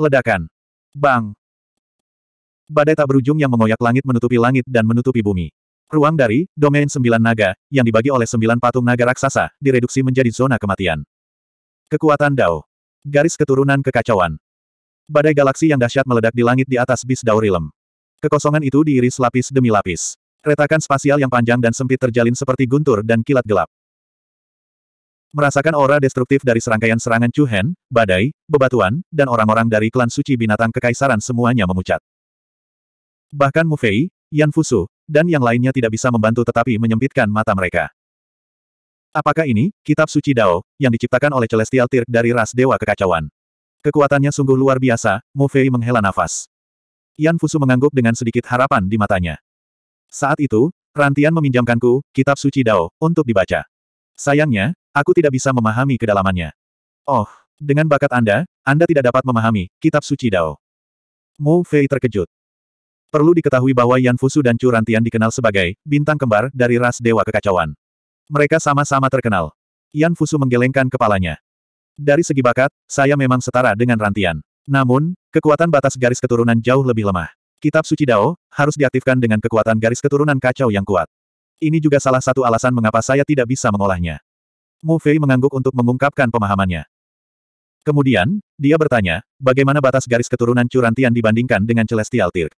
Ledakan. Bang. Badai tak berujung yang mengoyak langit menutupi langit dan menutupi bumi. Ruang dari, domain sembilan naga, yang dibagi oleh sembilan patung naga raksasa, direduksi menjadi zona kematian. Kekuatan Dao. Garis keturunan kekacauan. Badai galaksi yang dahsyat meledak di langit di atas bis Daurilem. Kekosongan itu diiris lapis demi lapis. Retakan spasial yang panjang dan sempit terjalin seperti guntur dan kilat gelap. Merasakan aura destruktif dari serangkaian serangan Chu badai, bebatuan, dan orang-orang dari klan suci binatang kekaisaran semuanya memucat. Bahkan Mufei, Yan Fusu, dan yang lainnya tidak bisa membantu tetapi menyempitkan mata mereka. Apakah ini, kitab suci Dao, yang diciptakan oleh Celestial Tirk dari ras Dewa Kekacauan? Kekuatannya sungguh luar biasa, Mufei menghela nafas. Yan Fusu mengangguk dengan sedikit harapan di matanya. Saat itu, Rantian meminjamkanku, kitab suci Dao, untuk dibaca. Sayangnya, Aku tidak bisa memahami kedalamannya. Oh, dengan bakat Anda, Anda tidak dapat memahami kitab suci Dao. Mu Fei terkejut. Perlu diketahui bahwa Yan Fusu dan Chu Rantian dikenal sebagai bintang kembar dari ras Dewa Kekacauan. Mereka sama-sama terkenal. Yan Fusu menggelengkan kepalanya. Dari segi bakat, saya memang setara dengan Rantian. Namun, kekuatan batas garis keturunan jauh lebih lemah. Kitab suci Dao harus diaktifkan dengan kekuatan garis keturunan kacau yang kuat. Ini juga salah satu alasan mengapa saya tidak bisa mengolahnya. Mu Fei mengangguk untuk mengungkapkan pemahamannya. Kemudian, dia bertanya, bagaimana batas garis keturunan Curantian dibandingkan dengan Celestial Tirk?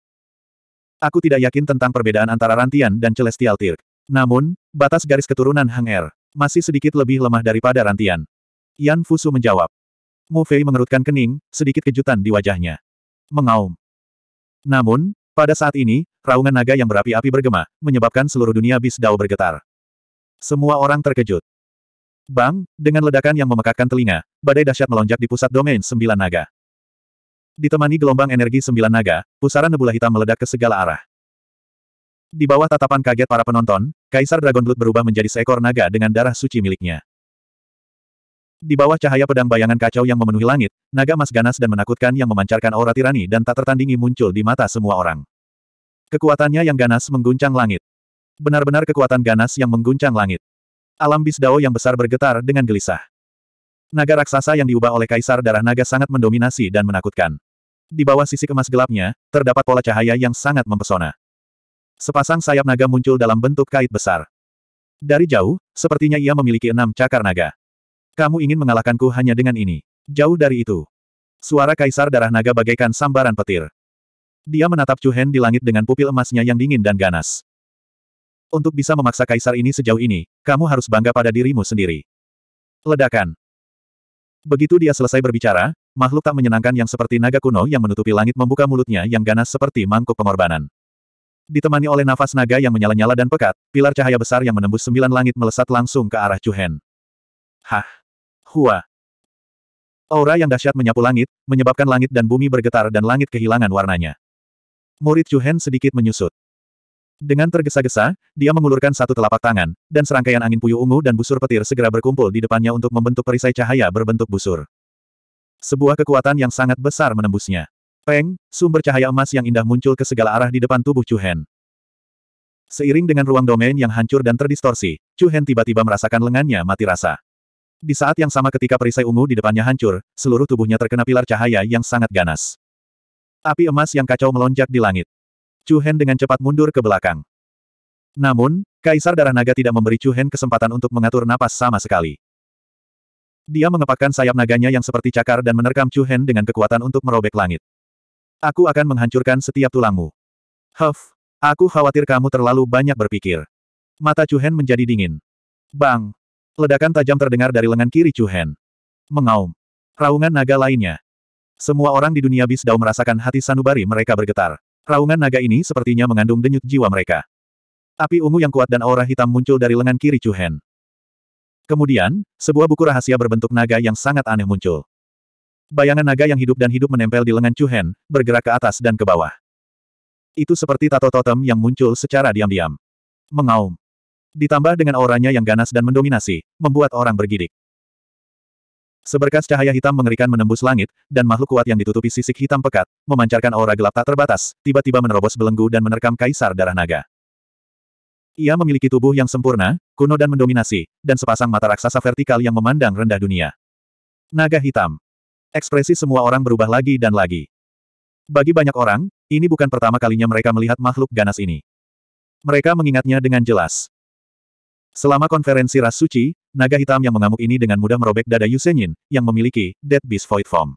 Aku tidak yakin tentang perbedaan antara Rantian dan Celestial Tirk. Namun, batas garis keturunan Hang Er masih sedikit lebih lemah daripada Rantian. Yan Fusu menjawab. Mu Fei mengerutkan kening, sedikit kejutan di wajahnya. Mengaum. Namun, pada saat ini, raungan naga yang berapi-api bergema, menyebabkan seluruh dunia Bis Dao bergetar. Semua orang terkejut. Bang, dengan ledakan yang memekakkan telinga, badai dahsyat melonjak di pusat domain sembilan naga. Ditemani gelombang energi sembilan naga, pusaran nebula hitam meledak ke segala arah. Di bawah tatapan kaget para penonton, Kaisar Dragon Blood berubah menjadi seekor naga dengan darah suci miliknya. Di bawah cahaya pedang bayangan kacau yang memenuhi langit, naga emas ganas dan menakutkan yang memancarkan aura tirani dan tak tertandingi muncul di mata semua orang. Kekuatannya yang ganas mengguncang langit. Benar-benar kekuatan ganas yang mengguncang langit alam bis Dao yang besar bergetar dengan gelisah. Naga raksasa yang diubah oleh kaisar darah naga sangat mendominasi dan menakutkan. Di bawah sisi kemas gelapnya, terdapat pola cahaya yang sangat mempesona. Sepasang sayap naga muncul dalam bentuk kait besar. Dari jauh, sepertinya ia memiliki enam cakar naga. Kamu ingin mengalahkanku hanya dengan ini. Jauh dari itu. Suara kaisar darah naga bagaikan sambaran petir. Dia menatap Chu Hen di langit dengan pupil emasnya yang dingin dan ganas. Untuk bisa memaksa kaisar ini sejauh ini, kamu harus bangga pada dirimu sendiri. Ledakan. Begitu dia selesai berbicara, makhluk tak menyenangkan yang seperti naga kuno yang menutupi langit membuka mulutnya yang ganas seperti mangkuk pengorbanan. Ditemani oleh nafas naga yang menyala-nyala dan pekat, pilar cahaya besar yang menembus sembilan langit melesat langsung ke arah Chuhen. Hah! Hua! Aura yang dahsyat menyapu langit, menyebabkan langit dan bumi bergetar dan langit kehilangan warnanya. Murid Chuhen sedikit menyusut. Dengan tergesa-gesa, dia mengulurkan satu telapak tangan, dan serangkaian angin puyuh ungu dan busur petir segera berkumpul di depannya untuk membentuk perisai cahaya berbentuk busur. Sebuah kekuatan yang sangat besar menembusnya. Peng, sumber cahaya emas yang indah muncul ke segala arah di depan tubuh Chu Hen. Seiring dengan ruang domain yang hancur dan terdistorsi, Chu Hen tiba-tiba merasakan lengannya mati rasa. Di saat yang sama ketika perisai ungu di depannya hancur, seluruh tubuhnya terkena pilar cahaya yang sangat ganas. Api emas yang kacau melonjak di langit. Chu Hen dengan cepat mundur ke belakang. Namun, Kaisar Darah Naga tidak memberi Chu Hen kesempatan untuk mengatur napas sama sekali. Dia mengepakkan sayap naganya yang seperti cakar dan menerkam Chu Hen dengan kekuatan untuk merobek langit. Aku akan menghancurkan setiap tulangmu. Huff, aku khawatir kamu terlalu banyak berpikir. Mata Chu Hen menjadi dingin. Bang! Ledakan tajam terdengar dari lengan kiri Chu Hen. Mengaum. Raungan naga lainnya. Semua orang di dunia Bis Dao merasakan hati sanubari mereka bergetar. Raungan naga ini sepertinya mengandung denyut jiwa mereka. Api ungu yang kuat dan aura hitam muncul dari lengan kiri Chu Kemudian, sebuah buku rahasia berbentuk naga yang sangat aneh muncul. Bayangan naga yang hidup dan hidup menempel di lengan Chu bergerak ke atas dan ke bawah. Itu seperti tato totem yang muncul secara diam-diam. Mengaum. Ditambah dengan auranya yang ganas dan mendominasi, membuat orang bergidik. Seberkas cahaya hitam mengerikan menembus langit, dan makhluk kuat yang ditutupi sisik hitam pekat, memancarkan aura gelap tak terbatas, tiba-tiba menerobos belenggu dan menerkam Kaisar Darah Naga. Ia memiliki tubuh yang sempurna, kuno dan mendominasi, dan sepasang mata raksasa vertikal yang memandang rendah dunia. Naga hitam. Ekspresi semua orang berubah lagi dan lagi. Bagi banyak orang, ini bukan pertama kalinya mereka melihat makhluk ganas ini. Mereka mengingatnya dengan jelas. Selama konferensi Ras Suci, Naga hitam yang mengamuk ini dengan mudah merobek dada Yusenyin, yang memiliki Dead Beast Void Form.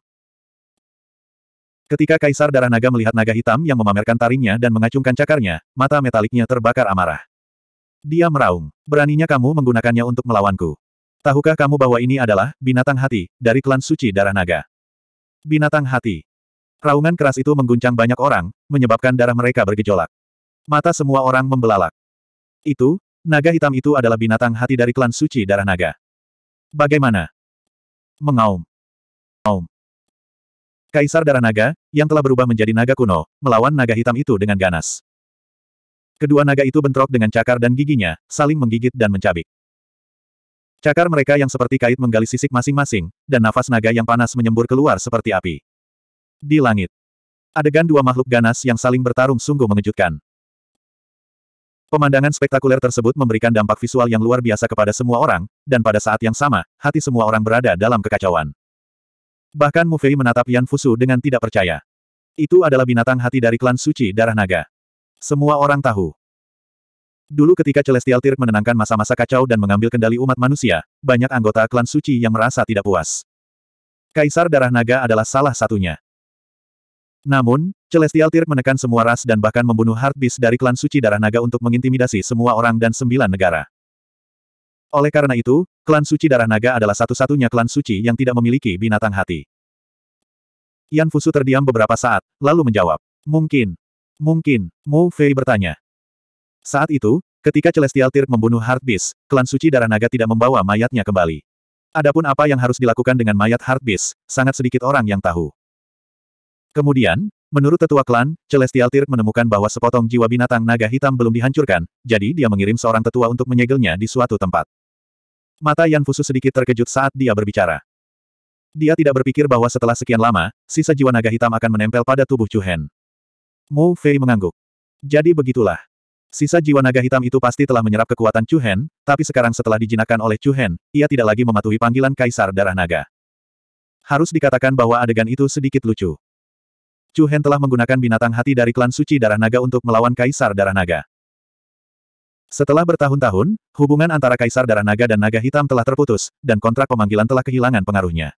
Ketika Kaisar Darah Naga melihat naga hitam yang memamerkan taringnya dan mengacungkan cakarnya, mata metaliknya terbakar amarah. Dia meraung. Beraninya kamu menggunakannya untuk melawanku. Tahukah kamu bahwa ini adalah binatang hati dari klan suci Darah Naga? Binatang hati. Raungan keras itu mengguncang banyak orang, menyebabkan darah mereka bergejolak. Mata semua orang membelalak. Itu, Naga hitam itu adalah binatang hati dari klan suci darah naga. Bagaimana? Mengaum. Aum. Kaisar darah naga, yang telah berubah menjadi naga kuno, melawan naga hitam itu dengan ganas. Kedua naga itu bentrok dengan cakar dan giginya, saling menggigit dan mencabik. Cakar mereka yang seperti kait menggali sisik masing-masing, dan nafas naga yang panas menyembur keluar seperti api. Di langit. Adegan dua makhluk ganas yang saling bertarung sungguh mengejutkan. Pemandangan spektakuler tersebut memberikan dampak visual yang luar biasa kepada semua orang, dan pada saat yang sama, hati semua orang berada dalam kekacauan. Bahkan Mu Fei menatap Yan Fusu dengan tidak percaya. Itu adalah binatang hati dari klan suci darah naga. Semua orang tahu. Dulu ketika Celestial Tirk menenangkan masa-masa kacau dan mengambil kendali umat manusia, banyak anggota klan suci yang merasa tidak puas. Kaisar Darah Naga adalah salah satunya. Namun, Celestial Tirk menekan semua ras dan bahkan membunuh Heartbeast dari klan suci darah naga untuk mengintimidasi semua orang dan sembilan negara. Oleh karena itu, klan suci darah naga adalah satu-satunya klan suci yang tidak memiliki binatang hati. Yan Fusu terdiam beberapa saat, lalu menjawab, Mungkin. Mungkin, Mu Fei bertanya. Saat itu, ketika Celestial Tirk membunuh Heartbeast, klan suci darah naga tidak membawa mayatnya kembali. Adapun apa yang harus dilakukan dengan mayat Heartbeast, sangat sedikit orang yang tahu. Kemudian, menurut tetua klan, Celestial Tirk menemukan bahwa sepotong jiwa binatang naga hitam belum dihancurkan, jadi dia mengirim seorang tetua untuk menyegelnya di suatu tempat. Mata Yan Fusu sedikit terkejut saat dia berbicara. Dia tidak berpikir bahwa setelah sekian lama, sisa jiwa naga hitam akan menempel pada tubuh Chuhen. Mu Fei mengangguk. Jadi begitulah. Sisa jiwa naga hitam itu pasti telah menyerap kekuatan Chuhen, tapi sekarang setelah dijinakan oleh Chuhen, ia tidak lagi mematuhi panggilan Kaisar Darah Naga. Harus dikatakan bahwa adegan itu sedikit lucu. Chu Hen telah menggunakan binatang hati dari klan suci darah naga untuk melawan kaisar darah naga. Setelah bertahun-tahun, hubungan antara kaisar darah naga dan naga hitam telah terputus, dan kontrak pemanggilan telah kehilangan pengaruhnya.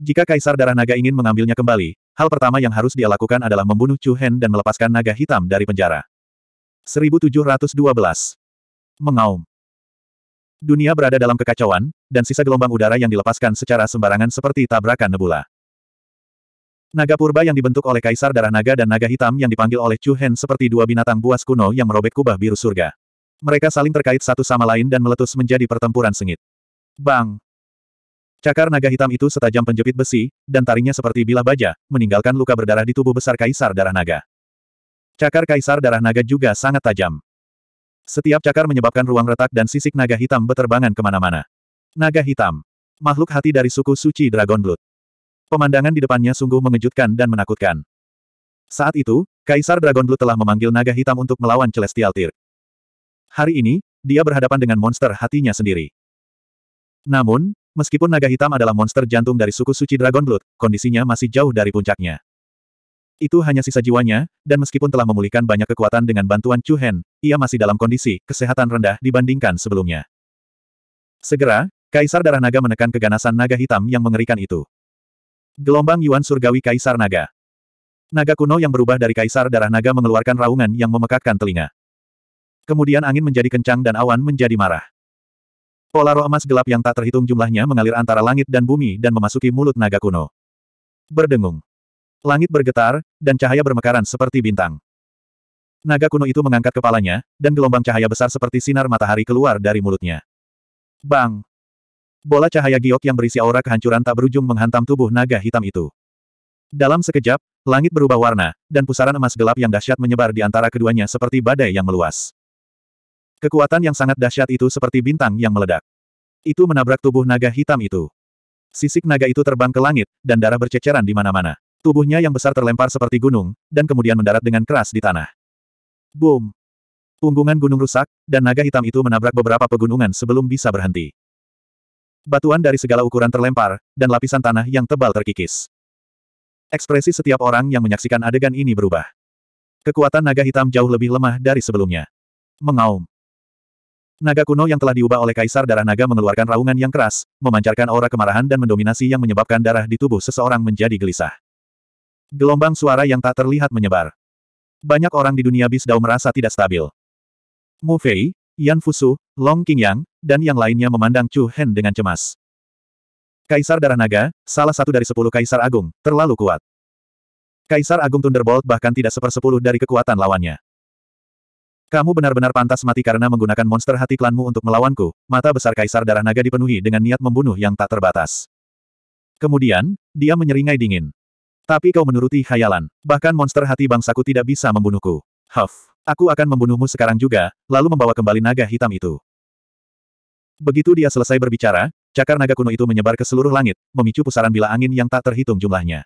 Jika kaisar darah naga ingin mengambilnya kembali, hal pertama yang harus dia lakukan adalah membunuh Chu Hen dan melepaskan naga hitam dari penjara. 1712 Mengaum Dunia berada dalam kekacauan, dan sisa gelombang udara yang dilepaskan secara sembarangan seperti tabrakan nebula. Naga purba yang dibentuk oleh kaisar darah naga dan naga hitam yang dipanggil oleh Chu Hen seperti dua binatang buas kuno yang merobek kubah biru surga. Mereka saling terkait satu sama lain dan meletus menjadi pertempuran sengit. Bang! Cakar naga hitam itu setajam penjepit besi, dan taringnya seperti bilah baja, meninggalkan luka berdarah di tubuh besar kaisar darah naga. Cakar kaisar darah naga juga sangat tajam. Setiap cakar menyebabkan ruang retak dan sisik naga hitam beterbangan kemana-mana. Naga hitam. Makhluk hati dari suku suci Dragon Blood. Pemandangan di depannya sungguh mengejutkan dan menakutkan. Saat itu, Kaisar Dragon Blue telah memanggil naga hitam untuk melawan Celestial Tyr. Hari ini, dia berhadapan dengan monster hatinya sendiri. Namun, meskipun naga hitam adalah monster jantung dari suku suci Dragon Blood, kondisinya masih jauh dari puncaknya. Itu hanya sisa jiwanya, dan meskipun telah memulihkan banyak kekuatan dengan bantuan Chu Hen, ia masih dalam kondisi kesehatan rendah dibandingkan sebelumnya. Segera, Kaisar Darah Naga menekan keganasan naga hitam yang mengerikan itu. Gelombang Yuan Surgawi Kaisar Naga. Naga kuno yang berubah dari Kaisar Darah Naga mengeluarkan raungan yang memekakkan telinga. Kemudian angin menjadi kencang dan awan menjadi marah. Pola roh emas gelap yang tak terhitung jumlahnya mengalir antara langit dan bumi dan memasuki mulut naga kuno. Berdengung. Langit bergetar, dan cahaya bermekaran seperti bintang. Naga kuno itu mengangkat kepalanya, dan gelombang cahaya besar seperti sinar matahari keluar dari mulutnya. Bang! Bola cahaya giok yang berisi aura kehancuran tak berujung menghantam tubuh naga hitam itu. Dalam sekejap, langit berubah warna, dan pusaran emas gelap yang dahsyat menyebar di antara keduanya seperti badai yang meluas. Kekuatan yang sangat dahsyat itu seperti bintang yang meledak. Itu menabrak tubuh naga hitam itu. Sisik naga itu terbang ke langit, dan darah berceceran di mana-mana. Tubuhnya yang besar terlempar seperti gunung, dan kemudian mendarat dengan keras di tanah. Boom! Punggungan gunung rusak, dan naga hitam itu menabrak beberapa pegunungan sebelum bisa berhenti. Batuan dari segala ukuran terlempar, dan lapisan tanah yang tebal terkikis. Ekspresi setiap orang yang menyaksikan adegan ini berubah. Kekuatan naga hitam jauh lebih lemah dari sebelumnya. Mengaum. Naga kuno yang telah diubah oleh kaisar darah naga mengeluarkan raungan yang keras, memancarkan aura kemarahan dan mendominasi yang menyebabkan darah di tubuh seseorang menjadi gelisah. Gelombang suara yang tak terlihat menyebar. Banyak orang di dunia Bis Dao merasa tidak stabil. Mu Fei, Yan Fusu, Long Qingyang, dan yang lainnya memandang Chu Hen dengan cemas. Kaisar Darah Naga, salah satu dari sepuluh Kaisar Agung, terlalu kuat. Kaisar Agung Thunderbolt bahkan tidak sepersepuluh dari kekuatan lawannya. Kamu benar-benar pantas mati karena menggunakan monster hati klanmu untuk melawanku, mata besar Kaisar Darah Naga dipenuhi dengan niat membunuh yang tak terbatas. Kemudian, dia menyeringai dingin. Tapi kau menuruti khayalan. Bahkan monster hati bangsaku tidak bisa membunuhku. Huff, aku akan membunuhmu sekarang juga, lalu membawa kembali naga hitam itu. Begitu dia selesai berbicara, cakar naga kuno itu menyebar ke seluruh langit, memicu pusaran bila angin yang tak terhitung jumlahnya.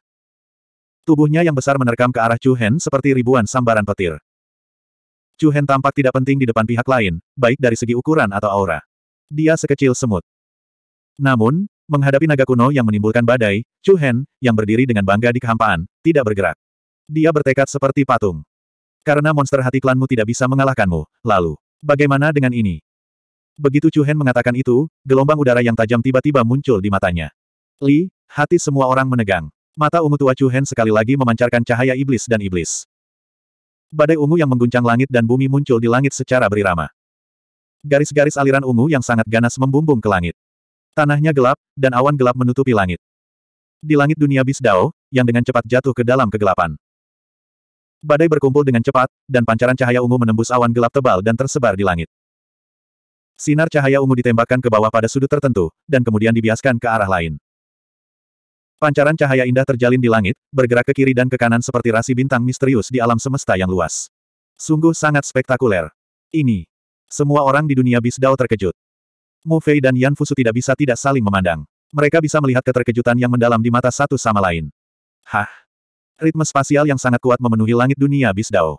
Tubuhnya yang besar menerkam ke arah Chu Hen seperti ribuan sambaran petir. Chu Hen tampak tidak penting di depan pihak lain, baik dari segi ukuran atau aura. Dia sekecil semut. Namun, menghadapi naga kuno yang menimbulkan badai, Chu Hen, yang berdiri dengan bangga di kehampaan, tidak bergerak. Dia bertekad seperti patung. Karena monster hati klanmu tidak bisa mengalahkanmu, lalu, bagaimana dengan ini? Begitu Chu Hen mengatakan itu, gelombang udara yang tajam tiba-tiba muncul di matanya. Li, hati semua orang menegang. Mata ungu tua Chu Hen sekali lagi memancarkan cahaya iblis dan iblis. Badai ungu yang mengguncang langit dan bumi muncul di langit secara berirama. Garis-garis aliran ungu yang sangat ganas membumbung ke langit. Tanahnya gelap, dan awan gelap menutupi langit. Di langit dunia Bis Dao, yang dengan cepat jatuh ke dalam kegelapan. Badai berkumpul dengan cepat, dan pancaran cahaya ungu menembus awan gelap tebal dan tersebar di langit. Sinar cahaya ungu ditembakkan ke bawah pada sudut tertentu, dan kemudian dibiaskan ke arah lain. Pancaran cahaya indah terjalin di langit, bergerak ke kiri dan ke kanan seperti rasi bintang misterius di alam semesta yang luas. Sungguh sangat spektakuler. Ini. Semua orang di dunia Bis Bisdao terkejut. Mu Fei dan Yan Fusu tidak bisa tidak saling memandang. Mereka bisa melihat keterkejutan yang mendalam di mata satu sama lain. Hah? Ritme spasial yang sangat kuat memenuhi langit dunia Bisdao.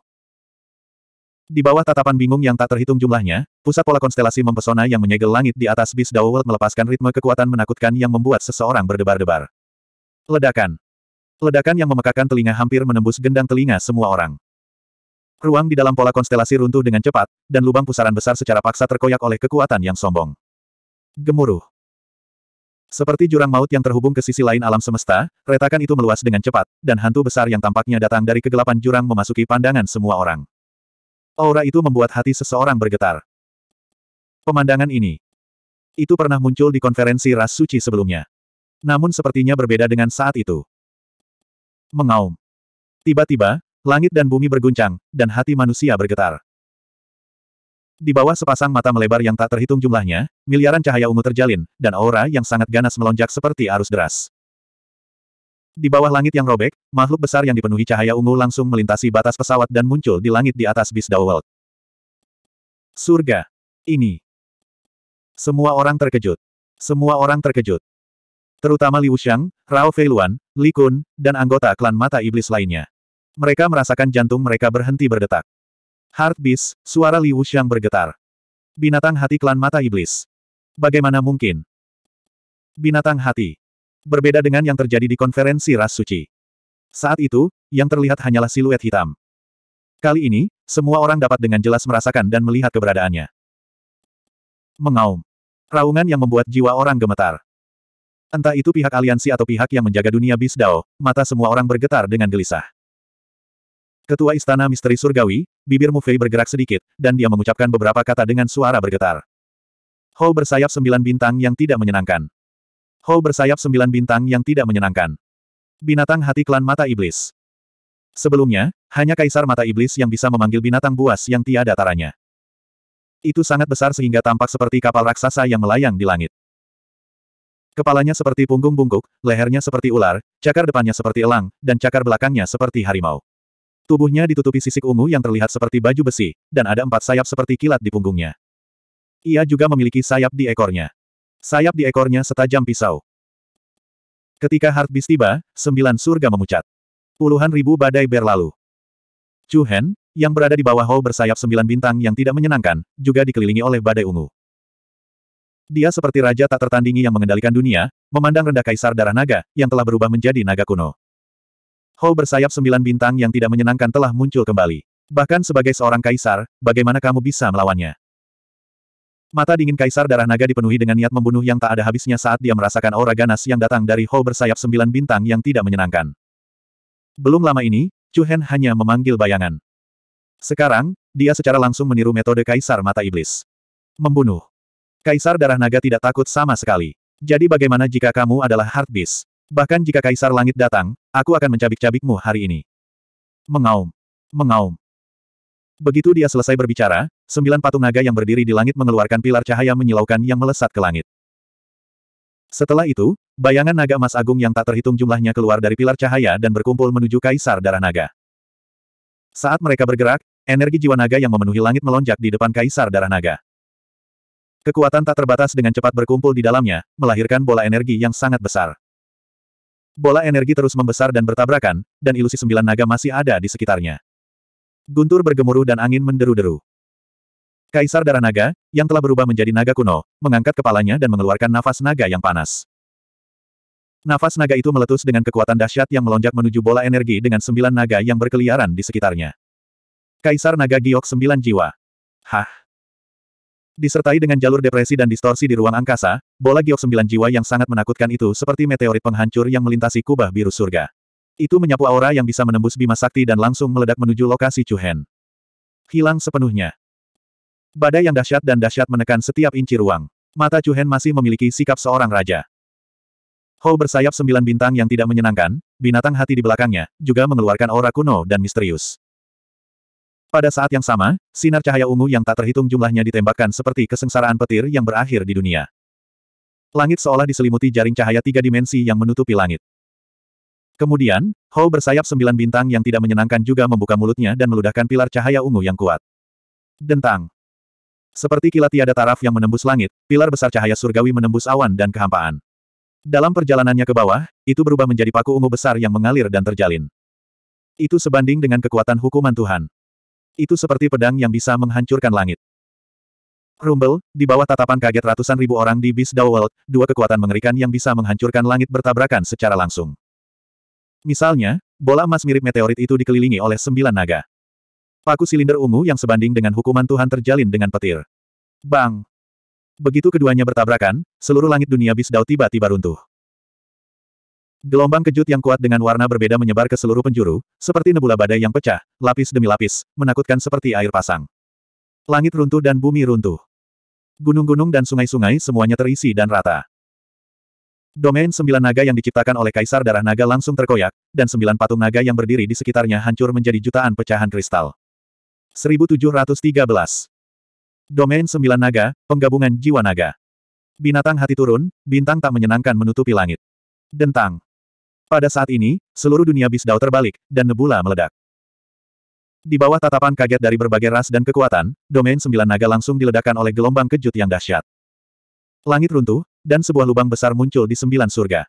Di bawah tatapan bingung yang tak terhitung jumlahnya, pusat pola konstelasi mempesona yang menyegel langit di atas bis World melepaskan ritme kekuatan menakutkan yang membuat seseorang berdebar-debar. Ledakan. Ledakan yang memekakan telinga hampir menembus gendang telinga semua orang. Ruang di dalam pola konstelasi runtuh dengan cepat, dan lubang pusaran besar secara paksa terkoyak oleh kekuatan yang sombong. Gemuruh. Seperti jurang maut yang terhubung ke sisi lain alam semesta, retakan itu meluas dengan cepat, dan hantu besar yang tampaknya datang dari kegelapan jurang memasuki pandangan semua orang. Aura itu membuat hati seseorang bergetar. Pemandangan ini. Itu pernah muncul di konferensi ras suci sebelumnya. Namun sepertinya berbeda dengan saat itu. Mengaum. Tiba-tiba, langit dan bumi berguncang, dan hati manusia bergetar. Di bawah sepasang mata melebar yang tak terhitung jumlahnya, miliaran cahaya ungu terjalin, dan aura yang sangat ganas melonjak seperti arus deras. Di bawah langit yang robek, makhluk besar yang dipenuhi cahaya ungu langsung melintasi batas pesawat dan muncul di langit di atas bis Dawelt. Surga. Ini. Semua orang terkejut. Semua orang terkejut. Terutama Liu Shang, Rao Feiluan, Li Kun, dan anggota klan mata iblis lainnya. Mereka merasakan jantung mereka berhenti berdetak. Heartbeast, suara Liu Wuxiang bergetar. Binatang hati klan mata iblis. Bagaimana mungkin? Binatang hati. Berbeda dengan yang terjadi di konferensi ras suci. Saat itu, yang terlihat hanyalah siluet hitam. Kali ini, semua orang dapat dengan jelas merasakan dan melihat keberadaannya. Mengaum. Raungan yang membuat jiwa orang gemetar. Entah itu pihak aliansi atau pihak yang menjaga dunia Bisdao, mata semua orang bergetar dengan gelisah. Ketua Istana Misteri Surgawi, bibir Mufei bergerak sedikit, dan dia mengucapkan beberapa kata dengan suara bergetar. Ho bersayap sembilan bintang yang tidak menyenangkan. Ho bersayap sembilan bintang yang tidak menyenangkan. Binatang hati klan mata iblis. Sebelumnya, hanya kaisar mata iblis yang bisa memanggil binatang buas yang tiada taranya. Itu sangat besar sehingga tampak seperti kapal raksasa yang melayang di langit. Kepalanya seperti punggung bungkuk, lehernya seperti ular, cakar depannya seperti elang, dan cakar belakangnya seperti harimau. Tubuhnya ditutupi sisik ungu yang terlihat seperti baju besi, dan ada empat sayap seperti kilat di punggungnya. Ia juga memiliki sayap di ekornya. Sayap di ekornya setajam pisau. Ketika Heartbeast tiba, sembilan surga memucat. Puluhan ribu badai berlalu. Chu Hen, yang berada di bawah Hou bersayap sembilan bintang yang tidak menyenangkan, juga dikelilingi oleh badai ungu. Dia seperti raja tak tertandingi yang mengendalikan dunia, memandang rendah kaisar darah naga, yang telah berubah menjadi naga kuno. Ho bersayap sembilan bintang yang tidak menyenangkan telah muncul kembali. Bahkan sebagai seorang kaisar, bagaimana kamu bisa melawannya? Mata dingin kaisar darah naga dipenuhi dengan niat membunuh yang tak ada habisnya saat dia merasakan aura ganas yang datang dari Ho bersayap sembilan bintang yang tidak menyenangkan. Belum lama ini, Chu Hen hanya memanggil bayangan. Sekarang, dia secara langsung meniru metode kaisar mata iblis. Membunuh. Kaisar darah naga tidak takut sama sekali. Jadi bagaimana jika kamu adalah Heart Beast? Bahkan jika Kaisar Langit datang, aku akan mencabik-cabikmu hari ini. Mengaum. Mengaum. Begitu dia selesai berbicara, sembilan patung naga yang berdiri di langit mengeluarkan pilar cahaya menyilaukan yang melesat ke langit. Setelah itu, bayangan naga emas agung yang tak terhitung jumlahnya keluar dari pilar cahaya dan berkumpul menuju Kaisar Darah Naga. Saat mereka bergerak, energi jiwa naga yang memenuhi langit melonjak di depan Kaisar Darah Naga. Kekuatan tak terbatas dengan cepat berkumpul di dalamnya, melahirkan bola energi yang sangat besar. Bola energi terus membesar dan bertabrakan, dan ilusi sembilan naga masih ada di sekitarnya. Guntur bergemuruh dan angin menderu-deru. Kaisar Darah Naga, yang telah berubah menjadi naga kuno, mengangkat kepalanya dan mengeluarkan nafas naga yang panas. Nafas naga itu meletus dengan kekuatan dahsyat yang melonjak menuju bola energi dengan sembilan naga yang berkeliaran di sekitarnya. Kaisar Naga Giok Sembilan Jiwa. Hah? Disertai dengan jalur depresi dan distorsi di ruang angkasa, bola giok sembilan jiwa yang sangat menakutkan itu seperti meteorit penghancur yang melintasi kubah biru surga. Itu menyapu aura yang bisa menembus bima sakti dan langsung meledak menuju lokasi Chuhen. Hilang sepenuhnya. Badai yang dahsyat dan dahsyat menekan setiap inci ruang. Mata Chuhen masih memiliki sikap seorang raja. Hou bersayap sembilan bintang yang tidak menyenangkan, binatang hati di belakangnya, juga mengeluarkan aura kuno dan misterius. Pada saat yang sama, sinar cahaya ungu yang tak terhitung jumlahnya ditembakkan seperti kesengsaraan petir yang berakhir di dunia. Langit seolah diselimuti jaring cahaya tiga dimensi yang menutupi langit. Kemudian, Hou bersayap sembilan bintang yang tidak menyenangkan juga membuka mulutnya dan meludahkan pilar cahaya ungu yang kuat. Dentang. Seperti kilat tiada taraf yang menembus langit, pilar besar cahaya surgawi menembus awan dan kehampaan. Dalam perjalanannya ke bawah, itu berubah menjadi paku ungu besar yang mengalir dan terjalin. Itu sebanding dengan kekuatan hukuman Tuhan. Itu seperti pedang yang bisa menghancurkan langit. Rumble, di bawah tatapan kaget ratusan ribu orang di Beast Dow World, dua kekuatan mengerikan yang bisa menghancurkan langit bertabrakan secara langsung. Misalnya, bola emas mirip meteorit itu dikelilingi oleh sembilan naga. Paku silinder ungu yang sebanding dengan hukuman Tuhan terjalin dengan petir. Bang! Begitu keduanya bertabrakan, seluruh langit dunia Beast Dow tiba-tiba runtuh. Gelombang kejut yang kuat dengan warna berbeda menyebar ke seluruh penjuru, seperti nebula badai yang pecah, lapis demi lapis, menakutkan seperti air pasang. Langit runtuh dan bumi runtuh. Gunung-gunung dan sungai-sungai semuanya terisi dan rata. Domain sembilan naga yang diciptakan oleh Kaisar Darah Naga langsung terkoyak, dan sembilan patung naga yang berdiri di sekitarnya hancur menjadi jutaan pecahan kristal. 1713 Domain sembilan naga, penggabungan jiwa naga. Binatang hati turun, bintang tak menyenangkan menutupi langit. Dentang. Pada saat ini, seluruh dunia Bisdao terbalik, dan nebula meledak. Di bawah tatapan kaget dari berbagai ras dan kekuatan, domain sembilan naga langsung diledakkan oleh gelombang kejut yang dahsyat. Langit runtuh, dan sebuah lubang besar muncul di sembilan surga.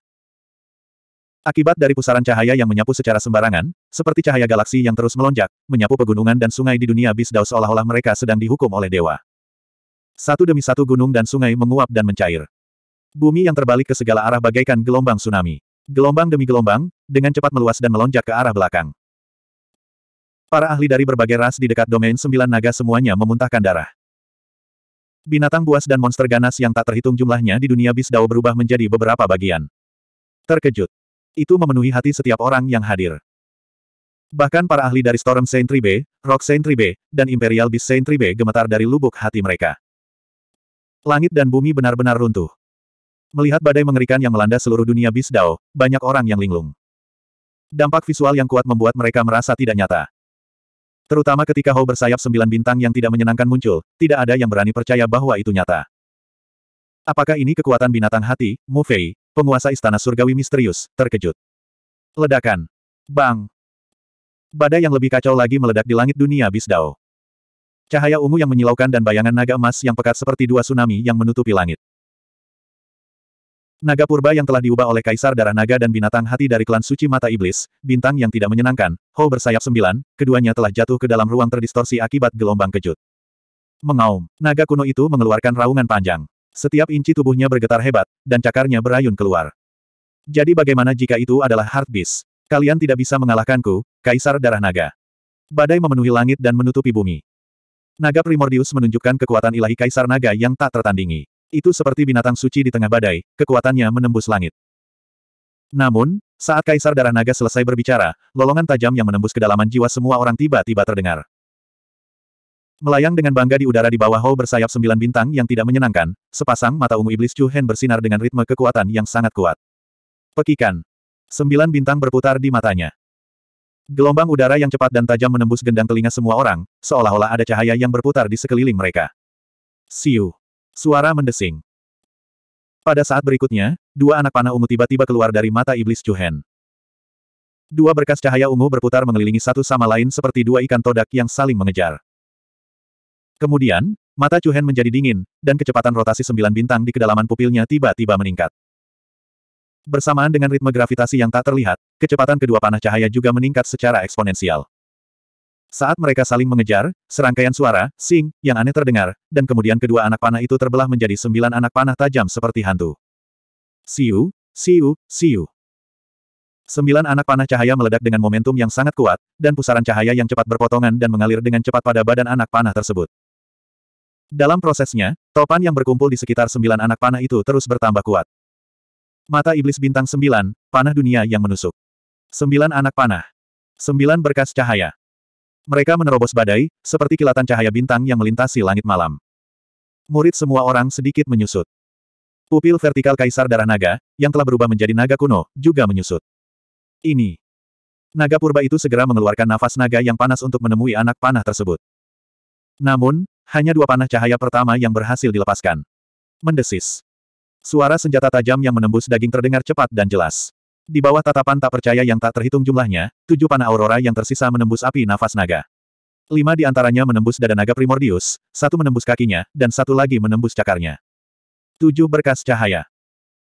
Akibat dari pusaran cahaya yang menyapu secara sembarangan, seperti cahaya galaksi yang terus melonjak, menyapu pegunungan dan sungai di dunia Bisdao seolah-olah mereka sedang dihukum oleh dewa. Satu demi satu gunung dan sungai menguap dan mencair. Bumi yang terbalik ke segala arah bagaikan gelombang tsunami. Gelombang demi gelombang, dengan cepat meluas dan melonjak ke arah belakang. Para ahli dari berbagai ras di dekat domain sembilan naga semuanya memuntahkan darah. Binatang buas dan monster ganas yang tak terhitung jumlahnya di dunia bis Bisdao berubah menjadi beberapa bagian. Terkejut. Itu memenuhi hati setiap orang yang hadir. Bahkan para ahli dari Storm Saint Tribe, Rock Saint Tribe, dan Imperial Beast Saint Tribe gemetar dari lubuk hati mereka. Langit dan bumi benar-benar runtuh. Melihat badai mengerikan yang melanda seluruh dunia bis dao, banyak orang yang linglung. Dampak visual yang kuat membuat mereka merasa tidak nyata. Terutama ketika Ho bersayap sembilan bintang yang tidak menyenangkan muncul, tidak ada yang berani percaya bahwa itu nyata. Apakah ini kekuatan binatang hati, Mu Fei, penguasa istana surgawi misterius, terkejut. Ledakan. Bang. Badai yang lebih kacau lagi meledak di langit dunia bis dao. Cahaya ungu yang menyilaukan dan bayangan naga emas yang pekat seperti dua tsunami yang menutupi langit. Naga purba yang telah diubah oleh Kaisar Darah Naga dan binatang hati dari klan suci mata iblis, bintang yang tidak menyenangkan, Ho bersayap sembilan, keduanya telah jatuh ke dalam ruang terdistorsi akibat gelombang kejut. Mengaum, naga kuno itu mengeluarkan raungan panjang. Setiap inci tubuhnya bergetar hebat, dan cakarnya berayun keluar. Jadi bagaimana jika itu adalah Heartbeast? Beast? Kalian tidak bisa mengalahkanku, Kaisar Darah Naga. Badai memenuhi langit dan menutupi bumi. Naga Primordius menunjukkan kekuatan ilahi Kaisar Naga yang tak tertandingi. Itu seperti binatang suci di tengah badai, kekuatannya menembus langit. Namun, saat Kaisar Darah Naga selesai berbicara, lolongan tajam yang menembus kedalaman jiwa semua orang tiba-tiba terdengar. Melayang dengan bangga di udara di bawah Hou bersayap sembilan bintang yang tidak menyenangkan, sepasang mata ungu iblis Chu Hen bersinar dengan ritme kekuatan yang sangat kuat. Pekikan. Sembilan bintang berputar di matanya. Gelombang udara yang cepat dan tajam menembus gendang telinga semua orang, seolah-olah ada cahaya yang berputar di sekeliling mereka. Siu. Suara mendesing. Pada saat berikutnya, dua anak panah ungu tiba-tiba keluar dari mata iblis Chuhen. Dua berkas cahaya ungu berputar mengelilingi satu sama lain seperti dua ikan todak yang saling mengejar. Kemudian, mata Chuhen menjadi dingin, dan kecepatan rotasi sembilan bintang di kedalaman pupilnya tiba-tiba meningkat. Bersamaan dengan ritme gravitasi yang tak terlihat, kecepatan kedua panah cahaya juga meningkat secara eksponensial. Saat mereka saling mengejar, serangkaian suara, sing, yang aneh terdengar, dan kemudian kedua anak panah itu terbelah menjadi sembilan anak panah tajam seperti hantu. Siu, siu, siu. Sembilan anak panah cahaya meledak dengan momentum yang sangat kuat, dan pusaran cahaya yang cepat berpotongan dan mengalir dengan cepat pada badan anak panah tersebut. Dalam prosesnya, topan yang berkumpul di sekitar sembilan anak panah itu terus bertambah kuat. Mata iblis bintang sembilan, panah dunia yang menusuk. Sembilan anak panah. Sembilan berkas cahaya. Mereka menerobos badai, seperti kilatan cahaya bintang yang melintasi langit malam. Murid semua orang sedikit menyusut. Pupil vertikal kaisar darah naga, yang telah berubah menjadi naga kuno, juga menyusut. Ini. Naga purba itu segera mengeluarkan nafas naga yang panas untuk menemui anak panah tersebut. Namun, hanya dua panah cahaya pertama yang berhasil dilepaskan. Mendesis. Suara senjata tajam yang menembus daging terdengar cepat dan jelas. Di bawah tatapan tak percaya yang tak terhitung jumlahnya, tujuh panah aurora yang tersisa menembus api nafas naga. Lima di antaranya menembus dada naga primordius, satu menembus kakinya, dan satu lagi menembus cakarnya. Tujuh berkas cahaya.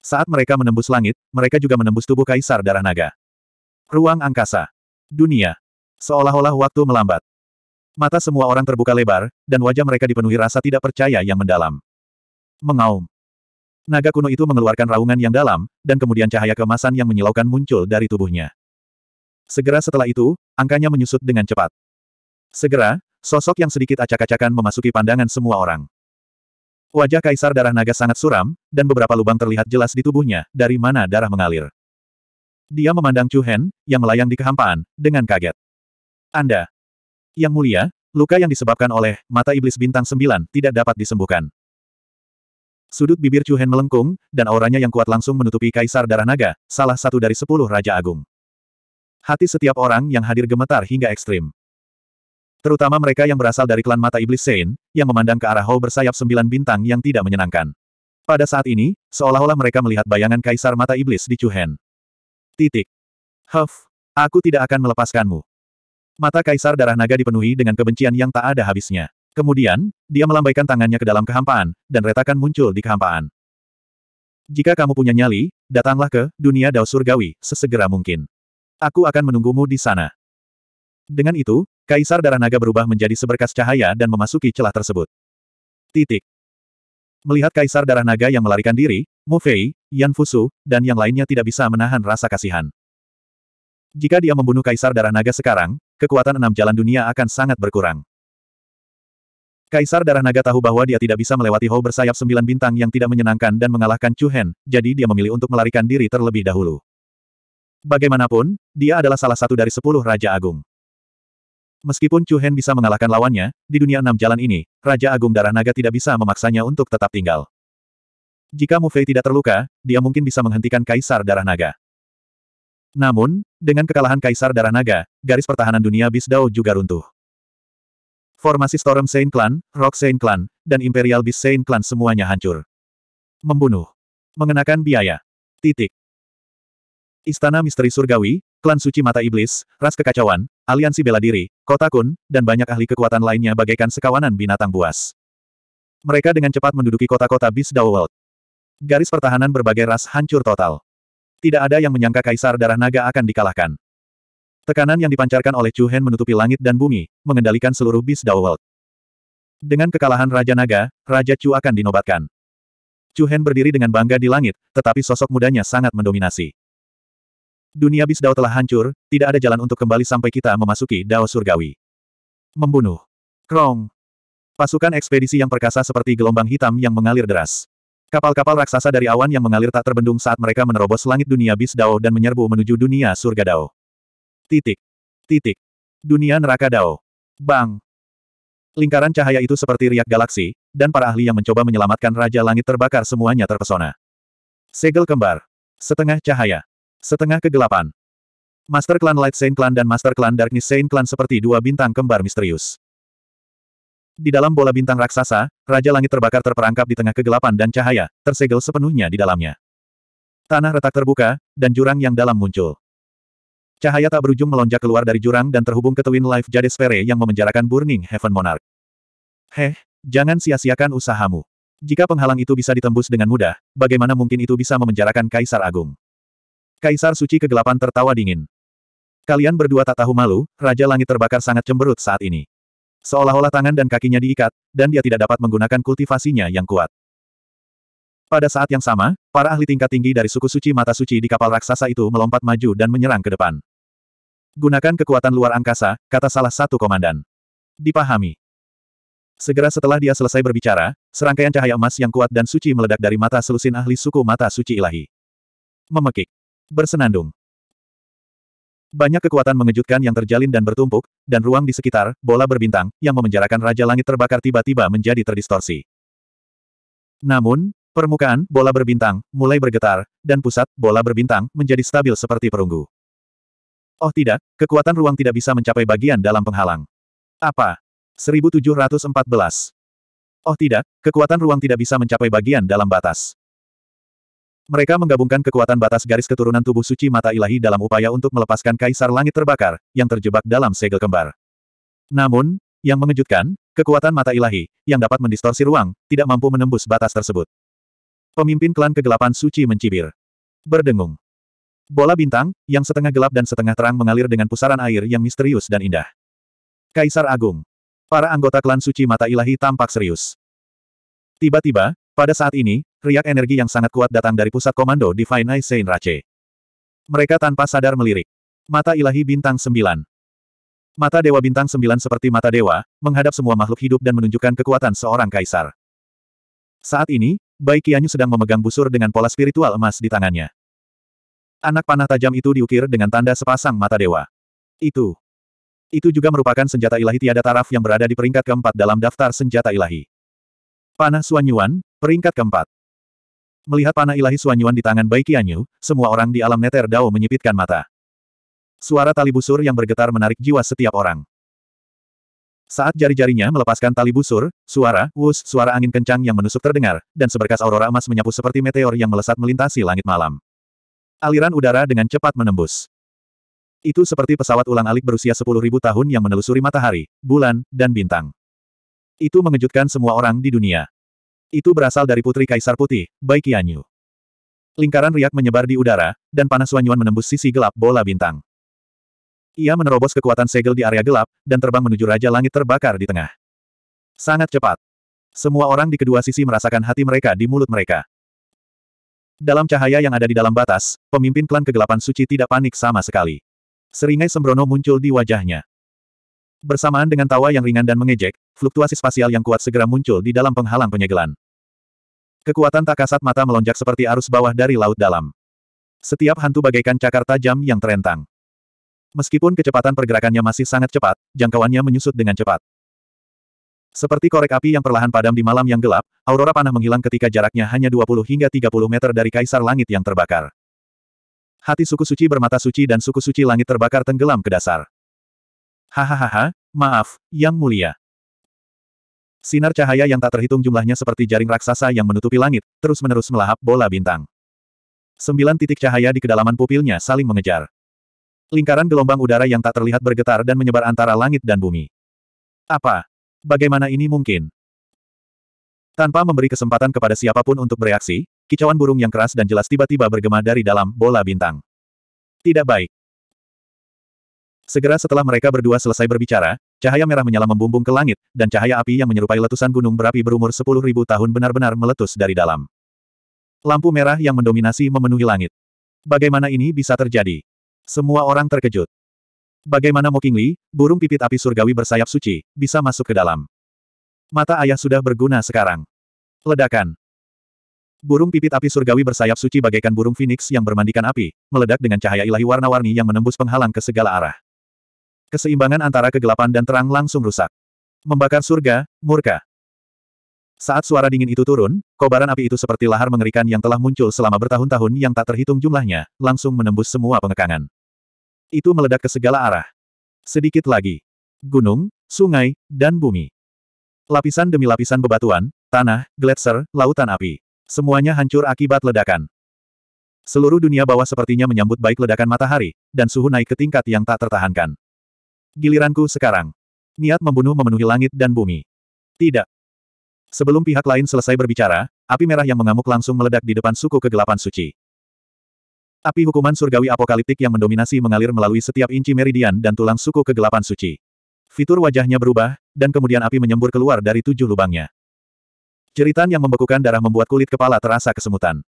Saat mereka menembus langit, mereka juga menembus tubuh kaisar darah naga. Ruang angkasa. Dunia. Seolah-olah waktu melambat. Mata semua orang terbuka lebar, dan wajah mereka dipenuhi rasa tidak percaya yang mendalam. Mengaum. Naga kuno itu mengeluarkan raungan yang dalam, dan kemudian cahaya kemasan yang menyilaukan muncul dari tubuhnya. Segera setelah itu, angkanya menyusut dengan cepat. Segera, sosok yang sedikit acak-acakan memasuki pandangan semua orang. Wajah kaisar darah naga sangat suram, dan beberapa lubang terlihat jelas di tubuhnya, dari mana darah mengalir. Dia memandang Chu Hen, yang melayang di kehampaan, dengan kaget. Anda. Yang mulia, luka yang disebabkan oleh mata iblis bintang sembilan tidak dapat disembuhkan. Sudut bibir Chu Hen melengkung, dan auranya yang kuat langsung menutupi Kaisar Darah Naga, salah satu dari sepuluh Raja Agung. Hati setiap orang yang hadir gemetar hingga ekstrim. Terutama mereka yang berasal dari klan Mata Iblis Sein, yang memandang ke arah Hou bersayap sembilan bintang yang tidak menyenangkan. Pada saat ini, seolah-olah mereka melihat bayangan Kaisar Mata Iblis di Chu Hen. Titik. Huff, aku tidak akan melepaskanmu. Mata Kaisar Darah Naga dipenuhi dengan kebencian yang tak ada habisnya. Kemudian, dia melambaikan tangannya ke dalam kehampaan, dan retakan muncul di kehampaan. Jika kamu punya nyali, datanglah ke dunia dao surgawi, sesegera mungkin. Aku akan menunggumu di sana. Dengan itu, Kaisar Darah Naga berubah menjadi seberkas cahaya dan memasuki celah tersebut. Titik. Melihat Kaisar Darah Naga yang melarikan diri, Mu Fei, Yan Fusu, dan yang lainnya tidak bisa menahan rasa kasihan. Jika dia membunuh Kaisar Darah Naga sekarang, kekuatan enam jalan dunia akan sangat berkurang. Kaisar Darah Naga tahu bahwa dia tidak bisa melewati Hou bersayap sembilan bintang yang tidak menyenangkan dan mengalahkan Chu Hen, jadi dia memilih untuk melarikan diri terlebih dahulu. Bagaimanapun, dia adalah salah satu dari sepuluh Raja Agung. Meskipun Chu Hen bisa mengalahkan lawannya, di dunia enam jalan ini, Raja Agung Darah Naga tidak bisa memaksanya untuk tetap tinggal. Jika Mu Fei tidak terluka, dia mungkin bisa menghentikan Kaisar Darah Naga. Namun, dengan kekalahan Kaisar Darah Naga, garis pertahanan dunia Bis Dao juga runtuh. Formasi Storm Saint Clan, Rock Saint Clan, dan Imperial Beast Saint Clan semuanya hancur. Membunuh. Mengenakan biaya. Titik. Istana Misteri Surgawi, Klan Suci Mata Iblis, Ras Kekacauan, Aliansi Bela Diri, Kota Kun, dan banyak ahli kekuatan lainnya bagaikan sekawanan binatang buas. Mereka dengan cepat menduduki kota-kota Beast World. Garis pertahanan berbagai ras hancur total. Tidak ada yang menyangka Kaisar Darah Naga akan dikalahkan. Tekanan yang dipancarkan oleh Chu Hen menutupi langit dan bumi, mengendalikan seluruh bis Dao World. Dengan kekalahan Raja Naga, Raja Chu akan dinobatkan. Chu Hen berdiri dengan bangga di langit, tetapi sosok mudanya sangat mendominasi. Dunia bis Dao telah hancur, tidak ada jalan untuk kembali sampai kita memasuki Dao Surgawi. Membunuh. Krong. Pasukan ekspedisi yang perkasa seperti gelombang hitam yang mengalir deras. Kapal-kapal raksasa dari awan yang mengalir tak terbendung saat mereka menerobos langit dunia Bis Dao dan menyerbu menuju dunia surga Dao. Titik. Titik. Dunia neraka Dao. Bang. Lingkaran cahaya itu seperti riak galaksi, dan para ahli yang mencoba menyelamatkan Raja Langit terbakar semuanya terpesona. Segel kembar. Setengah cahaya. Setengah kegelapan. Master Clan Light Saint Clan dan Master Clan Darkness Saint Clan seperti dua bintang kembar misterius. Di dalam bola bintang raksasa, Raja Langit terbakar terperangkap di tengah kegelapan dan cahaya, tersegel sepenuhnya di dalamnya. Tanah retak terbuka, dan jurang yang dalam muncul. Cahaya tak berujung melonjak keluar dari jurang dan terhubung ke Twin Life Jade Sphere yang memenjarakan Burning Heaven Monarch. Heh, jangan sia-siakan usahamu. Jika penghalang itu bisa ditembus dengan mudah, bagaimana mungkin itu bisa memenjarakan Kaisar Agung? Kaisar Suci Kegelapan tertawa dingin. Kalian berdua tak tahu malu, Raja Langit terbakar sangat cemberut saat ini. Seolah-olah tangan dan kakinya diikat, dan dia tidak dapat menggunakan kultivasinya yang kuat. Pada saat yang sama, para ahli tingkat tinggi dari suku suci mata suci di kapal raksasa itu melompat maju dan menyerang ke depan. Gunakan kekuatan luar angkasa, kata salah satu komandan. Dipahami. Segera setelah dia selesai berbicara, serangkaian cahaya emas yang kuat dan suci meledak dari mata selusin ahli suku mata suci ilahi. Memekik. Bersenandung. Banyak kekuatan mengejutkan yang terjalin dan bertumpuk, dan ruang di sekitar, bola berbintang, yang memenjarakan Raja Langit terbakar tiba-tiba menjadi terdistorsi. Namun, permukaan, bola berbintang, mulai bergetar, dan pusat, bola berbintang, menjadi stabil seperti perunggu. Oh tidak, kekuatan ruang tidak bisa mencapai bagian dalam penghalang. Apa? 1714. Oh tidak, kekuatan ruang tidak bisa mencapai bagian dalam batas. Mereka menggabungkan kekuatan batas garis keturunan tubuh suci mata ilahi dalam upaya untuk melepaskan kaisar langit terbakar, yang terjebak dalam segel kembar. Namun, yang mengejutkan, kekuatan mata ilahi, yang dapat mendistorsi ruang, tidak mampu menembus batas tersebut. Pemimpin klan kegelapan suci mencibir. Berdengung. Bola bintang, yang setengah gelap dan setengah terang mengalir dengan pusaran air yang misterius dan indah. Kaisar Agung. Para anggota klan suci mata ilahi tampak serius. Tiba-tiba, pada saat ini, riak energi yang sangat kuat datang dari pusat komando Divine Eye Saint Rache. Mereka tanpa sadar melirik. Mata ilahi bintang sembilan. Mata dewa bintang sembilan seperti mata dewa, menghadap semua makhluk hidup dan menunjukkan kekuatan seorang kaisar. Saat ini, Baikianyu sedang memegang busur dengan pola spiritual emas di tangannya. Anak panah tajam itu diukir dengan tanda sepasang mata dewa. Itu. Itu juga merupakan senjata ilahi tiada taraf yang berada di peringkat keempat dalam daftar senjata ilahi. Panah Suanyuan, peringkat keempat. Melihat panah ilahi Suanyuan di tangan Bai Qianyu, semua orang di alam Neter Dao menyipitkan mata. Suara tali busur yang bergetar menarik jiwa setiap orang. Saat jari-jarinya melepaskan tali busur, suara, wus, suara angin kencang yang menusuk terdengar, dan seberkas aurora emas menyapu seperti meteor yang melesat melintasi langit malam. Aliran udara dengan cepat menembus. Itu seperti pesawat ulang-alik berusia 10.000 tahun yang menelusuri matahari, bulan, dan bintang. Itu mengejutkan semua orang di dunia. Itu berasal dari Putri Kaisar Putih, Bai Qianyu. Lingkaran riak menyebar di udara, dan panas Wanyuan menembus sisi gelap bola bintang. Ia menerobos kekuatan segel di area gelap, dan terbang menuju Raja Langit terbakar di tengah. Sangat cepat. Semua orang di kedua sisi merasakan hati mereka di mulut mereka. Dalam cahaya yang ada di dalam batas, pemimpin klan kegelapan suci tidak panik sama sekali. Seringai sembrono muncul di wajahnya. Bersamaan dengan tawa yang ringan dan mengejek, fluktuasi spasial yang kuat segera muncul di dalam penghalang penyegelan. Kekuatan tak kasat mata melonjak seperti arus bawah dari laut dalam. Setiap hantu bagaikan cakar tajam yang terentang. Meskipun kecepatan pergerakannya masih sangat cepat, jangkauannya menyusut dengan cepat. Seperti korek api yang perlahan padam di malam yang gelap, aurora panah menghilang ketika jaraknya hanya 20 hingga 30 meter dari kaisar langit yang terbakar. Hati suku suci bermata suci dan suku suci langit terbakar tenggelam ke dasar. Hahaha, maaf, yang mulia. Sinar cahaya yang tak terhitung jumlahnya seperti jaring raksasa yang menutupi langit, terus-menerus melahap bola bintang. Sembilan titik cahaya di kedalaman pupilnya saling mengejar. Lingkaran gelombang udara yang tak terlihat bergetar dan menyebar antara langit dan bumi. Apa? Bagaimana ini mungkin? Tanpa memberi kesempatan kepada siapapun untuk bereaksi, kicauan burung yang keras dan jelas tiba-tiba bergema dari dalam bola bintang. Tidak baik. Segera setelah mereka berdua selesai berbicara, cahaya merah menyala membumbung ke langit, dan cahaya api yang menyerupai letusan gunung berapi berumur 10.000 tahun benar-benar meletus dari dalam. Lampu merah yang mendominasi memenuhi langit. Bagaimana ini bisa terjadi? Semua orang terkejut. Bagaimana Mokingli, burung pipit api surgawi bersayap suci, bisa masuk ke dalam? Mata ayah sudah berguna sekarang. Ledakan. Burung pipit api surgawi bersayap suci bagaikan burung phoenix yang bermandikan api, meledak dengan cahaya ilahi warna-warni yang menembus penghalang ke segala arah. Keseimbangan antara kegelapan dan terang langsung rusak. Membakar surga, murka. Saat suara dingin itu turun, kobaran api itu seperti lahar mengerikan yang telah muncul selama bertahun-tahun yang tak terhitung jumlahnya, langsung menembus semua pengekangan. Itu meledak ke segala arah. Sedikit lagi. Gunung, sungai, dan bumi. Lapisan demi lapisan bebatuan, tanah, gletser, lautan api. Semuanya hancur akibat ledakan. Seluruh dunia bawah sepertinya menyambut baik ledakan matahari, dan suhu naik ke tingkat yang tak tertahankan. Giliranku sekarang. Niat membunuh memenuhi langit dan bumi. Tidak. Sebelum pihak lain selesai berbicara, api merah yang mengamuk langsung meledak di depan suku kegelapan suci. Api hukuman surgawi apokaliptik yang mendominasi mengalir melalui setiap inci meridian dan tulang suku kegelapan suci. Fitur wajahnya berubah, dan kemudian api menyembur keluar dari tujuh lubangnya. Jeritan yang membekukan darah membuat kulit kepala terasa kesemutan.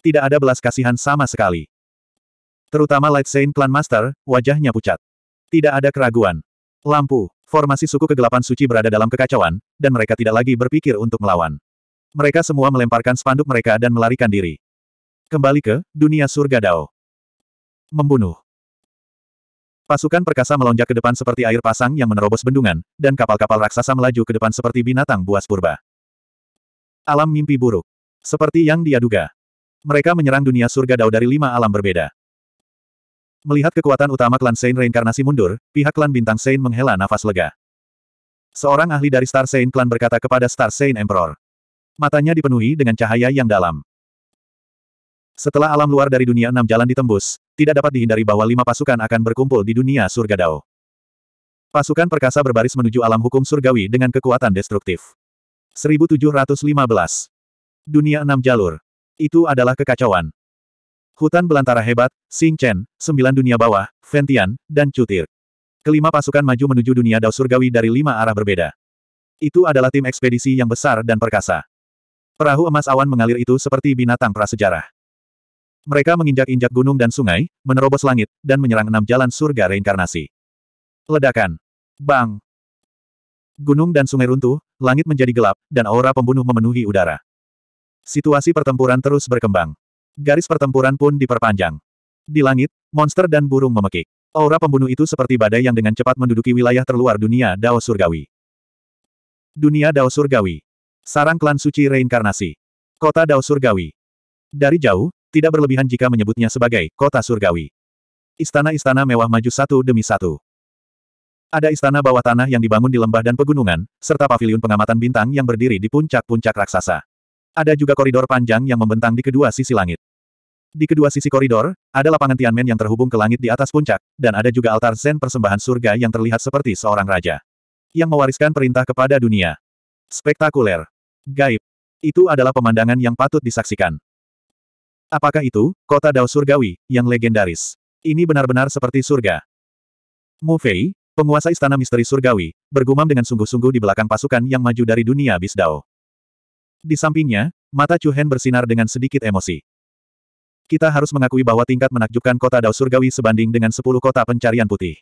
Tidak ada belas kasihan sama sekali. Terutama Light Saint Clan Master, wajahnya pucat. Tidak ada keraguan. Lampu, formasi suku kegelapan suci berada dalam kekacauan, dan mereka tidak lagi berpikir untuk melawan. Mereka semua melemparkan spanduk mereka dan melarikan diri. Kembali ke dunia surga Dao. Membunuh. Pasukan perkasa melonjak ke depan seperti air pasang yang menerobos bendungan, dan kapal-kapal raksasa melaju ke depan seperti binatang buas purba. Alam mimpi buruk. Seperti yang dia duga. Mereka menyerang dunia surga Dao dari lima alam berbeda. Melihat kekuatan utama klan Sein reinkarnasi mundur, pihak klan bintang Sein menghela nafas lega. Seorang ahli dari Star Sein klan berkata kepada Star Sein Emperor. Matanya dipenuhi dengan cahaya yang dalam. Setelah alam luar dari dunia enam jalan ditembus, tidak dapat dihindari bahwa lima pasukan akan berkumpul di dunia surga Dao. Pasukan perkasa berbaris menuju alam hukum surgawi dengan kekuatan destruktif. 1715. Dunia enam jalur. Itu adalah kekacauan. Hutan belantara hebat, Xing Chen, sembilan dunia bawah, Ventian, dan Cutir. Kelima pasukan maju menuju dunia Dao surgawi dari lima arah berbeda. Itu adalah tim ekspedisi yang besar dan perkasa. Perahu emas awan mengalir itu seperti binatang prasejarah. Mereka menginjak-injak gunung dan sungai, menerobos langit, dan menyerang enam jalan surga reinkarnasi. Ledakan. Bang. Gunung dan sungai runtuh, langit menjadi gelap, dan aura pembunuh memenuhi udara. Situasi pertempuran terus berkembang. Garis pertempuran pun diperpanjang. Di langit, monster dan burung memekik. Aura pembunuh itu seperti badai yang dengan cepat menduduki wilayah terluar dunia Dao Surgawi. Dunia Dao Surgawi. Sarang klan suci reinkarnasi. Kota Dao Surgawi. Dari jauh, tidak berlebihan jika menyebutnya sebagai kota surgawi. Istana-istana mewah maju satu demi satu. Ada istana bawah tanah yang dibangun di lembah dan pegunungan, serta paviliun pengamatan bintang yang berdiri di puncak-puncak raksasa. Ada juga koridor panjang yang membentang di kedua sisi langit. Di kedua sisi koridor, ada lapangan Tianmen yang terhubung ke langit di atas puncak, dan ada juga altar Zen persembahan surga yang terlihat seperti seorang raja. Yang mewariskan perintah kepada dunia. Spektakuler. Gaib. Itu adalah pemandangan yang patut disaksikan. Apakah itu, kota Dao Surgawi, yang legendaris? Ini benar-benar seperti surga. Mu Fei, penguasa istana misteri surgawi, bergumam dengan sungguh-sungguh di belakang pasukan yang maju dari dunia bis Dao. Di sampingnya, mata Chu Hen bersinar dengan sedikit emosi. Kita harus mengakui bahwa tingkat menakjubkan kota Dao Surgawi sebanding dengan 10 kota pencarian putih.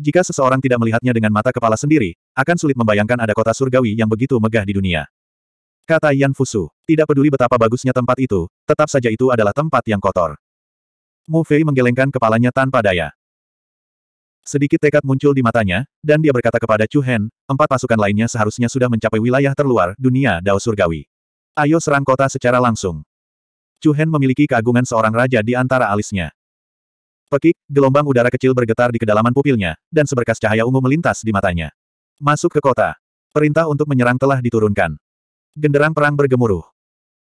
Jika seseorang tidak melihatnya dengan mata kepala sendiri, akan sulit membayangkan ada kota surgawi yang begitu megah di dunia. Kata Yan Fusu, tidak peduli betapa bagusnya tempat itu, tetap saja itu adalah tempat yang kotor. Mu Fei menggelengkan kepalanya tanpa daya. Sedikit tekad muncul di matanya, dan dia berkata kepada Chu Hen, empat pasukan lainnya seharusnya sudah mencapai wilayah terluar dunia Dao Surgawi. Ayo serang kota secara langsung. Chu Hen memiliki keagungan seorang raja di antara alisnya. Pekik, gelombang udara kecil bergetar di kedalaman pupilnya, dan seberkas cahaya ungu melintas di matanya. Masuk ke kota. Perintah untuk menyerang telah diturunkan. Genderang perang bergemuruh.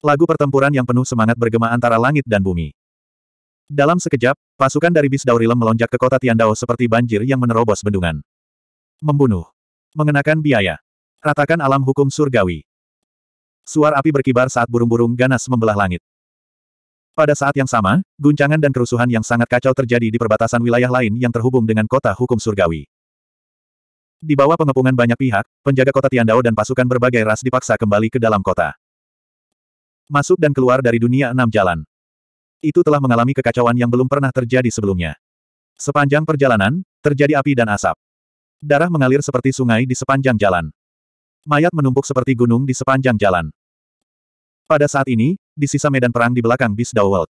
Lagu pertempuran yang penuh semangat bergema antara langit dan bumi. Dalam sekejap, pasukan dari Bis Daurilem melonjak ke kota Tiandao seperti banjir yang menerobos bendungan. Membunuh. Mengenakan biaya. Ratakan alam hukum surgawi. Suar api berkibar saat burung-burung ganas membelah langit. Pada saat yang sama, guncangan dan kerusuhan yang sangat kacau terjadi di perbatasan wilayah lain yang terhubung dengan kota hukum surgawi. Di bawah pengepungan banyak pihak, penjaga kota Tiandao dan pasukan berbagai ras dipaksa kembali ke dalam kota. Masuk dan keluar dari dunia enam jalan. Itu telah mengalami kekacauan yang belum pernah terjadi sebelumnya. Sepanjang perjalanan, terjadi api dan asap. Darah mengalir seperti sungai di sepanjang jalan. Mayat menumpuk seperti gunung di sepanjang jalan. Pada saat ini, di sisa medan perang di belakang Bis World.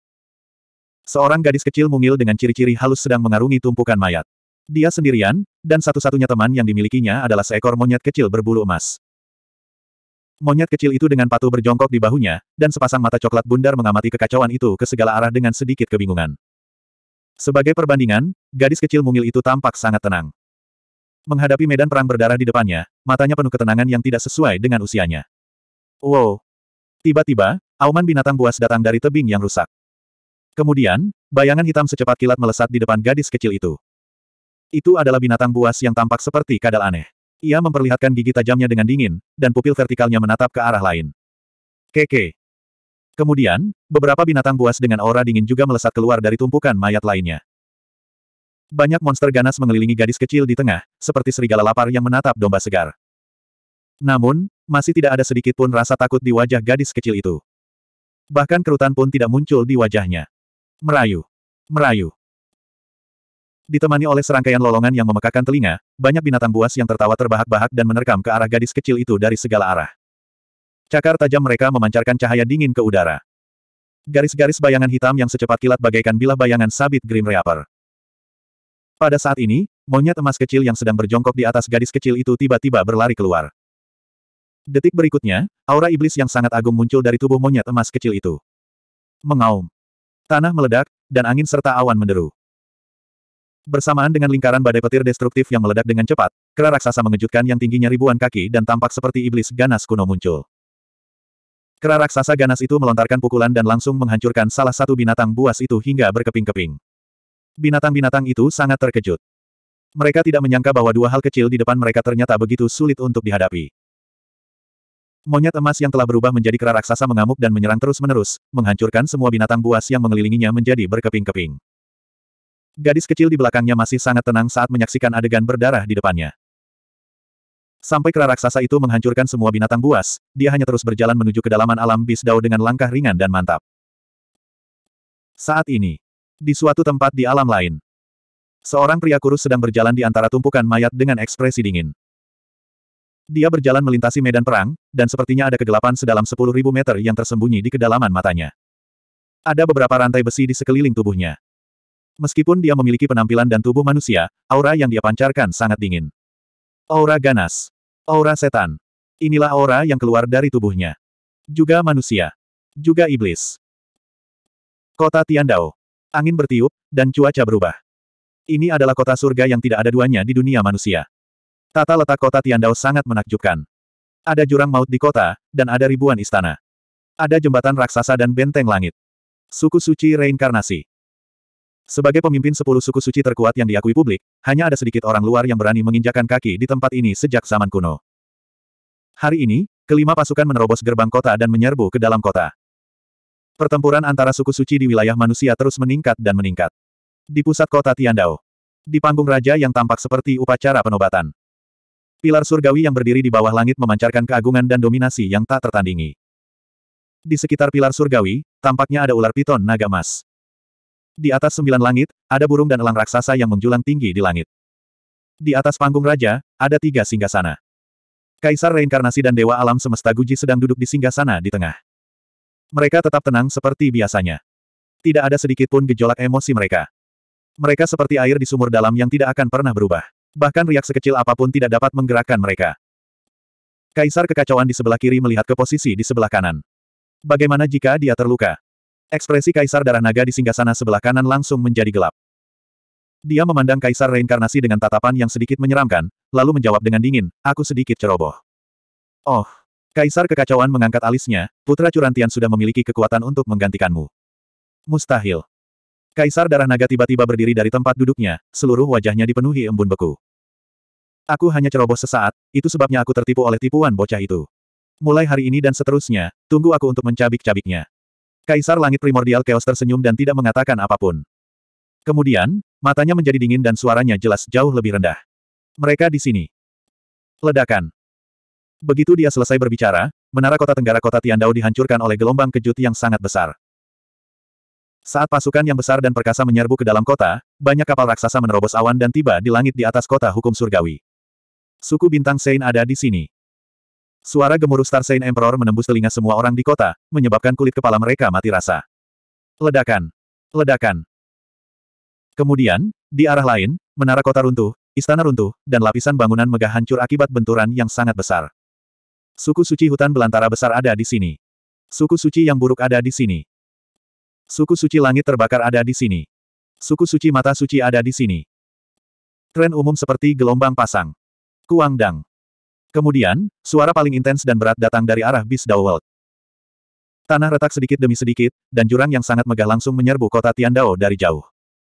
Seorang gadis kecil mungil dengan ciri-ciri halus sedang mengarungi tumpukan mayat. Dia sendirian, dan satu-satunya teman yang dimilikinya adalah seekor monyet kecil berbulu emas. Monyet kecil itu dengan patuh berjongkok di bahunya, dan sepasang mata coklat bundar mengamati kekacauan itu ke segala arah dengan sedikit kebingungan. Sebagai perbandingan, gadis kecil mungil itu tampak sangat tenang. Menghadapi medan perang berdarah di depannya, matanya penuh ketenangan yang tidak sesuai dengan usianya. Wow! Tiba-tiba, auman binatang buas datang dari tebing yang rusak. Kemudian, bayangan hitam secepat kilat melesat di depan gadis kecil itu. Itu adalah binatang buas yang tampak seperti kadal aneh. Ia memperlihatkan gigi tajamnya dengan dingin, dan pupil vertikalnya menatap ke arah lain. Keke. Kemudian, beberapa binatang buas dengan aura dingin juga melesat keluar dari tumpukan mayat lainnya. Banyak monster ganas mengelilingi gadis kecil di tengah, seperti serigala lapar yang menatap domba segar. Namun, masih tidak ada sedikit pun rasa takut di wajah gadis kecil itu. Bahkan kerutan pun tidak muncul di wajahnya. Merayu. Merayu. Ditemani oleh serangkaian lolongan yang memekakan telinga, banyak binatang buas yang tertawa terbahak-bahak dan menerkam ke arah gadis kecil itu dari segala arah. Cakar tajam mereka memancarkan cahaya dingin ke udara. Garis-garis bayangan hitam yang secepat kilat bagaikan bilah bayangan sabit Grim Reaper. Pada saat ini, monyet emas kecil yang sedang berjongkok di atas gadis kecil itu tiba-tiba berlari keluar. Detik berikutnya, aura iblis yang sangat agung muncul dari tubuh monyet emas kecil itu. Mengaum. Tanah meledak, dan angin serta awan menderu. Bersamaan dengan lingkaran badai petir destruktif yang meledak dengan cepat, kera raksasa mengejutkan yang tingginya ribuan kaki dan tampak seperti iblis ganas kuno muncul. Kera raksasa ganas itu melontarkan pukulan dan langsung menghancurkan salah satu binatang buas itu hingga berkeping-keping. Binatang-binatang itu sangat terkejut. Mereka tidak menyangka bahwa dua hal kecil di depan mereka ternyata begitu sulit untuk dihadapi. Monyet emas yang telah berubah menjadi kera raksasa mengamuk dan menyerang terus-menerus, menghancurkan semua binatang buas yang mengelilinginya menjadi berkeping-keping. Gadis kecil di belakangnya masih sangat tenang saat menyaksikan adegan berdarah di depannya. Sampai kera raksasa itu menghancurkan semua binatang buas, dia hanya terus berjalan menuju kedalaman alam bis dao dengan langkah ringan dan mantap. Saat ini, di suatu tempat di alam lain, seorang pria kurus sedang berjalan di antara tumpukan mayat dengan ekspresi dingin. Dia berjalan melintasi medan perang, dan sepertinya ada kegelapan sedalam 10.000 meter yang tersembunyi di kedalaman matanya. Ada beberapa rantai besi di sekeliling tubuhnya. Meskipun dia memiliki penampilan dan tubuh manusia, aura yang dia pancarkan sangat dingin. Aura ganas. Aura setan. Inilah aura yang keluar dari tubuhnya. Juga manusia. Juga iblis. Kota Tiandao. Angin bertiup, dan cuaca berubah. Ini adalah kota surga yang tidak ada duanya di dunia manusia. Tata letak kota Tiandao sangat menakjubkan. Ada jurang maut di kota, dan ada ribuan istana. Ada jembatan raksasa dan benteng langit. Suku suci reinkarnasi. Sebagai pemimpin sepuluh suku suci terkuat yang diakui publik, hanya ada sedikit orang luar yang berani menginjakan kaki di tempat ini sejak zaman kuno. Hari ini, kelima pasukan menerobos gerbang kota dan menyerbu ke dalam kota. Pertempuran antara suku suci di wilayah manusia terus meningkat dan meningkat. Di pusat kota Tiandao. Di panggung raja yang tampak seperti upacara penobatan. Pilar surgawi yang berdiri di bawah langit memancarkan keagungan dan dominasi yang tak tertandingi. Di sekitar pilar surgawi, tampaknya ada ular piton naga emas. Di atas sembilan langit, ada burung dan elang raksasa yang menjulang tinggi di langit. Di atas panggung raja, ada tiga singgasana. Kaisar reinkarnasi dan dewa alam semesta Guji sedang duduk di singgasana di tengah. Mereka tetap tenang seperti biasanya. Tidak ada sedikit pun gejolak emosi mereka. Mereka seperti air di sumur dalam yang tidak akan pernah berubah. Bahkan riak sekecil apapun tidak dapat menggerakkan mereka. Kaisar kekacauan di sebelah kiri melihat ke posisi di sebelah kanan. Bagaimana jika dia terluka? Ekspresi Kaisar Darah Naga di singgasana sebelah kanan langsung menjadi gelap. Dia memandang Kaisar Reinkarnasi dengan tatapan yang sedikit menyeramkan, lalu menjawab dengan dingin, aku sedikit ceroboh. Oh, Kaisar Kekacauan mengangkat alisnya, Putra Curantian sudah memiliki kekuatan untuk menggantikanmu. Mustahil. Kaisar Darah Naga tiba-tiba berdiri dari tempat duduknya, seluruh wajahnya dipenuhi embun beku. Aku hanya ceroboh sesaat, itu sebabnya aku tertipu oleh tipuan bocah itu. Mulai hari ini dan seterusnya, tunggu aku untuk mencabik-cabiknya. Kaisar Langit Primordial Chaos tersenyum dan tidak mengatakan apapun. Kemudian, matanya menjadi dingin dan suaranya jelas jauh lebih rendah. Mereka di sini. Ledakan. Begitu dia selesai berbicara, menara kota tenggara kota Tiandao dihancurkan oleh gelombang kejut yang sangat besar. Saat pasukan yang besar dan perkasa menyerbu ke dalam kota, banyak kapal raksasa menerobos awan dan tiba di langit di atas kota hukum surgawi. Suku bintang Sein ada di sini. Suara gemuruh Star Saint Emperor menembus telinga semua orang di kota, menyebabkan kulit kepala mereka mati rasa. Ledakan! Ledakan! Kemudian, di arah lain, menara kota runtuh, istana runtuh, dan lapisan bangunan megah hancur akibat benturan yang sangat besar. Suku suci hutan belantara besar ada di sini. Suku suci yang buruk ada di sini. Suku suci langit terbakar ada di sini. Suku suci mata suci ada di sini. Tren umum seperti gelombang pasang. Kuangdang. Kemudian, suara paling intens dan berat datang dari arah bis Dao Tanah retak sedikit demi sedikit, dan jurang yang sangat megah langsung menyerbu kota Tian Dao dari jauh.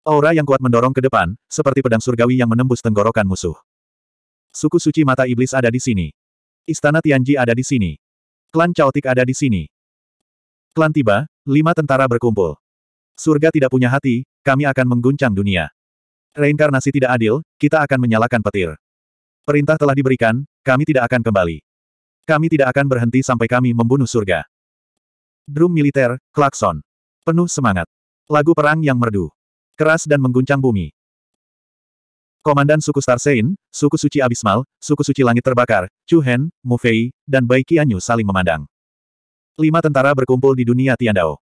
Aura yang kuat mendorong ke depan, seperti pedang surgawi yang menembus tenggorokan musuh. Suku suci mata iblis ada di sini. Istana Tianji ada di sini. Klan Chaotik ada di sini. Klan tiba, lima tentara berkumpul. Surga tidak punya hati, kami akan mengguncang dunia. Reinkarnasi tidak adil, kita akan menyalakan petir. Perintah telah diberikan, kami tidak akan kembali. Kami tidak akan berhenti sampai kami membunuh surga. Drum militer, klakson. Penuh semangat. Lagu perang yang merdu. Keras dan mengguncang bumi. Komandan suku Starsein, suku suci Abismal, suku suci langit terbakar, Chu Hen, Mu dan Bai Qianyu saling memandang. Lima tentara berkumpul di dunia Tiandao.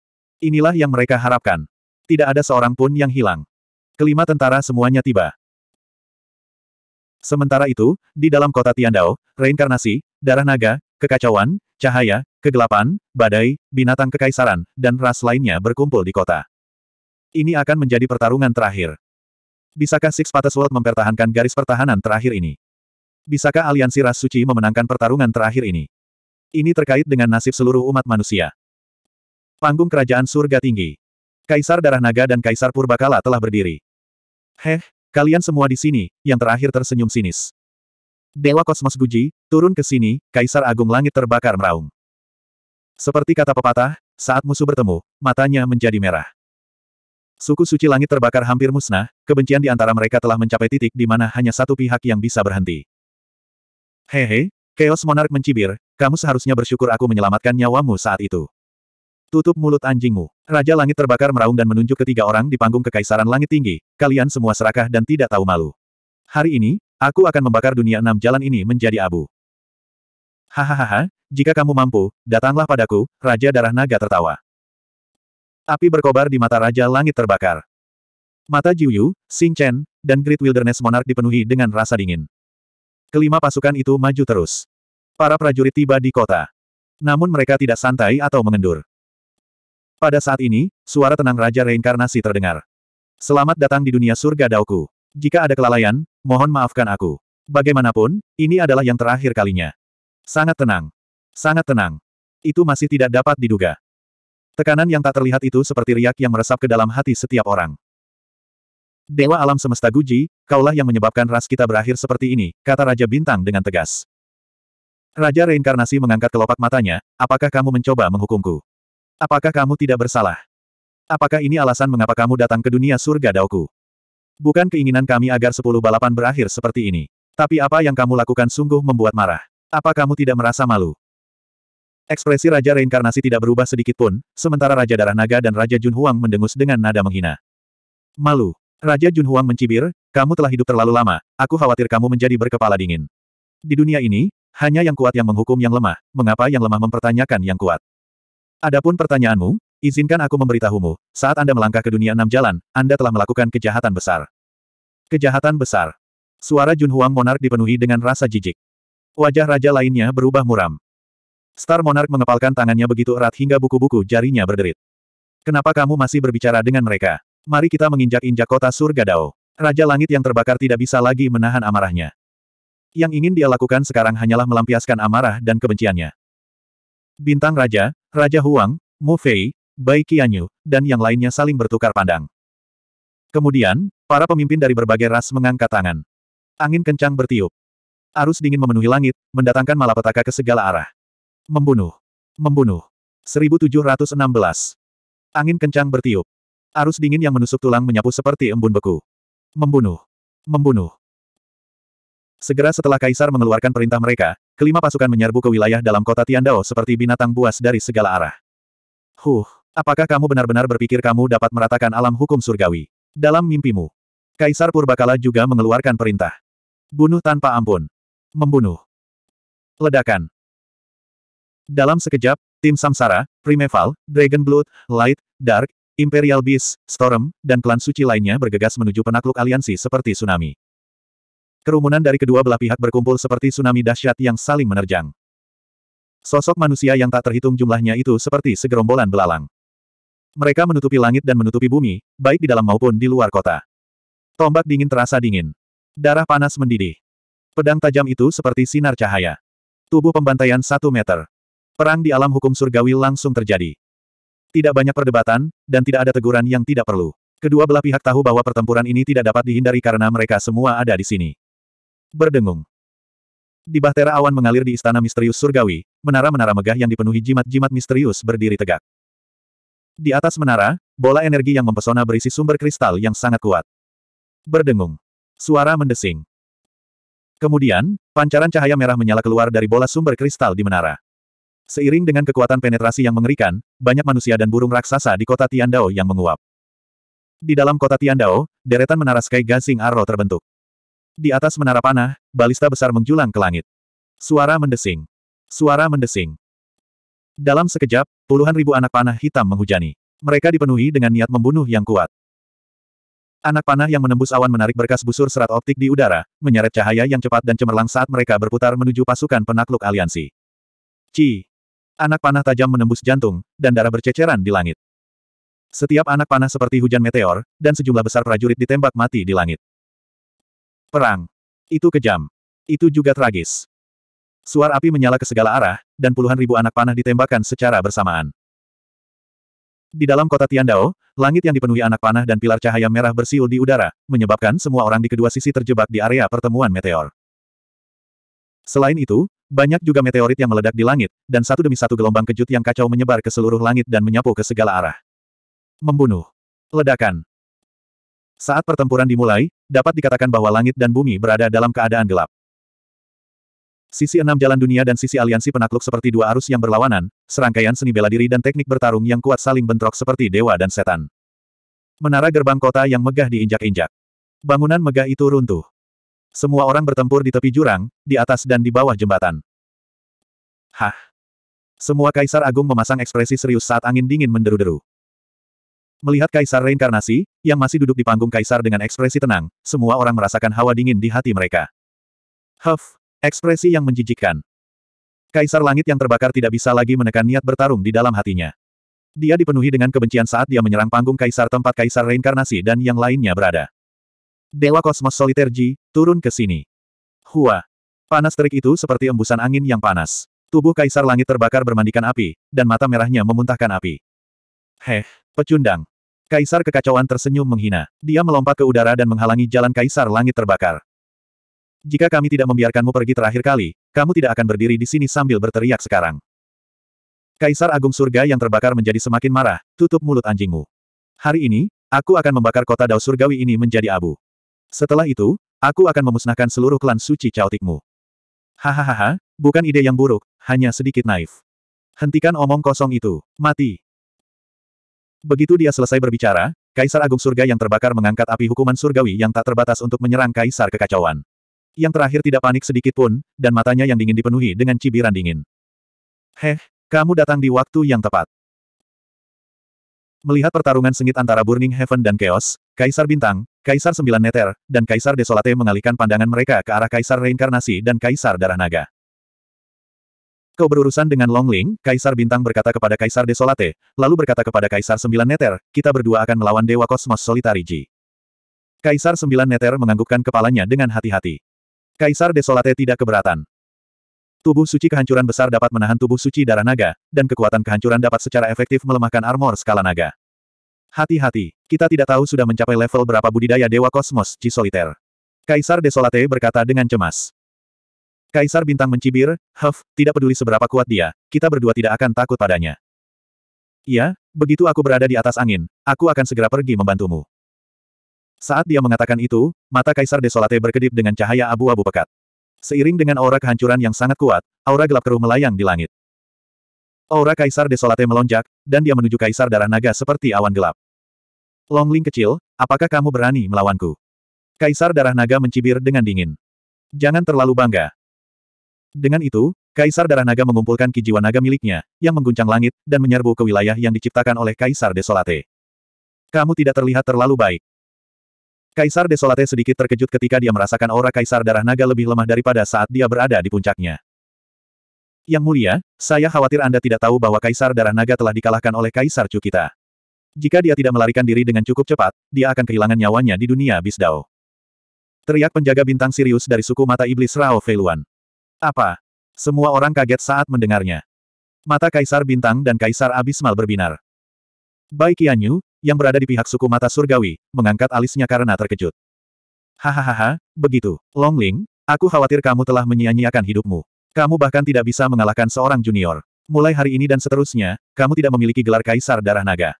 Inilah yang mereka harapkan. Tidak ada seorang pun yang hilang. Kelima tentara semuanya tiba. Sementara itu, di dalam kota Tiandao, reinkarnasi, darah naga, kekacauan, cahaya, kegelapan, badai, binatang kekaisaran, dan ras lainnya berkumpul di kota. Ini akan menjadi pertarungan terakhir. Bisakah Six Patas World mempertahankan garis pertahanan terakhir ini? Bisakah aliansi ras suci memenangkan pertarungan terakhir ini? Ini terkait dengan nasib seluruh umat manusia. Panggung Kerajaan Surga Tinggi. Kaisar Darah Naga dan Kaisar Purbakala telah berdiri. Heh, Kalian semua di sini, yang terakhir tersenyum sinis. Dewa Kosmos Guji, turun ke sini, Kaisar Agung Langit terbakar meraung. Seperti kata pepatah, saat musuh bertemu, matanya menjadi merah. Suku suci langit terbakar hampir musnah, kebencian di antara mereka telah mencapai titik di mana hanya satu pihak yang bisa berhenti. Hehe, Chaos Monarch mencibir, kamu seharusnya bersyukur aku menyelamatkan nyawamu saat itu. Tutup mulut anjingmu. Raja Langit terbakar meraung dan menunjuk ketiga orang di panggung Kekaisaran Langit Tinggi, kalian semua serakah dan tidak tahu malu. Hari ini, aku akan membakar dunia enam jalan ini menjadi abu. Hahaha, jika kamu mampu, datanglah padaku, Raja Darah Naga tertawa. Api berkobar di mata Raja Langit terbakar. Mata Jiuyu, Yu, Xing Chen, dan Great Wilderness Monarch dipenuhi dengan rasa dingin. Kelima pasukan itu maju terus. Para prajurit tiba di kota. Namun mereka tidak santai atau mengendur. Pada saat ini, suara tenang Raja Reinkarnasi terdengar. Selamat datang di dunia surga Daoku. Jika ada kelalaian, mohon maafkan aku. Bagaimanapun, ini adalah yang terakhir kalinya. Sangat tenang. Sangat tenang. Itu masih tidak dapat diduga. Tekanan yang tak terlihat itu seperti riak yang meresap ke dalam hati setiap orang. Dewa alam semesta Guji, kaulah yang menyebabkan ras kita berakhir seperti ini, kata Raja Bintang dengan tegas. Raja Reinkarnasi mengangkat kelopak matanya, apakah kamu mencoba menghukumku? Apakah kamu tidak bersalah? Apakah ini alasan mengapa kamu datang ke dunia surga Daoku? Bukan keinginan kami agar sepuluh balapan berakhir seperti ini. Tapi apa yang kamu lakukan sungguh membuat marah. Apa kamu tidak merasa malu? Ekspresi Raja Reinkarnasi tidak berubah sedikit pun, sementara Raja Darah Naga dan Raja Jun Huang mendengus dengan nada menghina. Malu. Raja Jun Huang mencibir, kamu telah hidup terlalu lama, aku khawatir kamu menjadi berkepala dingin. Di dunia ini, hanya yang kuat yang menghukum yang lemah, mengapa yang lemah mempertanyakan yang kuat? Adapun pertanyaanmu, izinkan aku memberitahumu, saat Anda melangkah ke dunia enam jalan, Anda telah melakukan kejahatan besar. Kejahatan besar. Suara Jun Huang Monarch dipenuhi dengan rasa jijik. Wajah raja lainnya berubah muram. Star Monarch mengepalkan tangannya begitu erat hingga buku-buku jarinya berderit. Kenapa kamu masih berbicara dengan mereka? Mari kita menginjak-injak kota surga Dao. Raja langit yang terbakar tidak bisa lagi menahan amarahnya. Yang ingin dia lakukan sekarang hanyalah melampiaskan amarah dan kebenciannya. Bintang Raja, Raja Huang, Mu Fei, Bai Qianyu, dan yang lainnya saling bertukar pandang. Kemudian, para pemimpin dari berbagai ras mengangkat tangan. Angin kencang bertiup. Arus dingin memenuhi langit, mendatangkan malapetaka ke segala arah. Membunuh. Membunuh. 1716. Angin kencang bertiup. Arus dingin yang menusuk tulang menyapu seperti embun beku. Membunuh. Membunuh. Segera setelah kaisar mengeluarkan perintah mereka, kelima pasukan menyerbu ke wilayah dalam kota Tiandao seperti binatang buas dari segala arah. Huh, apakah kamu benar-benar berpikir kamu dapat meratakan alam hukum surgawi? Dalam mimpimu, Kaisar Purbakala juga mengeluarkan perintah. Bunuh tanpa ampun. Membunuh. Ledakan. Dalam sekejap, tim Samsara, Primeval, Dragon Blood, Light, Dark, Imperial Beast, Storm, dan klan suci lainnya bergegas menuju penakluk aliansi seperti tsunami. Kerumunan dari kedua belah pihak berkumpul seperti tsunami dahsyat yang saling menerjang. Sosok manusia yang tak terhitung jumlahnya itu seperti segerombolan belalang. Mereka menutupi langit dan menutupi bumi, baik di dalam maupun di luar kota. Tombak dingin terasa dingin. Darah panas mendidih. Pedang tajam itu seperti sinar cahaya. Tubuh pembantaian satu meter. Perang di alam hukum surgawi langsung terjadi. Tidak banyak perdebatan, dan tidak ada teguran yang tidak perlu. Kedua belah pihak tahu bahwa pertempuran ini tidak dapat dihindari karena mereka semua ada di sini berdengung. Di bahtera awan mengalir di istana misterius surgawi, menara-menara megah yang dipenuhi jimat-jimat misterius berdiri tegak. Di atas menara, bola energi yang mempesona berisi sumber kristal yang sangat kuat. Berdengung. Suara mendesing. Kemudian, pancaran cahaya merah menyala keluar dari bola sumber kristal di menara. Seiring dengan kekuatan penetrasi yang mengerikan, banyak manusia dan burung raksasa di kota Tiandao yang menguap. Di dalam kota Tiandao, deretan menara Sky Gasing Arrow terbentuk. Di atas menara panah, balista besar menjulang ke langit. Suara mendesing. Suara mendesing. Dalam sekejap, puluhan ribu anak panah hitam menghujani. Mereka dipenuhi dengan niat membunuh yang kuat. Anak panah yang menembus awan menarik berkas busur serat optik di udara, menyeret cahaya yang cepat dan cemerlang saat mereka berputar menuju pasukan penakluk aliansi. Ci. Anak panah tajam menembus jantung, dan darah berceceran di langit. Setiap anak panah seperti hujan meteor, dan sejumlah besar prajurit ditembak mati di langit. Perang. Itu kejam. Itu juga tragis. Suar api menyala ke segala arah, dan puluhan ribu anak panah ditembakkan secara bersamaan. Di dalam kota Tiandao, langit yang dipenuhi anak panah dan pilar cahaya merah bersiul di udara, menyebabkan semua orang di kedua sisi terjebak di area pertemuan meteor. Selain itu, banyak juga meteorit yang meledak di langit, dan satu demi satu gelombang kejut yang kacau menyebar ke seluruh langit dan menyapu ke segala arah. Membunuh. Ledakan. Saat pertempuran dimulai, dapat dikatakan bahwa langit dan bumi berada dalam keadaan gelap. Sisi enam jalan dunia dan sisi aliansi penakluk seperti dua arus yang berlawanan, serangkaian seni bela diri dan teknik bertarung yang kuat saling bentrok seperti dewa dan setan. Menara gerbang kota yang megah diinjak-injak. Bangunan megah itu runtuh. Semua orang bertempur di tepi jurang, di atas dan di bawah jembatan. Hah? Semua kaisar agung memasang ekspresi serius saat angin dingin menderu-deru. Melihat Kaisar Reinkarnasi, yang masih duduk di panggung Kaisar dengan ekspresi tenang, semua orang merasakan hawa dingin di hati mereka. Huff, ekspresi yang menjijikkan. Kaisar Langit yang terbakar tidak bisa lagi menekan niat bertarung di dalam hatinya. Dia dipenuhi dengan kebencian saat dia menyerang panggung Kaisar tempat Kaisar Reinkarnasi dan yang lainnya berada. Dewa Kosmos Soliterji, turun ke sini. Hua. Panas terik itu seperti embusan angin yang panas. Tubuh Kaisar Langit terbakar bermandikan api, dan mata merahnya memuntahkan api. Heh, pecundang. Kaisar kekacauan tersenyum menghina. Dia melompat ke udara dan menghalangi jalan kaisar langit terbakar. Jika kami tidak membiarkanmu pergi terakhir kali, kamu tidak akan berdiri di sini sambil berteriak sekarang. Kaisar Agung Surga yang terbakar menjadi semakin marah, tutup mulut anjingmu. Hari ini, aku akan membakar kota Dao Surgawi ini menjadi abu. Setelah itu, aku akan memusnahkan seluruh klan suci caotikmu. Hahaha, bukan ide yang buruk, hanya sedikit naif. Hentikan omong kosong itu, mati. Begitu dia selesai berbicara, Kaisar Agung Surga yang terbakar mengangkat api hukuman surgawi yang tak terbatas untuk menyerang Kaisar Kekacauan. Yang terakhir tidak panik sedikit pun, dan matanya yang dingin dipenuhi dengan cibiran dingin. Heh, kamu datang di waktu yang tepat. Melihat pertarungan sengit antara Burning Heaven dan Chaos, Kaisar Bintang, Kaisar Sembilan Neter, dan Kaisar Desolate mengalihkan pandangan mereka ke arah Kaisar Reinkarnasi dan Kaisar Darah Naga. Kau berurusan dengan Longling, Kaisar Bintang berkata kepada Kaisar Desolate, lalu berkata kepada Kaisar Sembilan Neter, kita berdua akan melawan Dewa Kosmos Solitariji. Kaisar Sembilan Neter menganggukkan kepalanya dengan hati-hati. Kaisar Desolate tidak keberatan. Tubuh suci kehancuran besar dapat menahan tubuh suci darah naga, dan kekuatan kehancuran dapat secara efektif melemahkan armor skala naga. Hati-hati, kita tidak tahu sudah mencapai level berapa budidaya Dewa Kosmos Cisoliter. Kaisar Desolate berkata dengan cemas. Kaisar Bintang mencibir, Huff, tidak peduli seberapa kuat dia, kita berdua tidak akan takut padanya. Ya, begitu aku berada di atas angin, aku akan segera pergi membantumu. Saat dia mengatakan itu, mata Kaisar Desolate berkedip dengan cahaya abu-abu pekat. Seiring dengan aura kehancuran yang sangat kuat, aura gelap keruh melayang di langit. Aura Kaisar Desolate melonjak, dan dia menuju Kaisar Darah Naga seperti awan gelap. Longling kecil, apakah kamu berani melawanku? Kaisar Darah Naga mencibir dengan dingin. Jangan terlalu bangga, dengan itu, Kaisar Darah Naga mengumpulkan kijiwa naga miliknya, yang mengguncang langit, dan menyerbu ke wilayah yang diciptakan oleh Kaisar Desolate. Kamu tidak terlihat terlalu baik. Kaisar Desolate sedikit terkejut ketika dia merasakan aura Kaisar Darah Naga lebih lemah daripada saat dia berada di puncaknya. Yang mulia, saya khawatir Anda tidak tahu bahwa Kaisar Darah Naga telah dikalahkan oleh Kaisar Cukita. Jika dia tidak melarikan diri dengan cukup cepat, dia akan kehilangan nyawanya di dunia Bisdao. Teriak penjaga bintang Sirius dari suku mata iblis Rao Feiluan. Apa? Semua orang kaget saat mendengarnya. Mata Kaisar Bintang dan Kaisar Abismal berbinar. Bai Qianyu, yang berada di pihak suku mata surgawi, mengangkat alisnya karena terkejut. Hahaha, begitu. Longling, aku khawatir kamu telah menyia-nyiakan hidupmu. Kamu bahkan tidak bisa mengalahkan seorang junior. Mulai hari ini dan seterusnya, kamu tidak memiliki gelar Kaisar Darah Naga.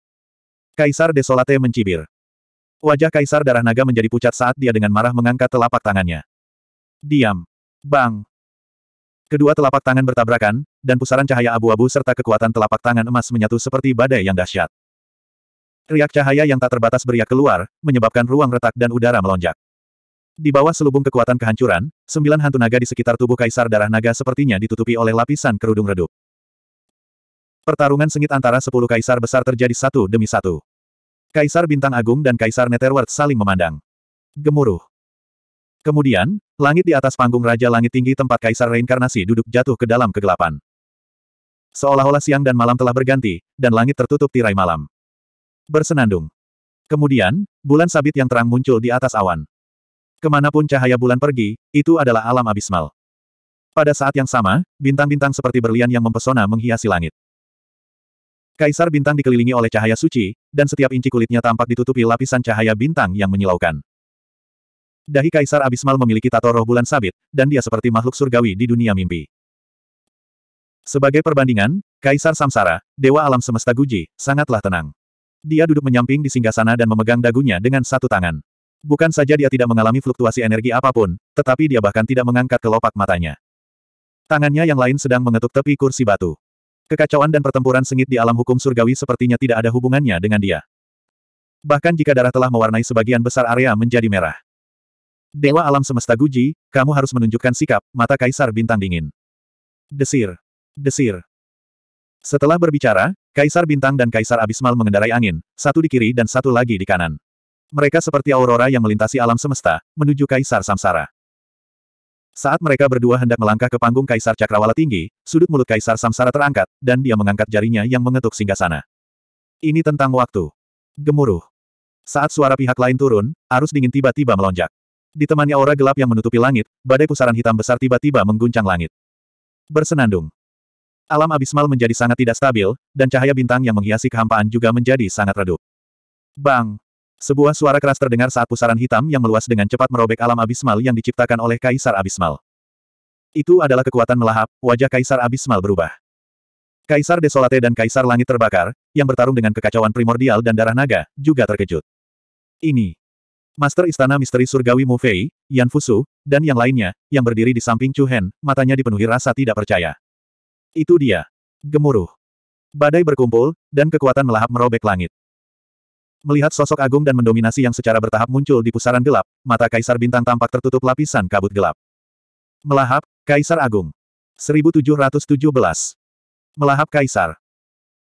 Kaisar Desolate mencibir. Wajah Kaisar Darah Naga menjadi pucat saat dia dengan marah mengangkat telapak tangannya. Diam. Bang. Kedua telapak tangan bertabrakan, dan pusaran cahaya abu-abu serta kekuatan telapak tangan emas menyatu seperti badai yang dahsyat. Riak cahaya yang tak terbatas beriak keluar, menyebabkan ruang retak dan udara melonjak. Di bawah selubung kekuatan kehancuran, sembilan hantu naga di sekitar tubuh kaisar darah naga sepertinya ditutupi oleh lapisan kerudung redup. Pertarungan sengit antara sepuluh kaisar besar terjadi satu demi satu. Kaisar Bintang Agung dan Kaisar Netherworld saling memandang. Gemuruh. Kemudian, langit di atas panggung Raja Langit Tinggi tempat Kaisar Reinkarnasi duduk jatuh ke dalam kegelapan. Seolah-olah siang dan malam telah berganti, dan langit tertutup tirai malam. Bersenandung. Kemudian, bulan sabit yang terang muncul di atas awan. Kemanapun cahaya bulan pergi, itu adalah alam abismal. Pada saat yang sama, bintang-bintang seperti berlian yang mempesona menghiasi langit. Kaisar bintang dikelilingi oleh cahaya suci, dan setiap inci kulitnya tampak ditutupi lapisan cahaya bintang yang menyilaukan. Dahi Kaisar Abismal memiliki tato roh bulan sabit, dan dia seperti makhluk surgawi di dunia mimpi. Sebagai perbandingan, Kaisar Samsara, Dewa Alam Semesta Guji, sangatlah tenang. Dia duduk menyamping di singgah sana dan memegang dagunya dengan satu tangan. Bukan saja dia tidak mengalami fluktuasi energi apapun, tetapi dia bahkan tidak mengangkat kelopak matanya. Tangannya yang lain sedang mengetuk tepi kursi batu. Kekacauan dan pertempuran sengit di alam hukum surgawi sepertinya tidak ada hubungannya dengan dia. Bahkan jika darah telah mewarnai sebagian besar area menjadi merah. Dewa alam semesta Guji, kamu harus menunjukkan sikap, mata Kaisar Bintang Dingin. Desir. Desir. Setelah berbicara, Kaisar Bintang dan Kaisar Abismal mengendarai angin, satu di kiri dan satu lagi di kanan. Mereka seperti aurora yang melintasi alam semesta, menuju Kaisar Samsara. Saat mereka berdua hendak melangkah ke panggung Kaisar Cakrawala tinggi, sudut mulut Kaisar Samsara terangkat, dan dia mengangkat jarinya yang mengetuk singgah sana. Ini tentang waktu. Gemuruh. Saat suara pihak lain turun, arus dingin tiba-tiba melonjak. Ditemani aura gelap yang menutupi langit, badai pusaran hitam besar tiba-tiba mengguncang langit. Bersenandung. Alam abismal menjadi sangat tidak stabil, dan cahaya bintang yang menghiasi kehampaan juga menjadi sangat redup. Bang! Sebuah suara keras terdengar saat pusaran hitam yang meluas dengan cepat merobek alam abismal yang diciptakan oleh Kaisar Abismal. Itu adalah kekuatan melahap, wajah Kaisar Abismal berubah. Kaisar Desolate dan Kaisar Langit Terbakar, yang bertarung dengan kekacauan primordial dan darah naga, juga terkejut. Ini, Master Istana Misteri Surgawi Mu Fei, Yan Fusu, dan yang lainnya, yang berdiri di samping Chu Hen, matanya dipenuhi rasa tidak percaya. Itu dia. Gemuruh. Badai berkumpul, dan kekuatan melahap merobek langit. Melihat sosok agung dan mendominasi yang secara bertahap muncul di pusaran gelap, mata Kaisar Bintang tampak tertutup lapisan kabut gelap. Melahap, Kaisar Agung. 1717. Melahap Kaisar.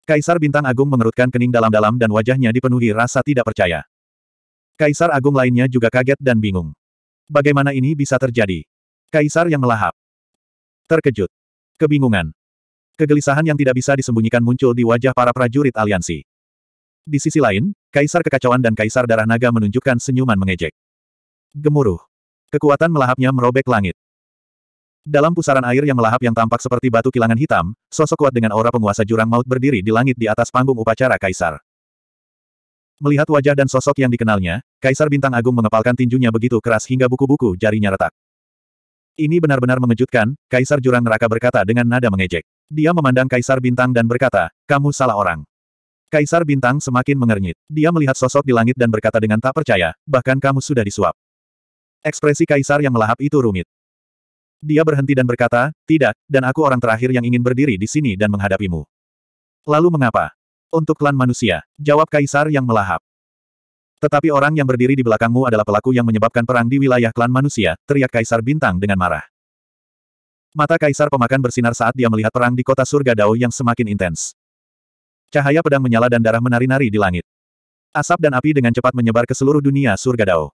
Kaisar Bintang Agung mengerutkan kening dalam-dalam dan wajahnya dipenuhi rasa tidak percaya. Kaisar Agung lainnya juga kaget dan bingung. Bagaimana ini bisa terjadi? Kaisar yang melahap. Terkejut. Kebingungan. Kegelisahan yang tidak bisa disembunyikan muncul di wajah para prajurit aliansi. Di sisi lain, Kaisar Kekacauan dan Kaisar Darah Naga menunjukkan senyuman mengejek. Gemuruh. Kekuatan melahapnya merobek langit. Dalam pusaran air yang melahap yang tampak seperti batu kilangan hitam, sosok kuat dengan aura penguasa jurang maut berdiri di langit di atas panggung upacara Kaisar. Melihat wajah dan sosok yang dikenalnya, Kaisar Bintang Agung mengepalkan tinjunya begitu keras hingga buku-buku jarinya retak. Ini benar-benar mengejutkan, Kaisar Jurang Neraka berkata dengan nada mengejek. Dia memandang Kaisar Bintang dan berkata, kamu salah orang. Kaisar Bintang semakin mengernyit. Dia melihat sosok di langit dan berkata dengan tak percaya, bahkan kamu sudah disuap. Ekspresi Kaisar yang melahap itu rumit. Dia berhenti dan berkata, tidak, dan aku orang terakhir yang ingin berdiri di sini dan menghadapimu. Lalu mengapa? Untuk klan manusia, jawab kaisar yang melahap. Tetapi orang yang berdiri di belakangmu adalah pelaku yang menyebabkan perang di wilayah klan manusia, teriak Kaisar Bintang dengan marah. Mata Kaisar Pemakan bersinar saat dia melihat perang di kota surga Dao yang semakin intens. Cahaya pedang menyala dan darah menari-nari di langit. Asap dan api dengan cepat menyebar ke seluruh dunia surga Dao.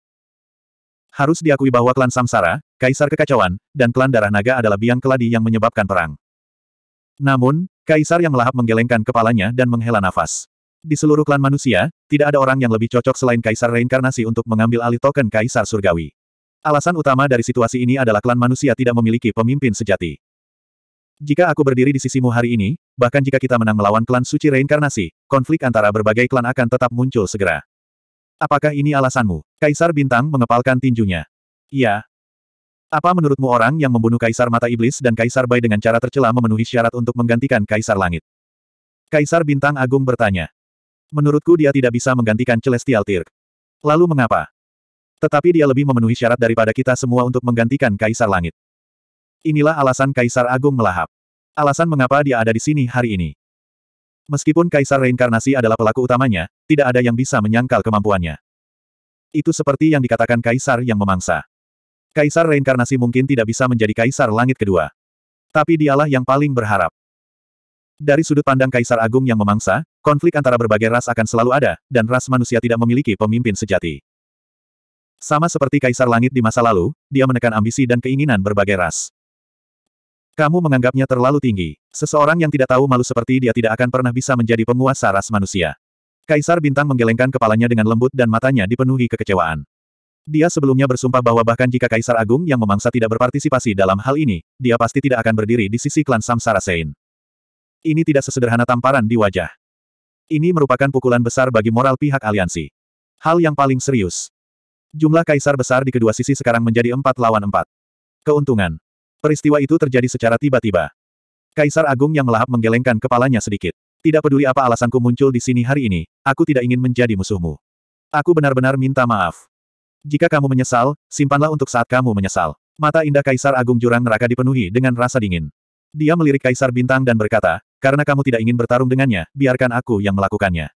Harus diakui bahwa klan Samsara, Kaisar Kekacauan, dan klan Darah Naga adalah biang keladi yang menyebabkan perang. Namun, Kaisar yang melahap menggelengkan kepalanya dan menghela nafas. Di seluruh klan manusia, tidak ada orang yang lebih cocok selain Kaisar Reinkarnasi untuk mengambil alih token Kaisar Surgawi. Alasan utama dari situasi ini adalah klan manusia tidak memiliki pemimpin sejati. Jika aku berdiri di sisimu hari ini, bahkan jika kita menang melawan klan suci reinkarnasi, konflik antara berbagai klan akan tetap muncul segera. Apakah ini alasanmu? Kaisar Bintang mengepalkan tinjunya. Iya, apa menurutmu orang yang membunuh Kaisar Mata Iblis dan Kaisar Bai dengan cara tercela memenuhi syarat untuk menggantikan Kaisar Langit? Kaisar Bintang Agung bertanya. Menurutku dia tidak bisa menggantikan Celestial Tirk. Lalu mengapa? Tetapi dia lebih memenuhi syarat daripada kita semua untuk menggantikan Kaisar Langit. Inilah alasan Kaisar Agung melahap. Alasan mengapa dia ada di sini hari ini. Meskipun Kaisar Reinkarnasi adalah pelaku utamanya, tidak ada yang bisa menyangkal kemampuannya. Itu seperti yang dikatakan Kaisar yang memangsa. Kaisar reinkarnasi mungkin tidak bisa menjadi kaisar langit kedua. Tapi dialah yang paling berharap. Dari sudut pandang Kaisar Agung yang memangsa, konflik antara berbagai ras akan selalu ada, dan ras manusia tidak memiliki pemimpin sejati. Sama seperti Kaisar Langit di masa lalu, dia menekan ambisi dan keinginan berbagai ras. Kamu menganggapnya terlalu tinggi. Seseorang yang tidak tahu malu seperti dia tidak akan pernah bisa menjadi penguasa ras manusia. Kaisar Bintang menggelengkan kepalanya dengan lembut dan matanya dipenuhi kekecewaan. Dia sebelumnya bersumpah bahwa bahkan jika Kaisar Agung yang memangsa tidak berpartisipasi dalam hal ini, dia pasti tidak akan berdiri di sisi klan Samsara Sein. Ini tidak sesederhana tamparan di wajah. Ini merupakan pukulan besar bagi moral pihak aliansi. Hal yang paling serius. Jumlah kaisar besar di kedua sisi sekarang menjadi empat lawan empat. Keuntungan. Peristiwa itu terjadi secara tiba-tiba. Kaisar Agung yang melahap menggelengkan kepalanya sedikit. Tidak peduli apa alasanku muncul di sini hari ini, aku tidak ingin menjadi musuhmu. Aku benar-benar minta maaf. Jika kamu menyesal, simpanlah untuk saat kamu menyesal. Mata indah Kaisar Agung Jurang Neraka dipenuhi dengan rasa dingin. Dia melirik Kaisar Bintang dan berkata, karena kamu tidak ingin bertarung dengannya, biarkan aku yang melakukannya.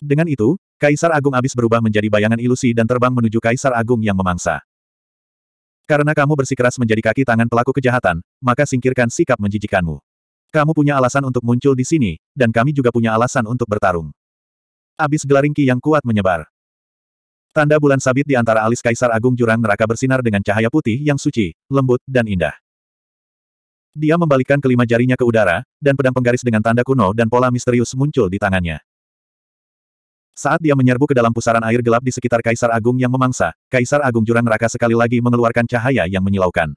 Dengan itu, Kaisar Agung abis berubah menjadi bayangan ilusi dan terbang menuju Kaisar Agung yang memangsa. Karena kamu bersikeras menjadi kaki tangan pelaku kejahatan, maka singkirkan sikap menjijikanmu. Kamu punya alasan untuk muncul di sini, dan kami juga punya alasan untuk bertarung. Abis gelaringki yang kuat menyebar. Tanda bulan sabit di antara alis Kaisar Agung Jurang Neraka bersinar dengan cahaya putih yang suci, lembut, dan indah. Dia membalikkan kelima jarinya ke udara, dan pedang penggaris dengan tanda kuno dan pola misterius muncul di tangannya. Saat dia menyerbu ke dalam pusaran air gelap di sekitar Kaisar Agung yang memangsa, Kaisar Agung Jurang Neraka sekali lagi mengeluarkan cahaya yang menyilaukan.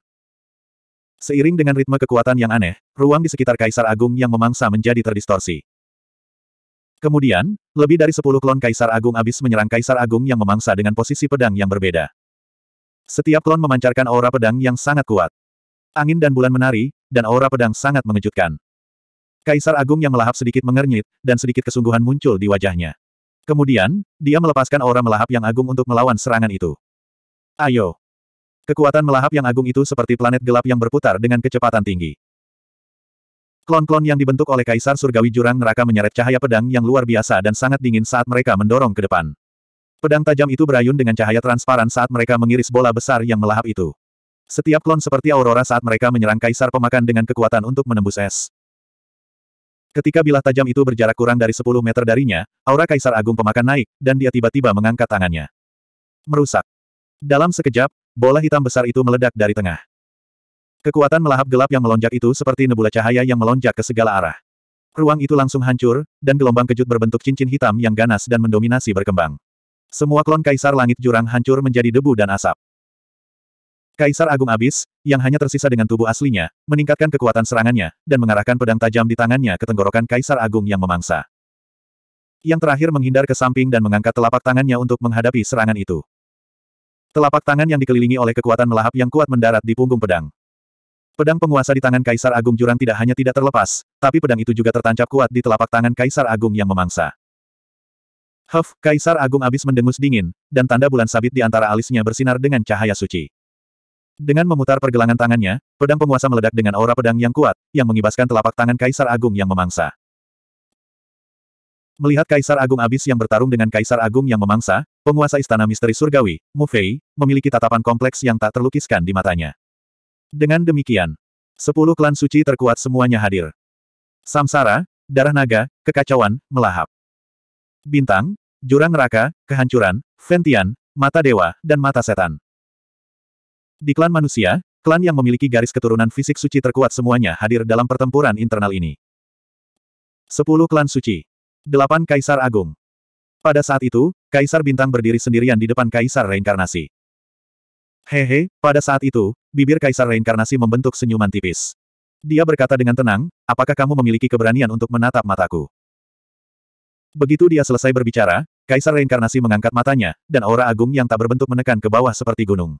Seiring dengan ritme kekuatan yang aneh, ruang di sekitar Kaisar Agung yang memangsa menjadi terdistorsi. Kemudian, lebih dari sepuluh klon Kaisar Agung abis menyerang Kaisar Agung yang memangsa dengan posisi pedang yang berbeda. Setiap klon memancarkan aura pedang yang sangat kuat. Angin dan bulan menari, dan aura pedang sangat mengejutkan. Kaisar Agung yang melahap sedikit mengernyit, dan sedikit kesungguhan muncul di wajahnya. Kemudian, dia melepaskan aura melahap yang agung untuk melawan serangan itu. Ayo! Kekuatan melahap yang agung itu seperti planet gelap yang berputar dengan kecepatan tinggi. Klon-klon yang dibentuk oleh Kaisar Surgawi Jurang Neraka menyeret cahaya pedang yang luar biasa dan sangat dingin saat mereka mendorong ke depan. Pedang tajam itu berayun dengan cahaya transparan saat mereka mengiris bola besar yang melahap itu. Setiap klon seperti aurora saat mereka menyerang Kaisar Pemakan dengan kekuatan untuk menembus es. Ketika bilah tajam itu berjarak kurang dari 10 meter darinya, aura Kaisar Agung Pemakan naik, dan dia tiba-tiba mengangkat tangannya. Merusak. Dalam sekejap, bola hitam besar itu meledak dari tengah. Kekuatan melahap gelap yang melonjak itu seperti nebula cahaya yang melonjak ke segala arah. Ruang itu langsung hancur, dan gelombang kejut berbentuk cincin hitam yang ganas dan mendominasi berkembang. Semua klon Kaisar Langit Jurang hancur menjadi debu dan asap. Kaisar Agung Abis, yang hanya tersisa dengan tubuh aslinya, meningkatkan kekuatan serangannya, dan mengarahkan pedang tajam di tangannya ke tenggorokan Kaisar Agung yang memangsa. Yang terakhir menghindar ke samping dan mengangkat telapak tangannya untuk menghadapi serangan itu. Telapak tangan yang dikelilingi oleh kekuatan melahap yang kuat mendarat di punggung pedang. Pedang penguasa di tangan Kaisar Agung Jurang tidak hanya tidak terlepas, tapi pedang itu juga tertancap kuat di telapak tangan Kaisar Agung yang memangsa. Huff, Kaisar Agung abis mendengus dingin, dan tanda bulan sabit di antara alisnya bersinar dengan cahaya suci. Dengan memutar pergelangan tangannya, pedang penguasa meledak dengan aura pedang yang kuat, yang mengibaskan telapak tangan Kaisar Agung yang memangsa. Melihat Kaisar Agung abis yang bertarung dengan Kaisar Agung yang memangsa, penguasa Istana Misteri Surgawi, Mu memiliki tatapan kompleks yang tak terlukiskan di matanya. Dengan demikian, sepuluh klan suci terkuat semuanya hadir. Samsara, darah naga, kekacauan, melahap. Bintang, jurang neraka, kehancuran, ventian, mata dewa, dan mata setan. Di klan manusia, klan yang memiliki garis keturunan fisik suci terkuat semuanya hadir dalam pertempuran internal ini. Sepuluh klan suci. Delapan Kaisar Agung. Pada saat itu, Kaisar Bintang berdiri sendirian di depan Kaisar Reinkarnasi. Hehe, pada saat itu, bibir kaisar reinkarnasi membentuk senyuman tipis. Dia berkata dengan tenang, apakah kamu memiliki keberanian untuk menatap mataku? Begitu dia selesai berbicara, kaisar reinkarnasi mengangkat matanya, dan aura agung yang tak berbentuk menekan ke bawah seperti gunung.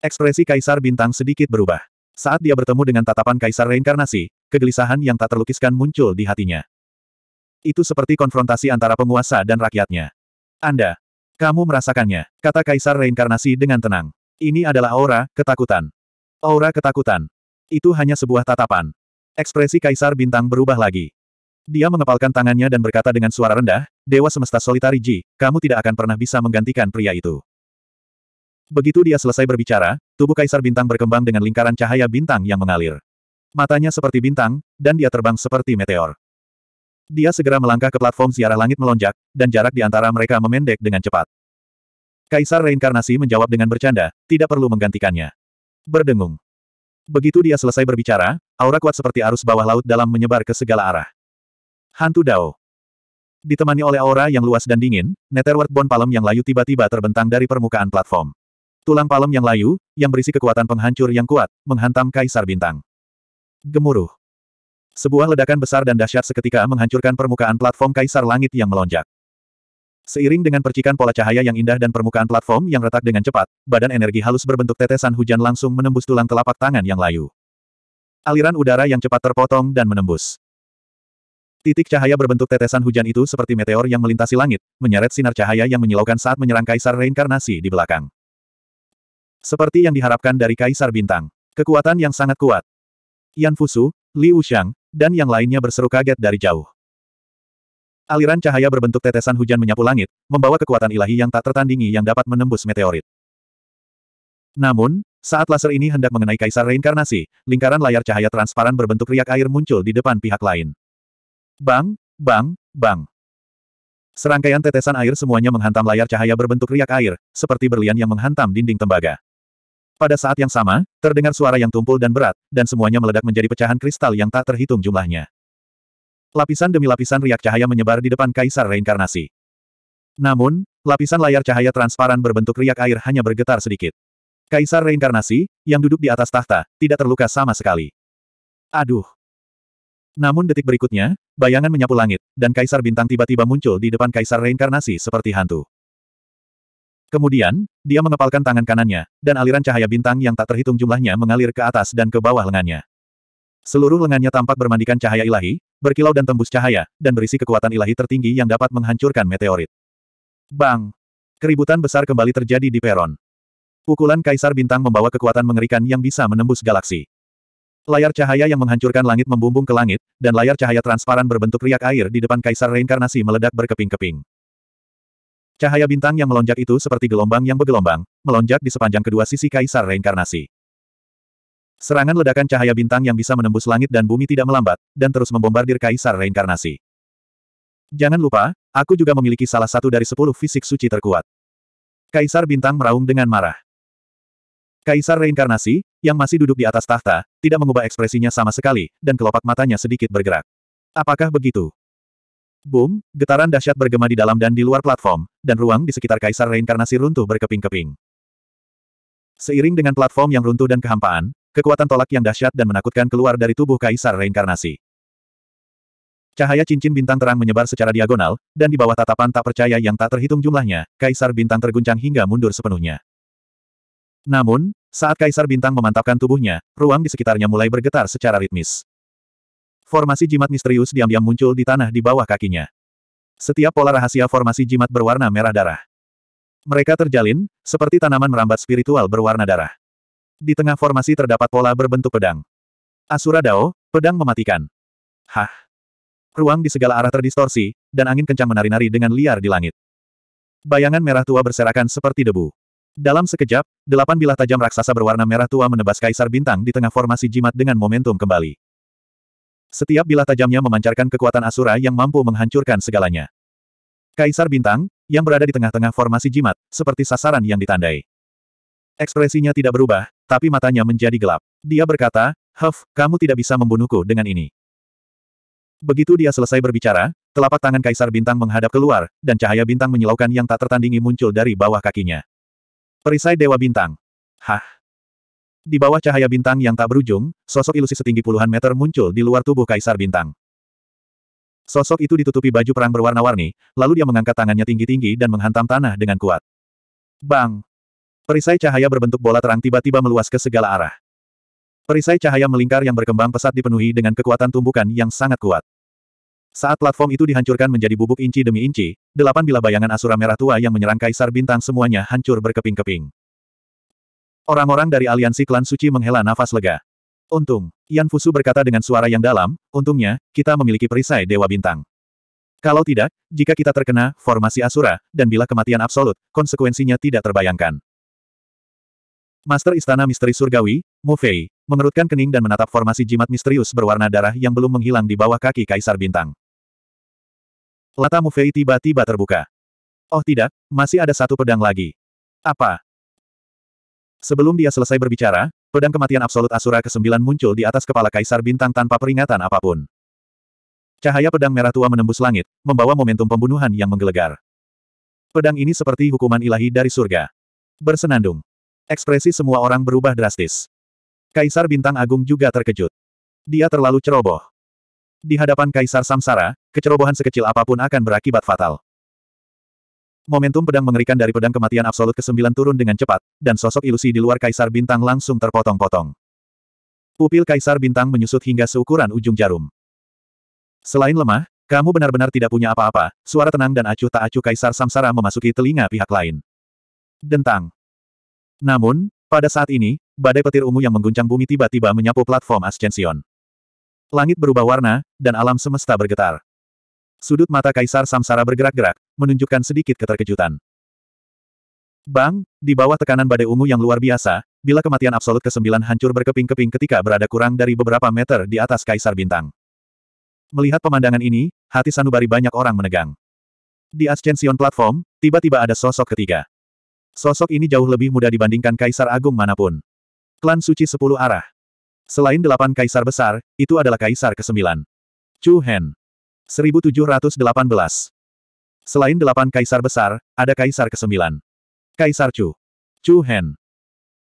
Ekspresi kaisar bintang sedikit berubah. Saat dia bertemu dengan tatapan kaisar reinkarnasi, kegelisahan yang tak terlukiskan muncul di hatinya. Itu seperti konfrontasi antara penguasa dan rakyatnya. Anda, kamu merasakannya, kata kaisar reinkarnasi dengan tenang. Ini adalah aura ketakutan. Aura ketakutan. Itu hanya sebuah tatapan. Ekspresi Kaisar Bintang berubah lagi. Dia mengepalkan tangannya dan berkata dengan suara rendah, Dewa Semesta Solitari Ji, kamu tidak akan pernah bisa menggantikan pria itu. Begitu dia selesai berbicara, tubuh Kaisar Bintang berkembang dengan lingkaran cahaya bintang yang mengalir. Matanya seperti bintang, dan dia terbang seperti meteor. Dia segera melangkah ke platform ziarah langit melonjak, dan jarak di antara mereka memendek dengan cepat. Kaisar reinkarnasi menjawab dengan bercanda, tidak perlu menggantikannya. Berdengung. Begitu dia selesai berbicara, aura kuat seperti arus bawah laut dalam menyebar ke segala arah. Hantu Dao. Ditemani oleh aura yang luas dan dingin, Netherworld Bone Palem yang layu tiba-tiba terbentang dari permukaan platform. Tulang palem yang layu, yang berisi kekuatan penghancur yang kuat, menghantam Kaisar Bintang. Gemuruh. Sebuah ledakan besar dan dahsyat seketika menghancurkan permukaan platform Kaisar Langit yang melonjak. Seiring dengan percikan pola cahaya yang indah dan permukaan platform yang retak dengan cepat, badan energi halus berbentuk tetesan hujan langsung menembus tulang telapak tangan yang layu. Aliran udara yang cepat terpotong dan menembus. Titik cahaya berbentuk tetesan hujan itu seperti meteor yang melintasi langit, menyeret sinar cahaya yang menyilaukan saat menyerang kaisar reinkarnasi di belakang. Seperti yang diharapkan dari kaisar bintang. Kekuatan yang sangat kuat. Yan Fusu, Li Wuxiang, dan yang lainnya berseru kaget dari jauh. Aliran cahaya berbentuk tetesan hujan menyapu langit, membawa kekuatan ilahi yang tak tertandingi yang dapat menembus meteorit. Namun, saat laser ini hendak mengenai kaisar reinkarnasi, lingkaran layar cahaya transparan berbentuk riak air muncul di depan pihak lain. Bang, bang, bang. Serangkaian tetesan air semuanya menghantam layar cahaya berbentuk riak air, seperti berlian yang menghantam dinding tembaga. Pada saat yang sama, terdengar suara yang tumpul dan berat, dan semuanya meledak menjadi pecahan kristal yang tak terhitung jumlahnya. Lapisan demi lapisan riak cahaya menyebar di depan kaisar reinkarnasi. Namun, lapisan layar cahaya transparan berbentuk riak air hanya bergetar sedikit. Kaisar reinkarnasi, yang duduk di atas tahta, tidak terluka sama sekali. Aduh. Namun detik berikutnya, bayangan menyapu langit, dan Kaisar Bintang tiba-tiba muncul di depan Kaisar reinkarnasi seperti hantu. Kemudian, dia mengepalkan tangan kanannya, dan aliran cahaya bintang yang tak terhitung jumlahnya mengalir ke atas dan ke bawah lengannya. Seluruh lengannya tampak bermandikan cahaya ilahi, berkilau dan tembus cahaya, dan berisi kekuatan ilahi tertinggi yang dapat menghancurkan meteorit. Bang! Keributan besar kembali terjadi di peron. Pukulan Kaisar Bintang membawa kekuatan mengerikan yang bisa menembus galaksi. Layar cahaya yang menghancurkan langit membumbung ke langit, dan layar cahaya transparan berbentuk riak air di depan Kaisar Reinkarnasi meledak berkeping-keping. Cahaya bintang yang melonjak itu seperti gelombang yang bergelombang, melonjak di sepanjang kedua sisi Kaisar Reinkarnasi. Serangan ledakan cahaya bintang yang bisa menembus langit dan bumi tidak melambat, dan terus membombardir Kaisar Reinkarnasi. Jangan lupa, aku juga memiliki salah satu dari sepuluh fisik suci terkuat. Kaisar Bintang meraung dengan marah. Kaisar Reinkarnasi, yang masih duduk di atas tahta, tidak mengubah ekspresinya sama sekali, dan kelopak matanya sedikit bergerak. Apakah begitu? Boom, getaran dahsyat bergema di dalam dan di luar platform, dan ruang di sekitar Kaisar Reinkarnasi runtuh berkeping-keping. Seiring dengan platform yang runtuh dan kehampaan, Kekuatan tolak yang dahsyat dan menakutkan keluar dari tubuh Kaisar Reinkarnasi. Cahaya cincin bintang terang menyebar secara diagonal, dan di bawah tatapan tak percaya yang tak terhitung jumlahnya, Kaisar Bintang terguncang hingga mundur sepenuhnya. Namun, saat Kaisar Bintang memantapkan tubuhnya, ruang di sekitarnya mulai bergetar secara ritmis. Formasi jimat misterius diam-diam muncul di tanah di bawah kakinya. Setiap pola rahasia formasi jimat berwarna merah darah. Mereka terjalin, seperti tanaman merambat spiritual berwarna darah. Di tengah formasi terdapat pola berbentuk pedang. Asura Dao, pedang mematikan. Hah? Ruang di segala arah terdistorsi, dan angin kencang menari-nari dengan liar di langit. Bayangan merah tua berserakan seperti debu. Dalam sekejap, delapan bilah tajam raksasa berwarna merah tua menebas kaisar bintang di tengah formasi jimat dengan momentum kembali. Setiap bilah tajamnya memancarkan kekuatan Asura yang mampu menghancurkan segalanya. Kaisar bintang, yang berada di tengah-tengah formasi jimat, seperti sasaran yang ditandai. Ekspresinya tidak berubah, tapi matanya menjadi gelap. Dia berkata, Huff, kamu tidak bisa membunuhku dengan ini. Begitu dia selesai berbicara, telapak tangan Kaisar Bintang menghadap keluar, dan cahaya bintang menyilaukan yang tak tertandingi muncul dari bawah kakinya. Perisai Dewa Bintang. Hah? Di bawah cahaya bintang yang tak berujung, sosok ilusi setinggi puluhan meter muncul di luar tubuh Kaisar Bintang. Sosok itu ditutupi baju perang berwarna-warni, lalu dia mengangkat tangannya tinggi-tinggi dan menghantam tanah dengan kuat. Bang! Perisai cahaya berbentuk bola terang tiba-tiba meluas ke segala arah. Perisai cahaya melingkar yang berkembang pesat dipenuhi dengan kekuatan tumbukan yang sangat kuat. Saat platform itu dihancurkan menjadi bubuk inci demi inci, delapan bila bayangan Asura Merah Tua yang menyerang Kaisar Bintang semuanya hancur berkeping-keping. Orang-orang dari aliansi klan suci menghela nafas lega. Untung, Yan Fusu berkata dengan suara yang dalam, untungnya, kita memiliki perisai Dewa Bintang. Kalau tidak, jika kita terkena formasi Asura, dan bila kematian absolut, konsekuensinya tidak terbayangkan. Master Istana Misteri Surgawi, Mu Fei, mengerutkan kening dan menatap formasi jimat misterius berwarna darah yang belum menghilang di bawah kaki Kaisar Bintang. Lata Fei tiba-tiba terbuka. Oh tidak, masih ada satu pedang lagi. Apa? Sebelum dia selesai berbicara, pedang kematian absolut Asura ke-9 muncul di atas kepala Kaisar Bintang tanpa peringatan apapun. Cahaya pedang merah tua menembus langit, membawa momentum pembunuhan yang menggelegar. Pedang ini seperti hukuman ilahi dari surga. Bersenandung. Ekspresi semua orang berubah drastis. Kaisar Bintang Agung juga terkejut. Dia terlalu ceroboh. Di hadapan Kaisar Samsara, kecerobohan sekecil apapun akan berakibat fatal. Momentum pedang mengerikan dari pedang kematian absolut ke-9 turun dengan cepat, dan sosok ilusi di luar Kaisar Bintang langsung terpotong-potong. Pupil Kaisar Bintang menyusut hingga seukuran ujung jarum. Selain lemah, kamu benar-benar tidak punya apa-apa, suara tenang dan acuh tak acuh Kaisar Samsara memasuki telinga pihak lain. Dentang. Namun, pada saat ini, badai petir ungu yang mengguncang bumi tiba-tiba menyapu platform Ascension. Langit berubah warna, dan alam semesta bergetar. Sudut mata Kaisar Samsara bergerak-gerak, menunjukkan sedikit keterkejutan. Bang, di bawah tekanan badai ungu yang luar biasa, bila kematian absolut ke-9 hancur berkeping-keping ketika berada kurang dari beberapa meter di atas Kaisar Bintang. Melihat pemandangan ini, hati Sanubari banyak orang menegang. Di Ascension Platform, tiba-tiba ada sosok ketiga. Sosok ini jauh lebih mudah dibandingkan kaisar agung manapun. Klan suci sepuluh arah. Selain delapan kaisar besar, itu adalah kaisar ke-9. Chu Hen. 1718. Selain delapan kaisar besar, ada kaisar ke-9. Kaisar Chu. Chu Hen.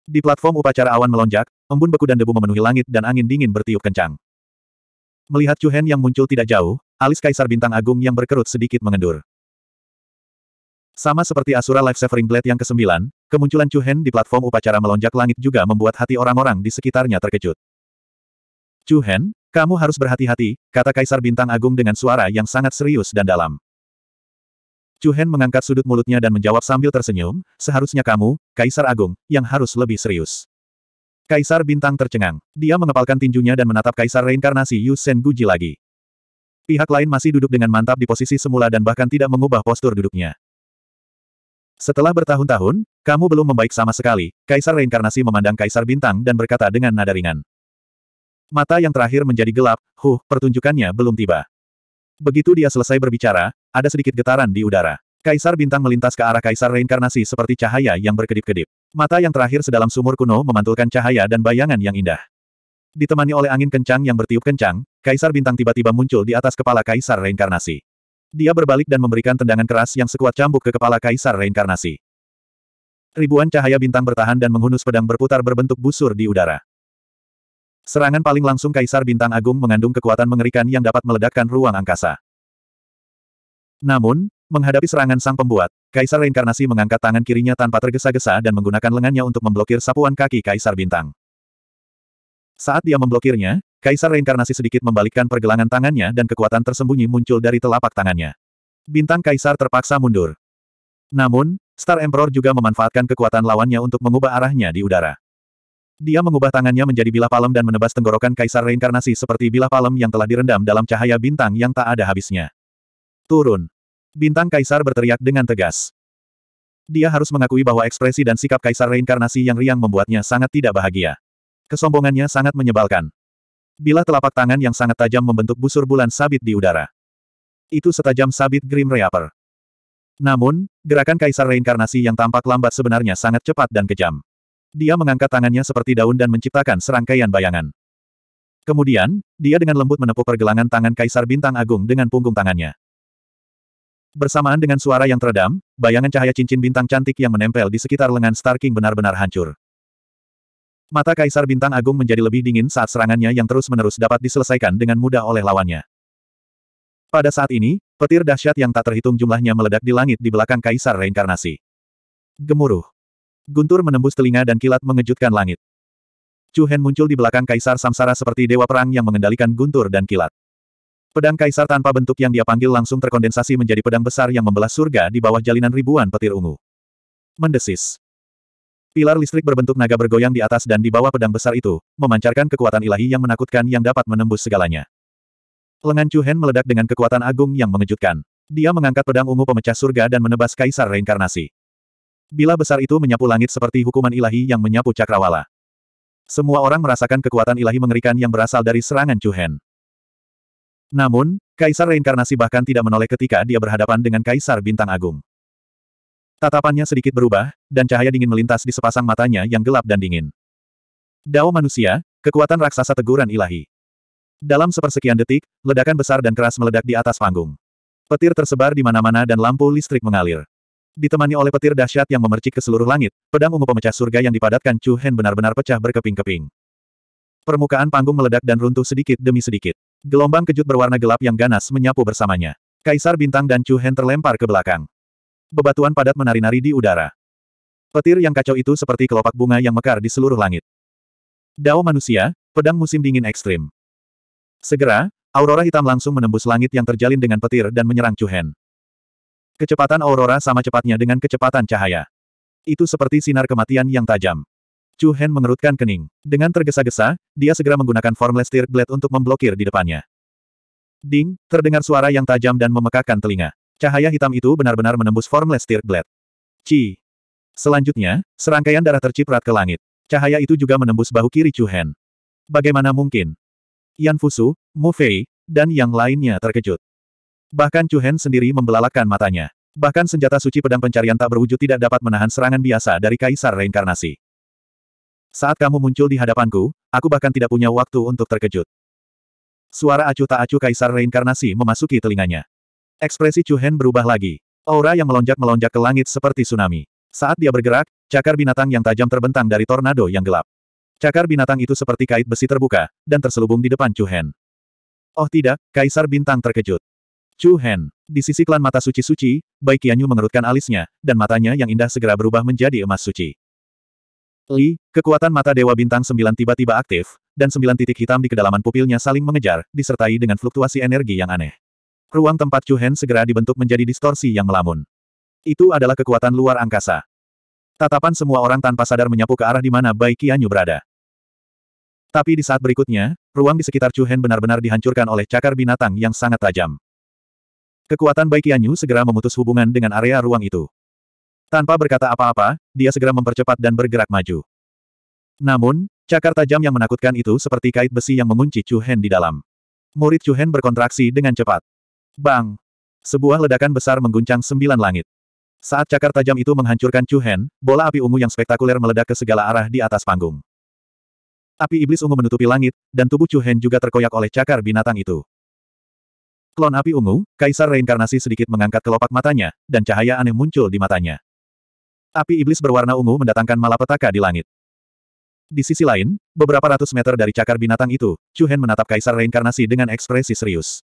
Di platform upacara awan melonjak, embun beku dan debu memenuhi langit dan angin dingin bertiup kencang. Melihat Chu Hen yang muncul tidak jauh, alis kaisar bintang agung yang berkerut sedikit mengendur. Sama seperti Asura Life Severing Blade yang ke-9, kemunculan Chu Hen di platform upacara melonjak langit juga membuat hati orang-orang di sekitarnya terkejut. Chu Hen, kamu harus berhati-hati, kata Kaisar Bintang Agung dengan suara yang sangat serius dan dalam. Chu Hen mengangkat sudut mulutnya dan menjawab sambil tersenyum, seharusnya kamu, Kaisar Agung, yang harus lebih serius. Kaisar Bintang tercengang. Dia mengepalkan tinjunya dan menatap Kaisar Reinkarnasi Yu Sen Guji lagi. Pihak lain masih duduk dengan mantap di posisi semula dan bahkan tidak mengubah postur duduknya. Setelah bertahun-tahun, kamu belum membaik sama sekali, Kaisar Reinkarnasi memandang Kaisar Bintang dan berkata dengan nada ringan. Mata yang terakhir menjadi gelap, huh, pertunjukannya belum tiba. Begitu dia selesai berbicara, ada sedikit getaran di udara. Kaisar Bintang melintas ke arah Kaisar Reinkarnasi seperti cahaya yang berkedip-kedip. Mata yang terakhir sedalam sumur kuno memantulkan cahaya dan bayangan yang indah. Ditemani oleh angin kencang yang bertiup kencang, Kaisar Bintang tiba-tiba muncul di atas kepala Kaisar Reinkarnasi. Dia berbalik dan memberikan tendangan keras yang sekuat cambuk ke kepala Kaisar Reinkarnasi. Ribuan cahaya bintang bertahan dan menghunus pedang berputar berbentuk busur di udara. Serangan paling langsung Kaisar Bintang Agung mengandung kekuatan mengerikan yang dapat meledakkan ruang angkasa. Namun, menghadapi serangan sang pembuat, Kaisar Reinkarnasi mengangkat tangan kirinya tanpa tergesa-gesa dan menggunakan lengannya untuk memblokir sapuan kaki Kaisar Bintang. Saat dia memblokirnya, Kaisar Reinkarnasi sedikit membalikkan pergelangan tangannya dan kekuatan tersembunyi muncul dari telapak tangannya. Bintang Kaisar terpaksa mundur. Namun, Star Emperor juga memanfaatkan kekuatan lawannya untuk mengubah arahnya di udara. Dia mengubah tangannya menjadi bilah palem dan menebas tenggorokan Kaisar Reinkarnasi seperti bilah palem yang telah direndam dalam cahaya bintang yang tak ada habisnya. Turun. Bintang Kaisar berteriak dengan tegas. Dia harus mengakui bahwa ekspresi dan sikap Kaisar Reinkarnasi yang riang membuatnya sangat tidak bahagia. Kesombongannya sangat menyebalkan. Bila telapak tangan yang sangat tajam membentuk busur bulan sabit di udara. Itu setajam sabit Grim Reaper. Namun, gerakan kaisar reinkarnasi yang tampak lambat sebenarnya sangat cepat dan kejam. Dia mengangkat tangannya seperti daun dan menciptakan serangkaian bayangan. Kemudian, dia dengan lembut menepuk pergelangan tangan kaisar bintang agung dengan punggung tangannya. Bersamaan dengan suara yang teredam, bayangan cahaya cincin bintang cantik yang menempel di sekitar lengan Starking benar-benar hancur. Mata Kaisar Bintang Agung menjadi lebih dingin saat serangannya yang terus-menerus dapat diselesaikan dengan mudah oleh lawannya. Pada saat ini, petir dahsyat yang tak terhitung jumlahnya meledak di langit di belakang Kaisar Reinkarnasi. Gemuruh. Guntur menembus telinga dan kilat mengejutkan langit. Chu Hen muncul di belakang Kaisar Samsara seperti dewa perang yang mengendalikan guntur dan kilat. Pedang Kaisar tanpa bentuk yang dia panggil langsung terkondensasi menjadi pedang besar yang membelah surga di bawah jalinan ribuan petir ungu. Mendesis. Pilar listrik berbentuk naga bergoyang di atas dan di bawah pedang besar itu, memancarkan kekuatan ilahi yang menakutkan yang dapat menembus segalanya. Lengan Chu Hen meledak dengan kekuatan agung yang mengejutkan. Dia mengangkat pedang ungu pemecah surga dan menebas kaisar reinkarnasi. Bila besar itu menyapu langit seperti hukuman ilahi yang menyapu cakrawala. Semua orang merasakan kekuatan ilahi mengerikan yang berasal dari serangan Chu Hen. Namun, kaisar reinkarnasi bahkan tidak menoleh ketika dia berhadapan dengan kaisar bintang agung. Tatapannya sedikit berubah, dan cahaya dingin melintas di sepasang matanya yang gelap dan dingin. Dao manusia, kekuatan raksasa teguran ilahi. Dalam sepersekian detik, ledakan besar dan keras meledak di atas panggung. Petir tersebar di mana-mana dan lampu listrik mengalir. Ditemani oleh petir dahsyat yang memercik ke seluruh langit, pedang ungu pemecah surga yang dipadatkan Chu Hen benar-benar pecah berkeping-keping. Permukaan panggung meledak dan runtuh sedikit demi sedikit. Gelombang kejut berwarna gelap yang ganas menyapu bersamanya. Kaisar Bintang dan Chu Hen terlempar ke belakang. Bebatuan padat menari-nari di udara. Petir yang kacau itu seperti kelopak bunga yang mekar di seluruh langit. Dao manusia, pedang musim dingin ekstrim. Segera, aurora hitam langsung menembus langit yang terjalin dengan petir dan menyerang Chu Hen. Kecepatan aurora sama cepatnya dengan kecepatan cahaya. Itu seperti sinar kematian yang tajam. Chu Hen mengerutkan kening. Dengan tergesa-gesa, dia segera menggunakan Formless Tear Blade untuk memblokir di depannya. Ding, terdengar suara yang tajam dan memekakan telinga. Cahaya hitam itu benar-benar menembus Formless Tear Blade. Ci. Selanjutnya, serangkaian darah terciprat ke langit. Cahaya itu juga menembus bahu kiri Chu Hen. Bagaimana mungkin? Yan Fusu, Mu Fei, dan yang lainnya terkejut. Bahkan Chu Hen sendiri membelalakan matanya. Bahkan senjata suci pedang pencarian tak berwujud tidak dapat menahan serangan biasa dari Kaisar Reinkarnasi. Saat kamu muncul di hadapanku, aku bahkan tidak punya waktu untuk terkejut. Suara acuh tak acuh Kaisar Reinkarnasi memasuki telinganya. Ekspresi Chu Hen berubah lagi. Aura yang melonjak-melonjak ke langit seperti tsunami. Saat dia bergerak, cakar binatang yang tajam terbentang dari tornado yang gelap. Cakar binatang itu seperti kait besi terbuka, dan terselubung di depan Chu Hen. Oh tidak, Kaisar Bintang terkejut. Chu Hen, di sisi klan mata suci-suci, Bai Qianyu mengerutkan alisnya, dan matanya yang indah segera berubah menjadi emas suci. Li, kekuatan mata Dewa Bintang Sembilan tiba-tiba aktif, dan sembilan titik hitam di kedalaman pupilnya saling mengejar, disertai dengan fluktuasi energi yang aneh ruang tempat Chu Hen segera dibentuk menjadi distorsi yang melamun. Itu adalah kekuatan luar angkasa. Tatapan semua orang tanpa sadar menyapu ke arah di mana Bai Qianyu berada. Tapi di saat berikutnya, ruang di sekitar Chu Hen benar-benar dihancurkan oleh cakar binatang yang sangat tajam. Kekuatan Bai Qianyu segera memutus hubungan dengan area ruang itu. Tanpa berkata apa-apa, dia segera mempercepat dan bergerak maju. Namun, cakar tajam yang menakutkan itu seperti kait besi yang mengunci Chu Hen di dalam. Murid Chu Hen berkontraksi dengan cepat. Bang! Sebuah ledakan besar mengguncang sembilan langit. Saat cakar tajam itu menghancurkan Chu Hen, bola api ungu yang spektakuler meledak ke segala arah di atas panggung. Api iblis ungu menutupi langit, dan tubuh Chu Hen juga terkoyak oleh cakar binatang itu. Klon api ungu, Kaisar Reinkarnasi sedikit mengangkat kelopak matanya, dan cahaya aneh muncul di matanya. Api iblis berwarna ungu mendatangkan malapetaka di langit. Di sisi lain, beberapa ratus meter dari cakar binatang itu, Chu Hen menatap Kaisar Reinkarnasi dengan ekspresi serius.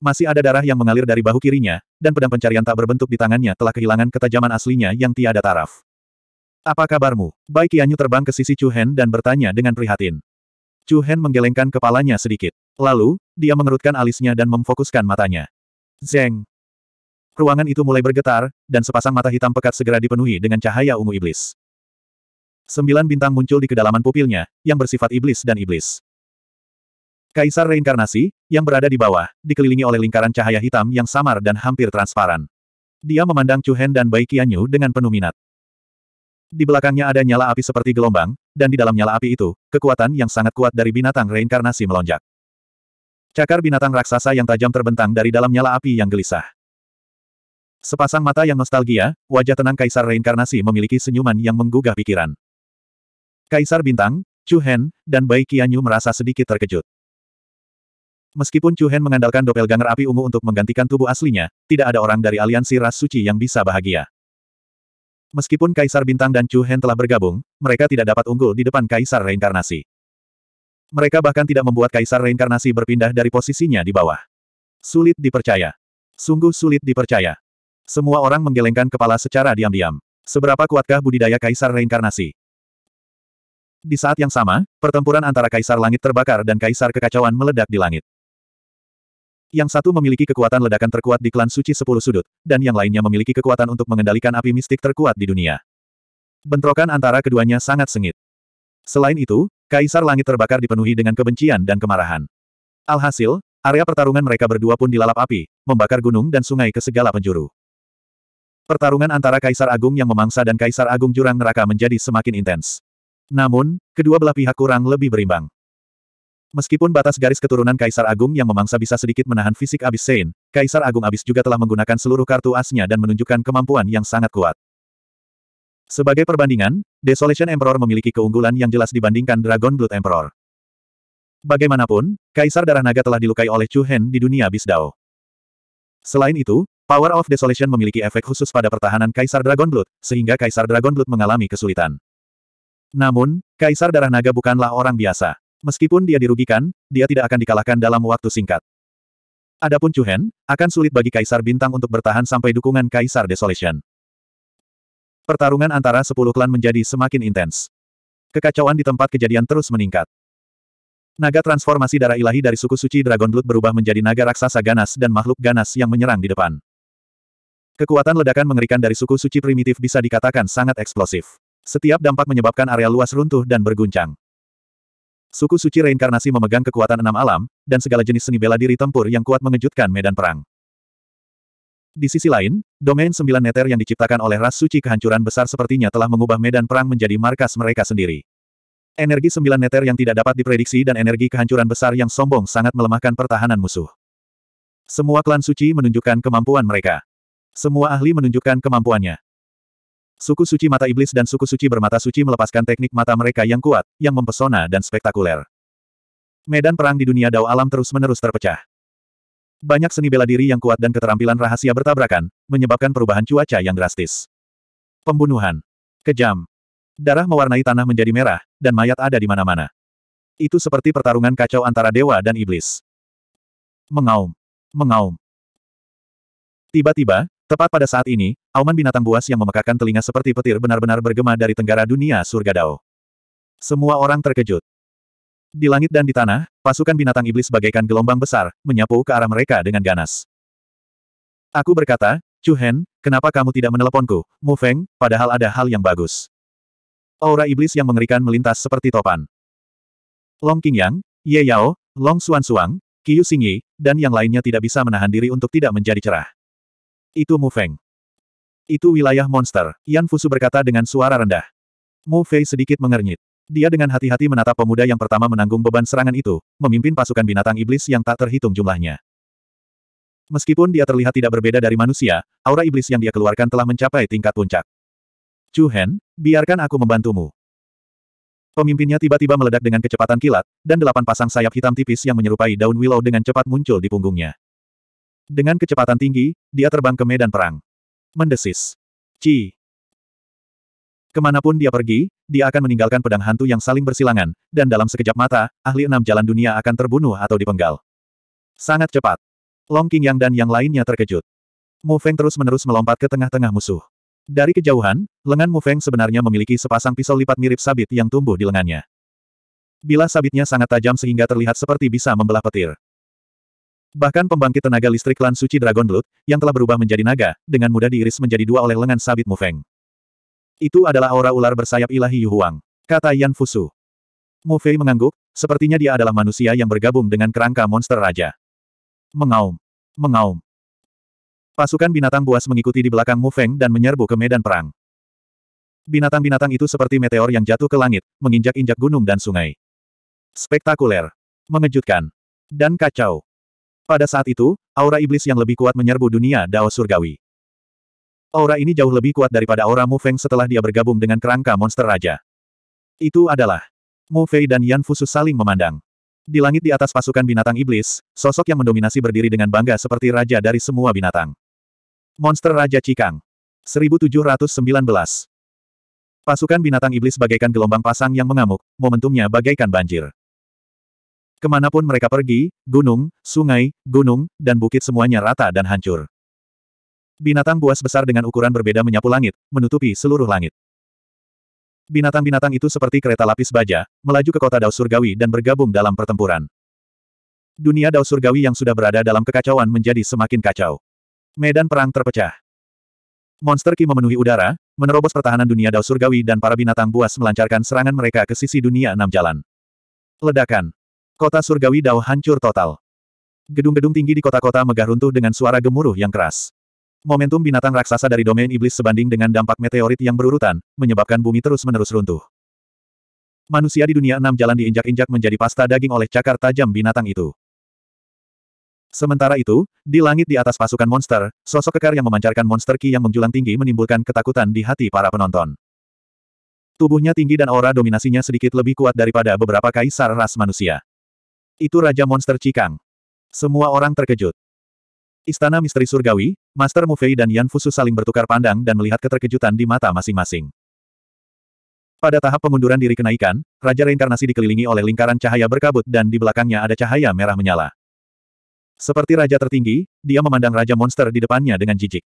Masih ada darah yang mengalir dari bahu kirinya, dan pedang pencarian tak berbentuk di tangannya telah kehilangan ketajaman aslinya yang tiada taraf. Apa kabarmu? Bai Qianyu terbang ke sisi Chu Hen dan bertanya dengan prihatin. Chu Hen menggelengkan kepalanya sedikit. Lalu, dia mengerutkan alisnya dan memfokuskan matanya. Zeng! Ruangan itu mulai bergetar, dan sepasang mata hitam pekat segera dipenuhi dengan cahaya ungu iblis. Sembilan bintang muncul di kedalaman pupilnya, yang bersifat iblis dan iblis. Kaisar reinkarnasi, yang berada di bawah, dikelilingi oleh lingkaran cahaya hitam yang samar dan hampir transparan. Dia memandang Chu Hen dan Bai Qianyu dengan penuh minat. Di belakangnya ada nyala api seperti gelombang, dan di dalam nyala api itu, kekuatan yang sangat kuat dari binatang reinkarnasi melonjak. Cakar binatang raksasa yang tajam terbentang dari dalam nyala api yang gelisah. Sepasang mata yang nostalgia, wajah tenang Kaisar Reinkarnasi memiliki senyuman yang menggugah pikiran. Kaisar Bintang, Chu Hen, dan Bai Qianyu merasa sedikit terkejut. Meskipun Chu Hen mengandalkan doppelganger api ungu untuk menggantikan tubuh aslinya, tidak ada orang dari aliansi ras suci yang bisa bahagia. Meskipun Kaisar Bintang dan Chu Hen telah bergabung, mereka tidak dapat unggul di depan Kaisar Reinkarnasi. Mereka bahkan tidak membuat Kaisar Reinkarnasi berpindah dari posisinya di bawah. Sulit dipercaya. Sungguh sulit dipercaya. Semua orang menggelengkan kepala secara diam-diam. Seberapa kuatkah budidaya Kaisar Reinkarnasi? Di saat yang sama, pertempuran antara Kaisar Langit terbakar dan Kaisar Kekacauan meledak di langit. Yang satu memiliki kekuatan ledakan terkuat di klan suci sepuluh sudut, dan yang lainnya memiliki kekuatan untuk mengendalikan api mistik terkuat di dunia. Bentrokan antara keduanya sangat sengit. Selain itu, Kaisar Langit terbakar dipenuhi dengan kebencian dan kemarahan. Alhasil, area pertarungan mereka berdua pun dilalap api, membakar gunung dan sungai ke segala penjuru. Pertarungan antara Kaisar Agung yang memangsa dan Kaisar Agung Jurang Neraka menjadi semakin intens. Namun, kedua belah pihak kurang lebih berimbang. Meskipun batas garis keturunan Kaisar Agung yang memangsa bisa sedikit menahan fisik abis Sein, Kaisar Agung abis juga telah menggunakan seluruh kartu asnya dan menunjukkan kemampuan yang sangat kuat. Sebagai perbandingan, Desolation Emperor memiliki keunggulan yang jelas dibandingkan Dragon Blood Emperor. Bagaimanapun, Kaisar Darah Naga telah dilukai oleh Chu Hen di dunia Abis Dao. Selain itu, Power of Desolation memiliki efek khusus pada pertahanan Kaisar Dragon Blood, sehingga Kaisar Dragon Blood mengalami kesulitan. Namun, Kaisar Darah Naga bukanlah orang biasa. Meskipun dia dirugikan, dia tidak akan dikalahkan dalam waktu singkat. Adapun Chuhen, akan sulit bagi Kaisar Bintang untuk bertahan sampai dukungan Kaisar Desolation. Pertarungan antara sepuluh klan menjadi semakin intens. Kekacauan di tempat kejadian terus meningkat. Naga transformasi darah ilahi dari suku suci Dragon Blood berubah menjadi naga raksasa ganas dan makhluk ganas yang menyerang di depan. Kekuatan ledakan mengerikan dari suku suci primitif bisa dikatakan sangat eksplosif. Setiap dampak menyebabkan area luas runtuh dan berguncang. Suku suci reinkarnasi memegang kekuatan enam alam, dan segala jenis seni bela diri tempur yang kuat mengejutkan medan perang. Di sisi lain, domain sembilan neter yang diciptakan oleh ras suci kehancuran besar sepertinya telah mengubah medan perang menjadi markas mereka sendiri. Energi sembilan neter yang tidak dapat diprediksi dan energi kehancuran besar yang sombong sangat melemahkan pertahanan musuh. Semua klan suci menunjukkan kemampuan mereka. Semua ahli menunjukkan kemampuannya. Suku suci mata iblis dan suku suci bermata suci melepaskan teknik mata mereka yang kuat, yang mempesona dan spektakuler. Medan perang di dunia dao alam terus-menerus terpecah. Banyak seni bela diri yang kuat dan keterampilan rahasia bertabrakan, menyebabkan perubahan cuaca yang drastis. Pembunuhan. Kejam. Darah mewarnai tanah menjadi merah, dan mayat ada di mana-mana. Itu seperti pertarungan kacau antara dewa dan iblis. Mengaum. Mengaum. Tiba-tiba, Tepat pada saat ini, auman binatang buas yang memekakan telinga seperti petir benar-benar bergema dari tenggara dunia surga Dao. Semua orang terkejut. Di langit dan di tanah, pasukan binatang iblis bagaikan gelombang besar, menyapu ke arah mereka dengan ganas. Aku berkata, Chu Hen, kenapa kamu tidak meneleponku, Mu Feng, padahal ada hal yang bagus. Aura iblis yang mengerikan melintas seperti topan. Long King Yang, Ye Yao, Long Xuan Suang, Qiu Xingyi, dan yang lainnya tidak bisa menahan diri untuk tidak menjadi cerah. Itu Mu Feng. Itu wilayah monster, Yan Fusu berkata dengan suara rendah. Mu Fei sedikit mengernyit. Dia dengan hati-hati menatap pemuda yang pertama menanggung beban serangan itu, memimpin pasukan binatang iblis yang tak terhitung jumlahnya. Meskipun dia terlihat tidak berbeda dari manusia, aura iblis yang dia keluarkan telah mencapai tingkat puncak. Chu Hen, biarkan aku membantumu. Pemimpinnya tiba-tiba meledak dengan kecepatan kilat, dan delapan pasang sayap hitam tipis yang menyerupai daun willow dengan cepat muncul di punggungnya. Dengan kecepatan tinggi, dia terbang ke medan perang. Mendesis. Ci. Kemanapun dia pergi, dia akan meninggalkan pedang hantu yang saling bersilangan, dan dalam sekejap mata, ahli enam jalan dunia akan terbunuh atau dipenggal. Sangat cepat. Long King Yang dan yang lainnya terkejut. Mu Feng terus-menerus melompat ke tengah-tengah musuh. Dari kejauhan, lengan Mu Feng sebenarnya memiliki sepasang pisau lipat mirip sabit yang tumbuh di lengannya. Bila sabitnya sangat tajam sehingga terlihat seperti bisa membelah petir. Bahkan pembangkit tenaga listrik klan suci Dragon Blood, yang telah berubah menjadi naga, dengan mudah diiris menjadi dua oleh lengan sabit Mu Feng. Itu adalah aura ular bersayap ilahi Huang, kata Yan Fusu. Mu Fei mengangguk, sepertinya dia adalah manusia yang bergabung dengan kerangka monster raja. Mengaum. Mengaum. Pasukan binatang buas mengikuti di belakang Mu Feng dan menyerbu ke medan perang. Binatang-binatang itu seperti meteor yang jatuh ke langit, menginjak-injak gunung dan sungai. Spektakuler. Mengejutkan. Dan kacau. Pada saat itu, aura iblis yang lebih kuat menyerbu dunia Dao Surgawi. Aura ini jauh lebih kuat daripada aura Mu Feng setelah dia bergabung dengan kerangka monster raja. Itu adalah Mu Fei dan Yan Fusu saling memandang. Di langit di atas pasukan binatang iblis, sosok yang mendominasi berdiri dengan bangga seperti raja dari semua binatang. Monster Raja Cikang. 1719. Pasukan binatang iblis bagaikan gelombang pasang yang mengamuk, momentumnya bagaikan banjir. Kemanapun mereka pergi, gunung, sungai, gunung, dan bukit semuanya rata dan hancur. Binatang buas besar dengan ukuran berbeda menyapu langit, menutupi seluruh langit. Binatang-binatang itu seperti kereta lapis baja, melaju ke kota Dao Surgawi dan bergabung dalam pertempuran. Dunia Dao Surgawi yang sudah berada dalam kekacauan menjadi semakin kacau. Medan perang terpecah. Monster Ki memenuhi udara, menerobos pertahanan dunia Dao Surgawi dan para binatang buas melancarkan serangan mereka ke sisi dunia enam jalan. Ledakan. Kota surgawi Dao hancur total. Gedung-gedung tinggi di kota-kota megah runtuh dengan suara gemuruh yang keras. Momentum binatang raksasa dari domain iblis sebanding dengan dampak meteorit yang berurutan, menyebabkan bumi terus-menerus runtuh. Manusia di dunia enam jalan diinjak-injak menjadi pasta daging oleh cakar tajam binatang itu. Sementara itu, di langit di atas pasukan monster, sosok kekar yang memancarkan monster ki yang menjulang tinggi menimbulkan ketakutan di hati para penonton. Tubuhnya tinggi dan aura dominasinya sedikit lebih kuat daripada beberapa kaisar ras manusia. Itu Raja Monster Cikang. Semua orang terkejut. Istana Misteri Surgawi, Master Mufei dan Yan Fusu saling bertukar pandang dan melihat keterkejutan di mata masing-masing. Pada tahap pengunduran diri kenaikan, Raja Reinkarnasi dikelilingi oleh lingkaran cahaya berkabut dan di belakangnya ada cahaya merah menyala. Seperti Raja tertinggi, dia memandang Raja Monster di depannya dengan jijik.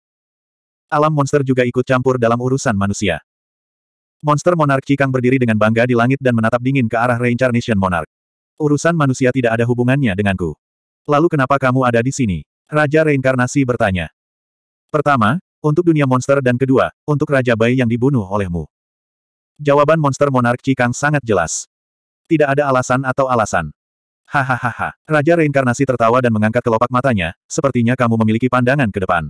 Alam monster juga ikut campur dalam urusan manusia. Monster Monarch Cikang berdiri dengan bangga di langit dan menatap dingin ke arah Reincarnation Monarch. Urusan manusia tidak ada hubungannya denganku. Lalu kenapa kamu ada di sini? Raja Reinkarnasi bertanya. Pertama, untuk dunia monster dan kedua, untuk Raja Bai yang dibunuh olehmu. Jawaban monster monark Cikang sangat jelas. Tidak ada alasan atau alasan. Hahaha. Raja Reinkarnasi tertawa dan mengangkat kelopak matanya, sepertinya kamu memiliki pandangan ke depan.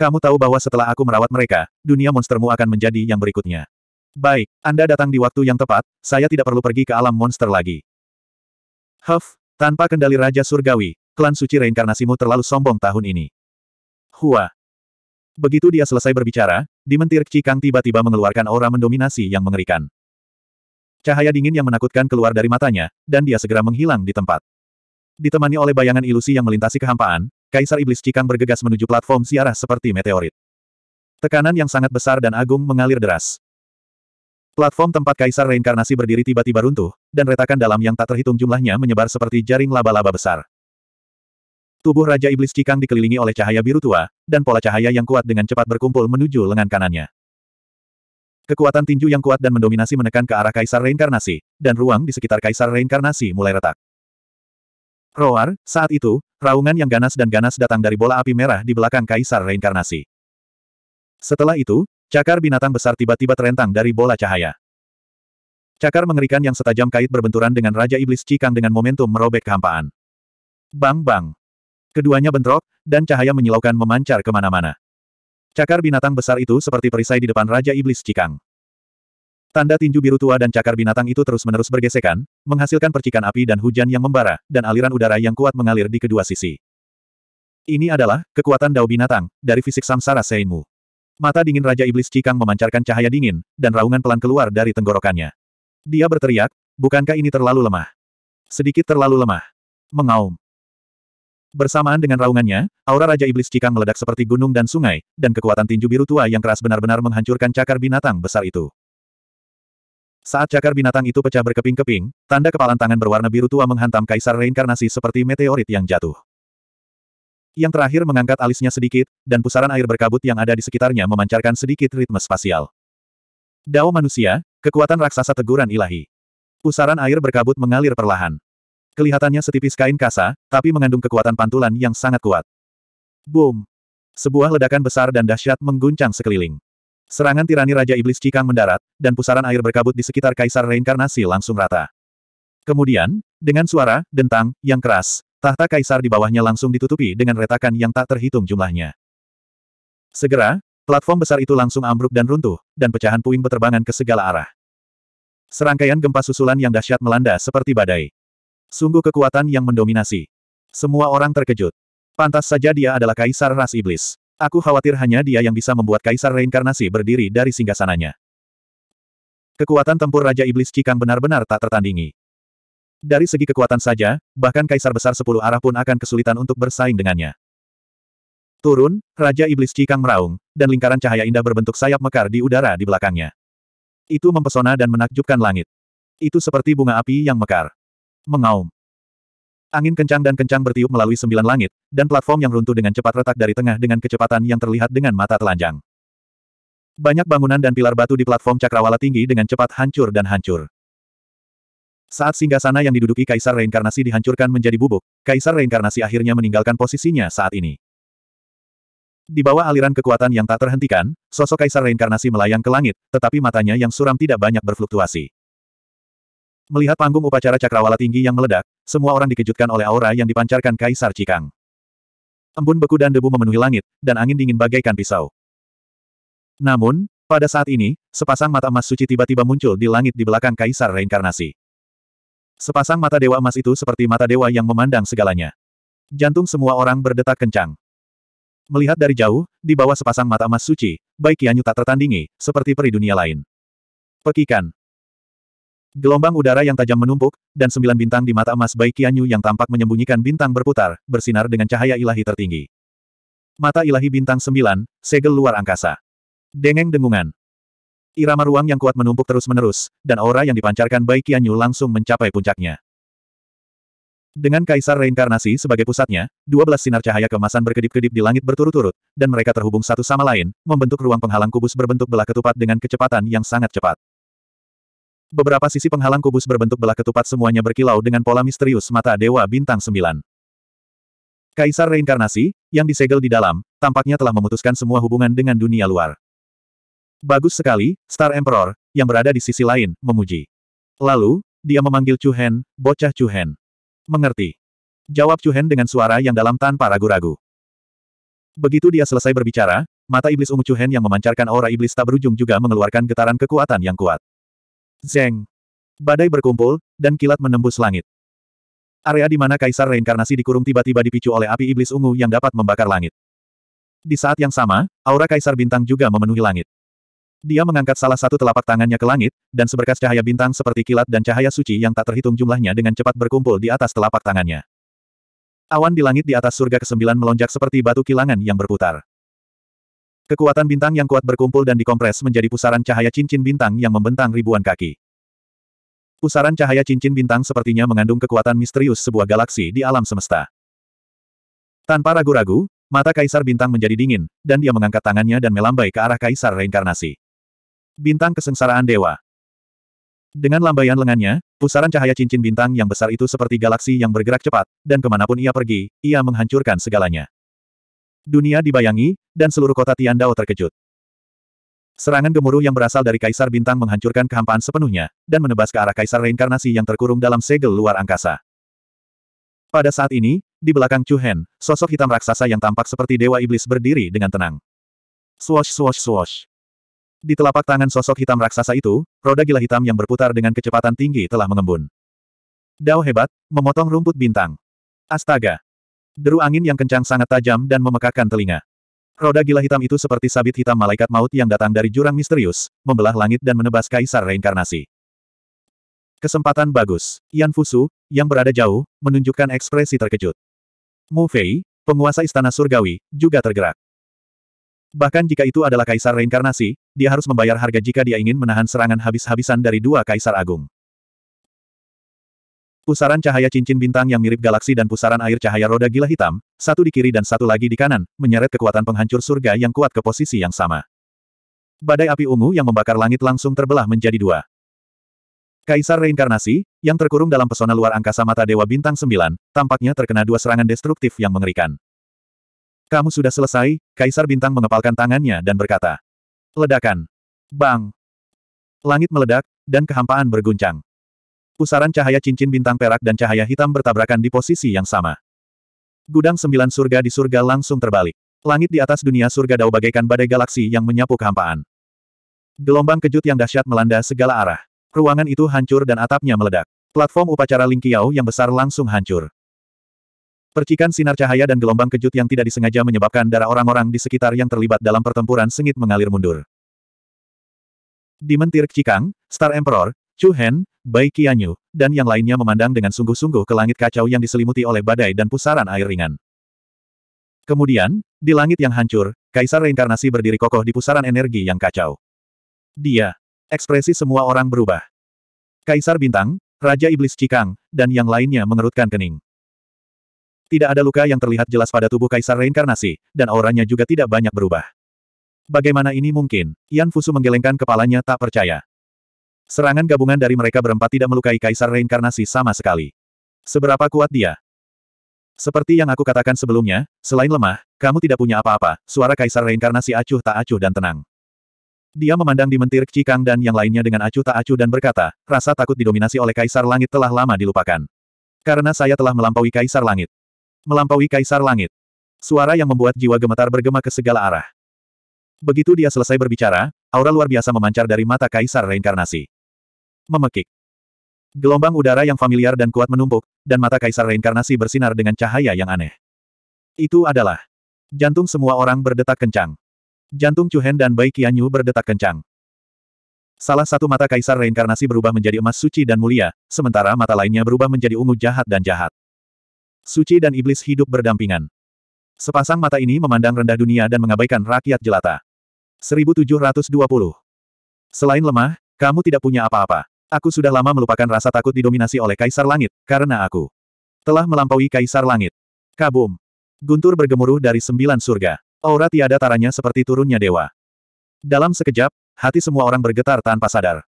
Kamu tahu bahwa setelah aku merawat mereka, dunia monstermu akan menjadi yang berikutnya. Baik, Anda datang di waktu yang tepat, saya tidak perlu pergi ke alam monster lagi. Huff, tanpa kendali Raja Surgawi, klan suci reinkarnasimu terlalu sombong tahun ini. Hua. Begitu dia selesai berbicara, Dimentir Cikang tiba-tiba mengeluarkan aura mendominasi yang mengerikan. Cahaya dingin yang menakutkan keluar dari matanya, dan dia segera menghilang di tempat. Ditemani oleh bayangan ilusi yang melintasi kehampaan, Kaisar Iblis Cikang bergegas menuju platform siarah seperti meteorit. Tekanan yang sangat besar dan agung mengalir deras. Platform tempat kaisar reinkarnasi berdiri tiba-tiba runtuh, dan retakan dalam yang tak terhitung jumlahnya menyebar seperti jaring laba-laba besar. Tubuh Raja Iblis Cikang dikelilingi oleh cahaya biru tua, dan pola cahaya yang kuat dengan cepat berkumpul menuju lengan kanannya. Kekuatan tinju yang kuat dan mendominasi menekan ke arah kaisar reinkarnasi, dan ruang di sekitar kaisar reinkarnasi mulai retak. Roar, saat itu, raungan yang ganas dan ganas datang dari bola api merah di belakang kaisar reinkarnasi. Setelah itu, Cakar binatang besar tiba-tiba terentang dari bola cahaya. Cakar mengerikan yang setajam kait berbenturan dengan Raja Iblis Cikang dengan momentum merobek kehampaan. Bang-bang. Keduanya bentrok, dan cahaya menyilaukan memancar kemana-mana. Cakar binatang besar itu seperti perisai di depan Raja Iblis Cikang. Tanda tinju biru tua dan cakar binatang itu terus-menerus bergesekan, menghasilkan percikan api dan hujan yang membara, dan aliran udara yang kuat mengalir di kedua sisi. Ini adalah kekuatan dao binatang dari fisik samsara seimu. Mata dingin Raja Iblis Cikang memancarkan cahaya dingin, dan raungan pelan keluar dari tenggorokannya. Dia berteriak, bukankah ini terlalu lemah? Sedikit terlalu lemah. Mengaum. Bersamaan dengan raungannya, aura Raja Iblis Cikang meledak seperti gunung dan sungai, dan kekuatan tinju biru tua yang keras benar-benar menghancurkan cakar binatang besar itu. Saat cakar binatang itu pecah berkeping-keping, tanda kepalan tangan berwarna biru tua menghantam kaisar reinkarnasi seperti meteorit yang jatuh. Yang terakhir mengangkat alisnya sedikit, dan pusaran air berkabut yang ada di sekitarnya memancarkan sedikit ritme spasial. Dao manusia, kekuatan raksasa teguran ilahi. Pusaran air berkabut mengalir perlahan. Kelihatannya setipis kain kasa, tapi mengandung kekuatan pantulan yang sangat kuat. Boom! Sebuah ledakan besar dan dahsyat mengguncang sekeliling. Serangan tirani Raja Iblis Cikang mendarat, dan pusaran air berkabut di sekitar Kaisar Reinkarnasi langsung rata. Kemudian, dengan suara, dentang, yang keras, Tahta kaisar di bawahnya langsung ditutupi dengan retakan yang tak terhitung jumlahnya. Segera, platform besar itu langsung ambruk dan runtuh, dan pecahan puing berterbangan ke segala arah. Serangkaian gempa susulan yang dahsyat melanda seperti badai. Sungguh kekuatan yang mendominasi. Semua orang terkejut. Pantas saja dia adalah kaisar ras iblis. Aku khawatir hanya dia yang bisa membuat kaisar reinkarnasi berdiri dari singgasananya. Kekuatan tempur Raja Iblis Cikang benar-benar tak tertandingi. Dari segi kekuatan saja, bahkan kaisar besar sepuluh arah pun akan kesulitan untuk bersaing dengannya. Turun, Raja Iblis Cikang meraung, dan lingkaran cahaya indah berbentuk sayap mekar di udara di belakangnya. Itu mempesona dan menakjubkan langit. Itu seperti bunga api yang mekar. Mengaum. Angin kencang dan kencang bertiup melalui sembilan langit, dan platform yang runtuh dengan cepat retak dari tengah dengan kecepatan yang terlihat dengan mata telanjang. Banyak bangunan dan pilar batu di platform cakrawala tinggi dengan cepat hancur dan hancur. Saat singgasana yang diduduki Kaisar Reinkarnasi dihancurkan menjadi bubuk, Kaisar Reinkarnasi akhirnya meninggalkan posisinya saat ini. Di bawah aliran kekuatan yang tak terhentikan, sosok Kaisar Reinkarnasi melayang ke langit, tetapi matanya yang suram tidak banyak berfluktuasi. Melihat panggung upacara cakrawala tinggi yang meledak, semua orang dikejutkan oleh aura yang dipancarkan Kaisar Cikang. Embun beku dan debu memenuhi langit, dan angin dingin bagaikan pisau. Namun, pada saat ini, sepasang mata emas suci tiba-tiba muncul di langit di belakang Kaisar Reinkarnasi. Sepasang mata dewa emas itu seperti mata dewa yang memandang segalanya. Jantung semua orang berdetak kencang. Melihat dari jauh, di bawah sepasang mata emas suci, Bai Qianyu tak tertandingi, seperti peri dunia lain. Pekikan. Gelombang udara yang tajam menumpuk, dan sembilan bintang di mata emas Bai Qianyu yang tampak menyembunyikan bintang berputar, bersinar dengan cahaya ilahi tertinggi. Mata ilahi bintang sembilan, segel luar angkasa. Dengeng dengungan. Irama ruang yang kuat menumpuk terus-menerus, dan aura yang dipancarkan Bai Qianyu langsung mencapai puncaknya. Dengan kaisar reinkarnasi sebagai pusatnya, 12 sinar cahaya kemasan berkedip-kedip di langit berturut-turut, dan mereka terhubung satu sama lain, membentuk ruang penghalang kubus berbentuk belah ketupat dengan kecepatan yang sangat cepat. Beberapa sisi penghalang kubus berbentuk belah ketupat semuanya berkilau dengan pola misterius mata Dewa Bintang sembilan. Kaisar reinkarnasi, yang disegel di dalam, tampaknya telah memutuskan semua hubungan dengan dunia luar. Bagus sekali, Star Emperor, yang berada di sisi lain, memuji. Lalu, dia memanggil Chu Hen, bocah Chu Hen. Mengerti. Jawab Chu Hen dengan suara yang dalam tanpa ragu-ragu. Begitu dia selesai berbicara, mata iblis ungu Chu Hen yang memancarkan aura iblis tak berujung juga mengeluarkan getaran kekuatan yang kuat. Zeng. Badai berkumpul, dan kilat menembus langit. Area di mana kaisar reinkarnasi dikurung tiba-tiba dipicu oleh api iblis ungu yang dapat membakar langit. Di saat yang sama, aura kaisar bintang juga memenuhi langit. Dia mengangkat salah satu telapak tangannya ke langit, dan seberkas cahaya bintang seperti kilat dan cahaya suci yang tak terhitung jumlahnya dengan cepat berkumpul di atas telapak tangannya. Awan di langit di atas surga kesembilan melonjak seperti batu kilangan yang berputar. Kekuatan bintang yang kuat berkumpul dan dikompres menjadi pusaran cahaya cincin bintang yang membentang ribuan kaki. Pusaran cahaya cincin bintang sepertinya mengandung kekuatan misterius sebuah galaksi di alam semesta. Tanpa ragu-ragu, Mata Kaisar Bintang menjadi dingin, dan dia mengangkat tangannya dan melambai ke arah Kaisar Reinkarnasi. Bintang kesengsaraan dewa. Dengan lambaian lengannya, pusaran cahaya cincin bintang yang besar itu seperti galaksi yang bergerak cepat, dan kemanapun ia pergi, ia menghancurkan segalanya. Dunia dibayangi, dan seluruh kota Tian Dao terkejut. Serangan gemuruh yang berasal dari Kaisar Bintang menghancurkan kehampaan sepenuhnya, dan menebas ke arah Kaisar Reinkarnasi yang terkurung dalam segel luar angkasa. Pada saat ini, di belakang Chu Hen, sosok hitam raksasa yang tampak seperti Dewa Iblis berdiri dengan tenang. Swash swash swash. Di telapak tangan sosok hitam raksasa itu, roda gila hitam yang berputar dengan kecepatan tinggi telah mengembun. Dao hebat, memotong rumput bintang. Astaga! Deru angin yang kencang sangat tajam dan memekakkan telinga. Roda gila hitam itu seperti sabit hitam malaikat maut yang datang dari jurang misterius, membelah langit dan menebas kaisar reinkarnasi. Kesempatan bagus. Yan Fusu, yang berada jauh, menunjukkan ekspresi terkejut. Mu Fei, penguasa istana surgawi, juga tergerak. Bahkan jika itu adalah kaisar reinkarnasi, dia harus membayar harga jika dia ingin menahan serangan habis-habisan dari dua kaisar agung. Pusaran cahaya cincin bintang yang mirip galaksi dan pusaran air cahaya roda gila hitam, satu di kiri dan satu lagi di kanan, menyeret kekuatan penghancur surga yang kuat ke posisi yang sama. Badai api ungu yang membakar langit langsung terbelah menjadi dua. Kaisar reinkarnasi, yang terkurung dalam pesona luar angkasa mata Dewa Bintang 9, tampaknya terkena dua serangan destruktif yang mengerikan. Kamu sudah selesai, Kaisar Bintang mengepalkan tangannya dan berkata. Ledakan. Bang. Langit meledak, dan kehampaan berguncang. Pusaran cahaya cincin bintang perak dan cahaya hitam bertabrakan di posisi yang sama. Gudang sembilan surga di surga langsung terbalik. Langit di atas dunia surga dao bagaikan badai galaksi yang menyapu kehampaan. Gelombang kejut yang dahsyat melanda segala arah. Ruangan itu hancur dan atapnya meledak. Platform upacara Ling Qiao yang besar langsung hancur. Percikan sinar cahaya dan gelombang kejut yang tidak disengaja menyebabkan darah orang-orang di sekitar yang terlibat dalam pertempuran sengit mengalir mundur. Di mentir Cikang, Star Emperor, Chu Hen, Bai Qianyu, dan yang lainnya memandang dengan sungguh-sungguh ke langit kacau yang diselimuti oleh badai dan pusaran air ringan. Kemudian, di langit yang hancur, Kaisar Reinkarnasi berdiri kokoh di pusaran energi yang kacau. Dia. Ekspresi semua orang berubah. Kaisar Bintang, Raja Iblis Cikang, dan yang lainnya mengerutkan kening. Tidak ada luka yang terlihat jelas pada tubuh Kaisar Reinkarnasi, dan auranya juga tidak banyak berubah. Bagaimana ini mungkin? Yan Fusu menggelengkan kepalanya tak percaya. Serangan gabungan dari mereka berempat tidak melukai Kaisar Reinkarnasi sama sekali. Seberapa kuat dia? Seperti yang aku katakan sebelumnya, selain lemah, kamu tidak punya apa-apa, suara Kaisar Reinkarnasi acuh tak acuh dan tenang. Dia memandang di mentir Cikang dan yang lainnya dengan acuh tak acuh dan berkata, rasa takut didominasi oleh Kaisar Langit telah lama dilupakan. Karena saya telah melampaui Kaisar Langit. Melampaui Kaisar Langit. Suara yang membuat jiwa gemetar bergema ke segala arah. Begitu dia selesai berbicara, aura luar biasa memancar dari mata Kaisar Reinkarnasi. Memekik. Gelombang udara yang familiar dan kuat menumpuk, dan mata Kaisar Reinkarnasi bersinar dengan cahaya yang aneh. Itu adalah jantung semua orang berdetak kencang. Jantung Chuhen dan Bai Qianyu berdetak kencang. Salah satu mata kaisar reinkarnasi berubah menjadi emas suci dan mulia, sementara mata lainnya berubah menjadi ungu jahat dan jahat. Suci dan iblis hidup berdampingan. Sepasang mata ini memandang rendah dunia dan mengabaikan rakyat jelata. 1720. Selain lemah, kamu tidak punya apa-apa. Aku sudah lama melupakan rasa takut didominasi oleh Kaisar Langit, karena aku telah melampaui Kaisar Langit. Kabum. Guntur bergemuruh dari sembilan surga. Aura tiada taranya seperti turunnya dewa. Dalam sekejap, hati semua orang bergetar tanpa sadar.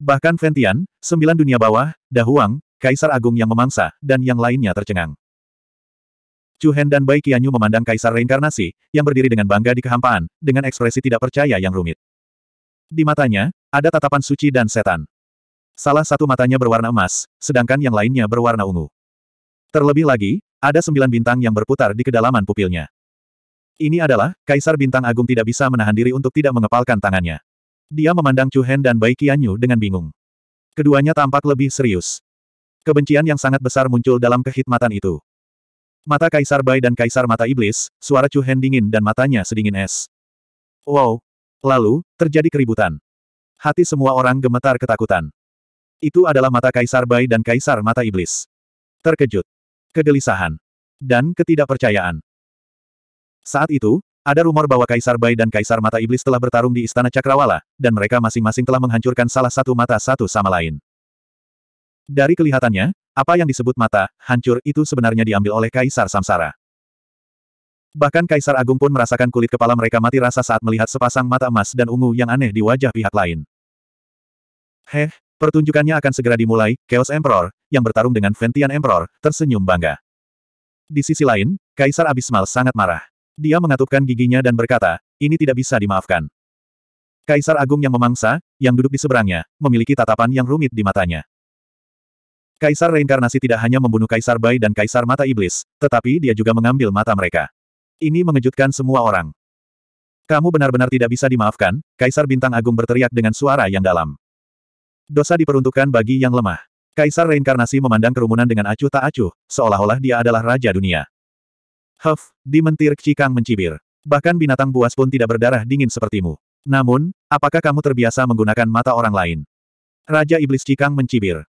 Bahkan Ventian, sembilan dunia bawah, Dahuang, Kaisar Agung yang memangsa, dan yang lainnya tercengang. Chu Hen dan Bai Qianyu memandang Kaisar Reinkarnasi, yang berdiri dengan bangga di kehampaan, dengan ekspresi tidak percaya yang rumit. Di matanya, ada tatapan suci dan setan. Salah satu matanya berwarna emas, sedangkan yang lainnya berwarna ungu. Terlebih lagi, ada sembilan bintang yang berputar di kedalaman pupilnya. Ini adalah, Kaisar Bintang Agung tidak bisa menahan diri untuk tidak mengepalkan tangannya. Dia memandang Chu Hen dan Bai Qianyu dengan bingung. Keduanya tampak lebih serius. Kebencian yang sangat besar muncul dalam kehitmatan itu. Mata Kaisar Bai dan Kaisar Mata Iblis, suara Chu Hen dingin dan matanya sedingin es. Wow! Lalu, terjadi keributan. Hati semua orang gemetar ketakutan. Itu adalah mata Kaisar Bai dan Kaisar Mata Iblis. Terkejut. Kegelisahan. Dan ketidakpercayaan. Saat itu, ada rumor bahwa Kaisar Bai dan Kaisar Mata Iblis telah bertarung di Istana Cakrawala, dan mereka masing-masing telah menghancurkan salah satu mata satu sama lain. Dari kelihatannya, apa yang disebut mata, hancur, itu sebenarnya diambil oleh Kaisar Samsara. Bahkan Kaisar Agung pun merasakan kulit kepala mereka mati rasa saat melihat sepasang mata emas dan ungu yang aneh di wajah pihak lain. Heh, pertunjukannya akan segera dimulai, Chaos Emperor, yang bertarung dengan Ventian Emperor, tersenyum bangga. Di sisi lain, Kaisar Abismal sangat marah. Dia mengatupkan giginya dan berkata, ini tidak bisa dimaafkan. Kaisar Agung yang memangsa, yang duduk di seberangnya, memiliki tatapan yang rumit di matanya. Kaisar reinkarnasi tidak hanya membunuh Kaisar Bai dan Kaisar Mata Iblis, tetapi dia juga mengambil mata mereka. Ini mengejutkan semua orang. Kamu benar-benar tidak bisa dimaafkan, Kaisar Bintang Agung berteriak dengan suara yang dalam. Dosa diperuntukkan bagi yang lemah. Kaisar reinkarnasi memandang kerumunan dengan acuh tak acuh, seolah-olah dia adalah raja dunia. Huff, dimentir Cikang mencibir. Bahkan binatang buas pun tidak berdarah dingin sepertimu. Namun, apakah kamu terbiasa menggunakan mata orang lain? Raja Iblis Cikang mencibir.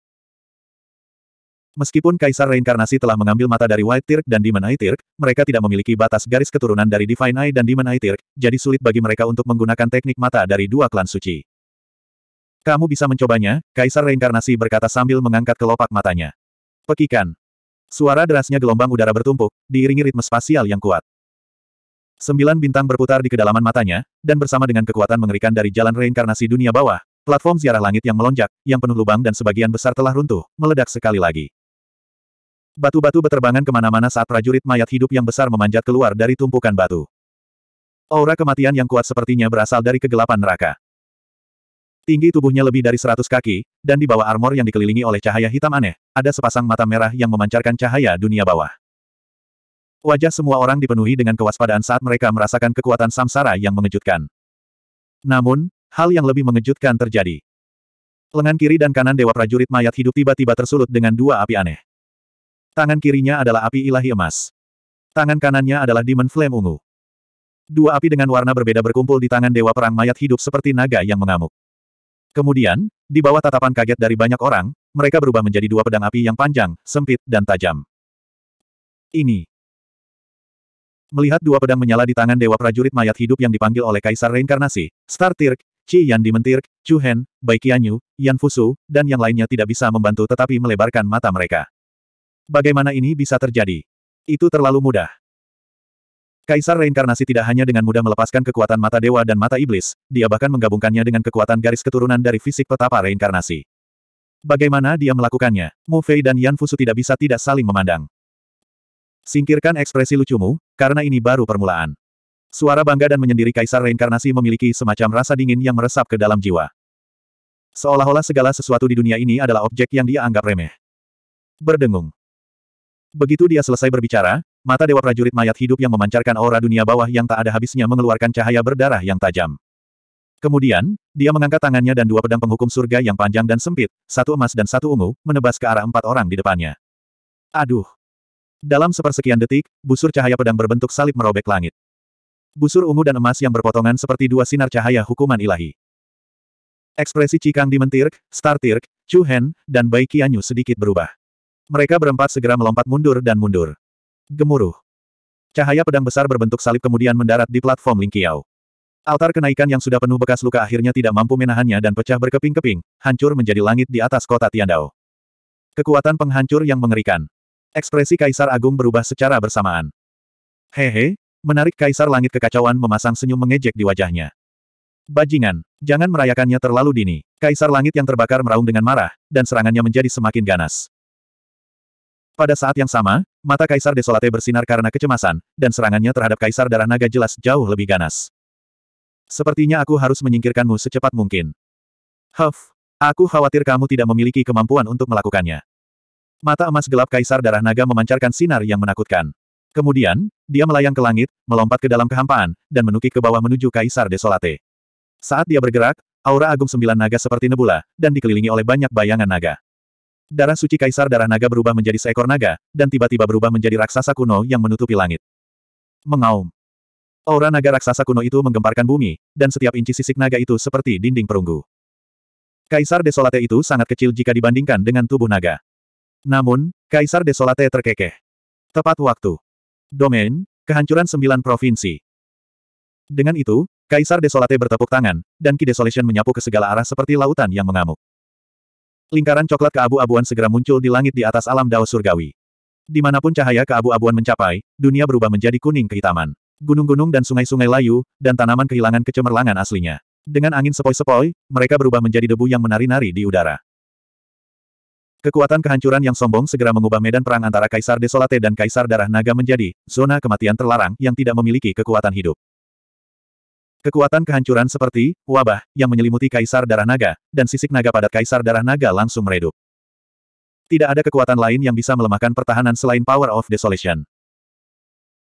Meskipun Kaisar Reinkarnasi telah mengambil mata dari White Tirk dan Demon Eye Tirk, mereka tidak memiliki batas garis keturunan dari Divine Eye dan Demon Eye Tirk, jadi sulit bagi mereka untuk menggunakan teknik mata dari dua klan suci. Kamu bisa mencobanya, Kaisar Reinkarnasi berkata sambil mengangkat kelopak matanya. Pekikan. Suara derasnya gelombang udara bertumpuk, diiringi ritme spasial yang kuat. Sembilan bintang berputar di kedalaman matanya, dan bersama dengan kekuatan mengerikan dari jalan reinkarnasi dunia bawah, platform ziarah langit yang melonjak, yang penuh lubang dan sebagian besar telah runtuh, meledak sekali lagi. Batu-batu beterbangan kemana-mana saat prajurit mayat hidup yang besar memanjat keluar dari tumpukan batu. Aura kematian yang kuat sepertinya berasal dari kegelapan neraka. Tinggi tubuhnya lebih dari seratus kaki, dan di bawah armor yang dikelilingi oleh cahaya hitam aneh, ada sepasang mata merah yang memancarkan cahaya dunia bawah. Wajah semua orang dipenuhi dengan kewaspadaan saat mereka merasakan kekuatan samsara yang mengejutkan. Namun, hal yang lebih mengejutkan terjadi. Lengan kiri dan kanan Dewa Prajurit Mayat Hidup tiba-tiba tersulut dengan dua api aneh. Tangan kirinya adalah api ilahi emas. Tangan kanannya adalah Demon Flame ungu. Dua api dengan warna berbeda berkumpul di tangan Dewa Perang Mayat Hidup seperti naga yang mengamuk. Kemudian, di bawah tatapan kaget dari banyak orang, mereka berubah menjadi dua pedang api yang panjang, sempit, dan tajam. Ini. Melihat dua pedang menyala di tangan Dewa Prajurit Mayat Hidup yang dipanggil oleh Kaisar Reinkarnasi, Star Tirk, Chi Yan Dimentirk, Chu Hen, Bai Qianyu, Yan Fusu, dan yang lainnya tidak bisa membantu tetapi melebarkan mata mereka. Bagaimana ini bisa terjadi? Itu terlalu mudah. Kaisar reinkarnasi tidak hanya dengan mudah melepaskan kekuatan mata dewa dan mata iblis, dia bahkan menggabungkannya dengan kekuatan garis keturunan dari fisik petapa reinkarnasi. Bagaimana dia melakukannya? Mu Fei dan Yan Fusu tidak bisa tidak saling memandang. Singkirkan ekspresi lucumu, karena ini baru permulaan. Suara bangga dan menyendiri kaisar reinkarnasi memiliki semacam rasa dingin yang meresap ke dalam jiwa. Seolah-olah segala sesuatu di dunia ini adalah objek yang dia anggap remeh. Berdengung. Begitu dia selesai berbicara, mata Dewa Prajurit mayat hidup yang memancarkan aura dunia bawah yang tak ada habisnya mengeluarkan cahaya berdarah yang tajam. Kemudian, dia mengangkat tangannya dan dua pedang penghukum surga yang panjang dan sempit, satu emas dan satu ungu, menebas ke arah empat orang di depannya. Aduh! Dalam sepersekian detik, busur cahaya pedang berbentuk salib merobek langit. Busur ungu dan emas yang berpotongan seperti dua sinar cahaya hukuman ilahi. Ekspresi Cikang di Mentirk, Star Tirk, Chu Hen, dan Bai kianyu sedikit berubah. Mereka berempat segera melompat mundur dan mundur. Gemuruh. Cahaya pedang besar berbentuk salib kemudian mendarat di platform Lingqiao. Altar kenaikan yang sudah penuh bekas luka akhirnya tidak mampu menahannya dan pecah berkeping-keping, hancur menjadi langit di atas kota Tiandao. Kekuatan penghancur yang mengerikan. Ekspresi Kaisar Agung berubah secara bersamaan. Hehe, menarik Kaisar Langit kekacauan memasang senyum mengejek di wajahnya. Bajingan, jangan merayakannya terlalu dini. Kaisar Langit yang terbakar meraung dengan marah, dan serangannya menjadi semakin ganas. Pada saat yang sama, mata Kaisar Desolate bersinar karena kecemasan, dan serangannya terhadap Kaisar Darah Naga jelas jauh lebih ganas. Sepertinya aku harus menyingkirkanmu secepat mungkin. Huff, aku khawatir kamu tidak memiliki kemampuan untuk melakukannya. Mata emas gelap Kaisar Darah Naga memancarkan sinar yang menakutkan. Kemudian, dia melayang ke langit, melompat ke dalam kehampaan, dan menukik ke bawah menuju Kaisar Desolate. Saat dia bergerak, aura agung sembilan naga seperti nebula, dan dikelilingi oleh banyak bayangan naga. Darah suci Kaisar Darah Naga berubah menjadi seekor naga, dan tiba-tiba berubah menjadi raksasa kuno yang menutupi langit. Mengaum. Aura naga raksasa kuno itu menggemparkan bumi, dan setiap inci sisik naga itu seperti dinding perunggu. Kaisar Desolate itu sangat kecil jika dibandingkan dengan tubuh naga. Namun, Kaisar Desolate terkekeh. Tepat waktu. Domain, kehancuran sembilan provinsi. Dengan itu, Kaisar Desolate bertepuk tangan, dan Ki Desolation menyapu ke segala arah seperti lautan yang mengamuk. Lingkaran coklat keabu-abuan segera muncul di langit di atas alam dao surgawi. Dimanapun cahaya keabu-abuan mencapai, dunia berubah menjadi kuning kehitaman. Gunung-gunung dan sungai-sungai layu, dan tanaman kehilangan kecemerlangan aslinya. Dengan angin sepoi-sepoi, mereka berubah menjadi debu yang menari-nari di udara. Kekuatan kehancuran yang sombong segera mengubah medan perang antara Kaisar Desolate dan Kaisar Darah Naga menjadi zona kematian terlarang yang tidak memiliki kekuatan hidup. Kekuatan kehancuran seperti wabah yang menyelimuti kaisar darah naga dan sisik naga padat kaisar darah naga langsung meredup. Tidak ada kekuatan lain yang bisa melemahkan pertahanan selain Power of Desolation.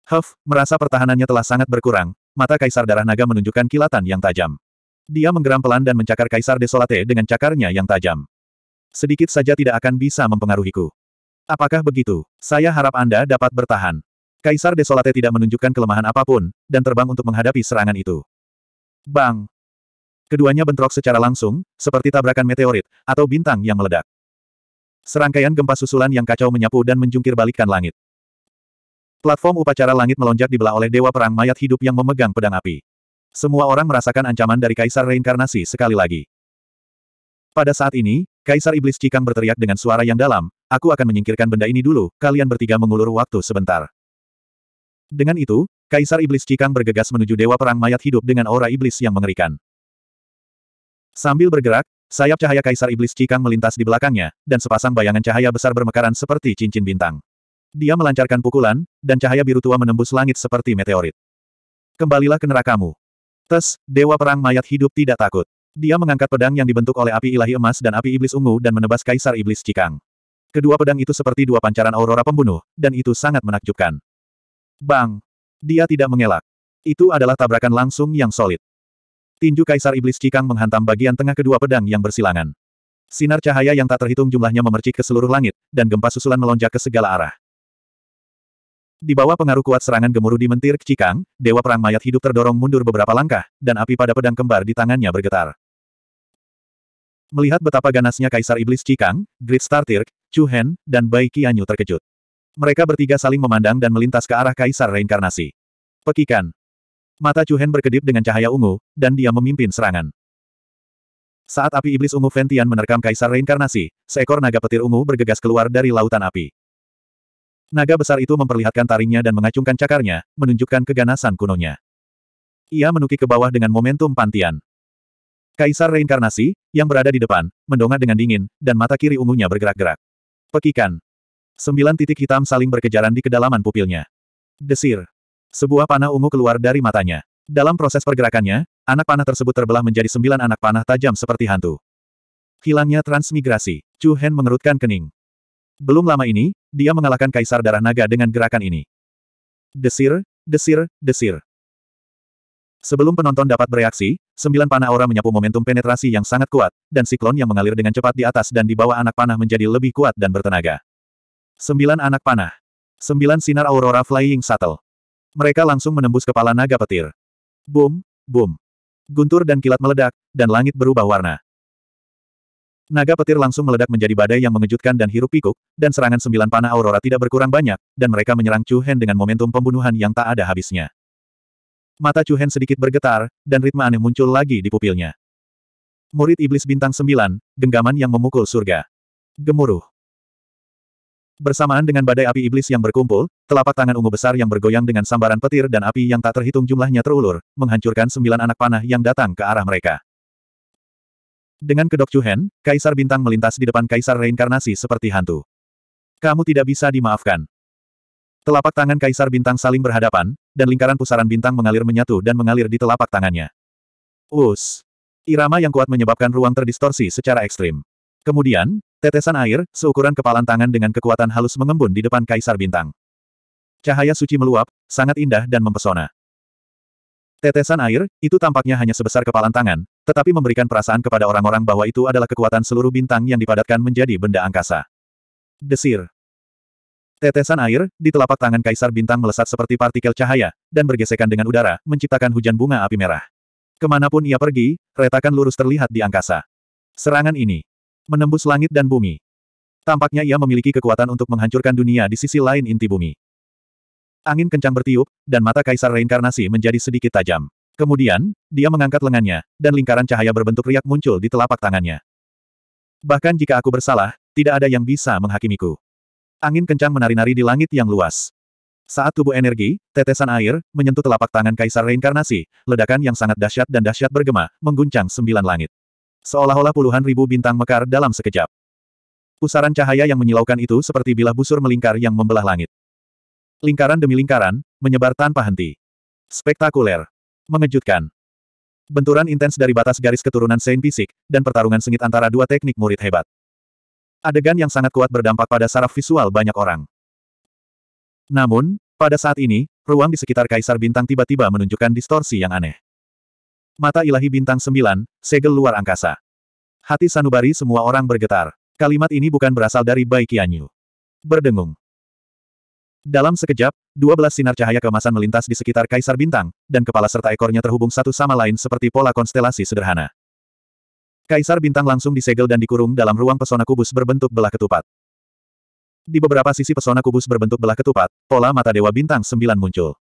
Huff merasa pertahanannya telah sangat berkurang, mata kaisar darah naga menunjukkan kilatan yang tajam. Dia menggeram pelan dan mencakar kaisar Desolate dengan cakarnya yang tajam. Sedikit saja tidak akan bisa mempengaruhiku. Apakah begitu? Saya harap Anda dapat bertahan. Kaisar Desolate tidak menunjukkan kelemahan apapun, dan terbang untuk menghadapi serangan itu. Bang! Keduanya bentrok secara langsung, seperti tabrakan meteorit, atau bintang yang meledak. Serangkaian gempa susulan yang kacau menyapu dan menjungkir balikkan langit. Platform upacara langit melonjak dibelah oleh Dewa Perang Mayat Hidup yang memegang pedang api. Semua orang merasakan ancaman dari Kaisar Reinkarnasi sekali lagi. Pada saat ini, Kaisar Iblis Cikang berteriak dengan suara yang dalam, aku akan menyingkirkan benda ini dulu, kalian bertiga mengulur waktu sebentar. Dengan itu, Kaisar Iblis Cikang bergegas menuju Dewa Perang Mayat Hidup dengan aura iblis yang mengerikan. Sambil bergerak, sayap cahaya Kaisar Iblis Cikang melintas di belakangnya, dan sepasang bayangan cahaya besar bermekaran seperti cincin bintang. Dia melancarkan pukulan, dan cahaya biru tua menembus langit seperti meteorit. Kembalilah ke nerakamu. Tes, Dewa Perang Mayat Hidup tidak takut. Dia mengangkat pedang yang dibentuk oleh api ilahi emas dan api iblis ungu dan menebas Kaisar Iblis Cikang. Kedua pedang itu seperti dua pancaran aurora pembunuh, dan itu sangat menakjubkan. Bang! Dia tidak mengelak. Itu adalah tabrakan langsung yang solid. Tinju Kaisar Iblis Cikang menghantam bagian tengah kedua pedang yang bersilangan. Sinar cahaya yang tak terhitung jumlahnya memercik ke seluruh langit, dan gempa susulan melonjak ke segala arah. Di bawah pengaruh kuat serangan gemuruh di mentir Cikang, Dewa Perang Mayat hidup terdorong mundur beberapa langkah, dan api pada pedang kembar di tangannya bergetar. Melihat betapa ganasnya Kaisar Iblis Cikang, Great Star Tirk, Chu Hen, dan Bai Qianyu terkejut. Mereka bertiga saling memandang dan melintas ke arah Kaisar Reinkarnasi. Pekikan. Mata Chuhen berkedip dengan cahaya ungu, dan dia memimpin serangan. Saat api iblis ungu Ventian menerkam Kaisar Reinkarnasi, seekor naga petir ungu bergegas keluar dari lautan api. Naga besar itu memperlihatkan taringnya dan mengacungkan cakarnya, menunjukkan keganasan kunonya. Ia menukik ke bawah dengan momentum pantian. Kaisar reinkarnasi, yang berada di depan, mendongak dengan dingin, dan mata kiri ungunya bergerak-gerak. Pekikan. Sembilan titik hitam saling berkejaran di kedalaman pupilnya. Desir. Sebuah panah ungu keluar dari matanya. Dalam proses pergerakannya, anak panah tersebut terbelah menjadi sembilan anak panah tajam seperti hantu. Hilangnya transmigrasi, Chu Hen mengerutkan kening. Belum lama ini, dia mengalahkan Kaisar Darah Naga dengan gerakan ini. Desir, desir, desir. Sebelum penonton dapat bereaksi, sembilan panah aura menyapu momentum penetrasi yang sangat kuat, dan siklon yang mengalir dengan cepat di atas dan di bawah anak panah menjadi lebih kuat dan bertenaga. Sembilan anak panah. Sembilan sinar aurora flying shuttle. Mereka langsung menembus kepala naga petir. Boom, boom. Guntur dan kilat meledak, dan langit berubah warna. Naga petir langsung meledak menjadi badai yang mengejutkan dan hirup pikuk, dan serangan sembilan panah aurora tidak berkurang banyak, dan mereka menyerang Chu Hen dengan momentum pembunuhan yang tak ada habisnya. Mata Chu Hen sedikit bergetar, dan ritme aneh muncul lagi di pupilnya. Murid Iblis Bintang sembilan, genggaman yang memukul surga. Gemuruh. Bersamaan dengan badai api iblis yang berkumpul, telapak tangan ungu besar yang bergoyang dengan sambaran petir dan api yang tak terhitung jumlahnya terulur, menghancurkan sembilan anak panah yang datang ke arah mereka. Dengan kedok Cuhen, Kaisar Bintang melintas di depan Kaisar Reinkarnasi seperti hantu. Kamu tidak bisa dimaafkan. Telapak tangan Kaisar Bintang saling berhadapan, dan lingkaran pusaran bintang mengalir menyatu dan mengalir di telapak tangannya. Us! Irama yang kuat menyebabkan ruang terdistorsi secara ekstrim. Kemudian, Tetesan air, seukuran kepalan tangan dengan kekuatan halus mengembun di depan Kaisar Bintang. Cahaya suci meluap, sangat indah dan mempesona. Tetesan air, itu tampaknya hanya sebesar kepalan tangan, tetapi memberikan perasaan kepada orang-orang bahwa itu adalah kekuatan seluruh bintang yang dipadatkan menjadi benda angkasa. Desir. Tetesan air, di telapak tangan kaisar bintang melesat seperti partikel cahaya, dan bergesekan dengan udara, menciptakan hujan bunga api merah. Kemanapun ia pergi, retakan lurus terlihat di angkasa. Serangan ini. Menembus langit dan bumi. Tampaknya ia memiliki kekuatan untuk menghancurkan dunia di sisi lain inti bumi. Angin kencang bertiup, dan mata kaisar reinkarnasi menjadi sedikit tajam. Kemudian, dia mengangkat lengannya, dan lingkaran cahaya berbentuk riak muncul di telapak tangannya. Bahkan jika aku bersalah, tidak ada yang bisa menghakimiku. Angin kencang menari-nari di langit yang luas. Saat tubuh energi, tetesan air, menyentuh telapak tangan kaisar reinkarnasi, ledakan yang sangat dahsyat dan dahsyat bergema, mengguncang sembilan langit. Seolah-olah puluhan ribu bintang mekar dalam sekejap. Pusaran cahaya yang menyilaukan itu seperti bilah busur melingkar yang membelah langit. Lingkaran demi lingkaran, menyebar tanpa henti. Spektakuler. Mengejutkan. Benturan intens dari batas garis keturunan Saint fisik dan pertarungan sengit antara dua teknik murid hebat. Adegan yang sangat kuat berdampak pada saraf visual banyak orang. Namun, pada saat ini, ruang di sekitar Kaisar Bintang tiba-tiba menunjukkan distorsi yang aneh. Mata ilahi bintang sembilan, segel luar angkasa. Hati sanubari semua orang bergetar. Kalimat ini bukan berasal dari Bai Qianyu. Berdengung. Dalam sekejap, dua belas sinar cahaya kemasan melintas di sekitar Kaisar Bintang, dan kepala serta ekornya terhubung satu sama lain seperti pola konstelasi sederhana. Kaisar Bintang langsung disegel dan dikurung dalam ruang pesona kubus berbentuk belah ketupat. Di beberapa sisi pesona kubus berbentuk belah ketupat, pola mata Dewa Bintang sembilan muncul.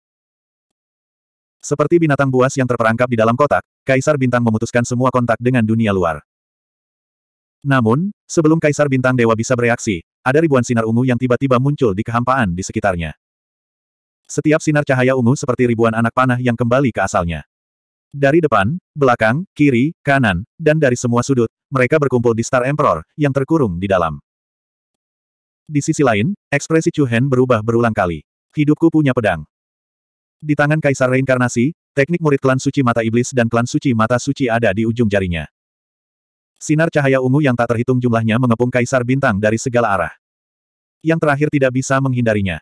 Seperti binatang buas yang terperangkap di dalam kotak, Kaisar Bintang memutuskan semua kontak dengan dunia luar. Namun, sebelum Kaisar Bintang Dewa bisa bereaksi, ada ribuan sinar ungu yang tiba-tiba muncul di kehampaan di sekitarnya. Setiap sinar cahaya ungu seperti ribuan anak panah yang kembali ke asalnya. Dari depan, belakang, kiri, kanan, dan dari semua sudut, mereka berkumpul di Star Emperor, yang terkurung di dalam. Di sisi lain, ekspresi Chu Han berubah berulang kali. Hidupku punya pedang. Di tangan Kaisar Reinkarnasi, teknik murid klan suci mata iblis dan klan suci mata suci ada di ujung jarinya. Sinar cahaya ungu yang tak terhitung jumlahnya mengepung Kaisar Bintang dari segala arah. Yang terakhir tidak bisa menghindarinya.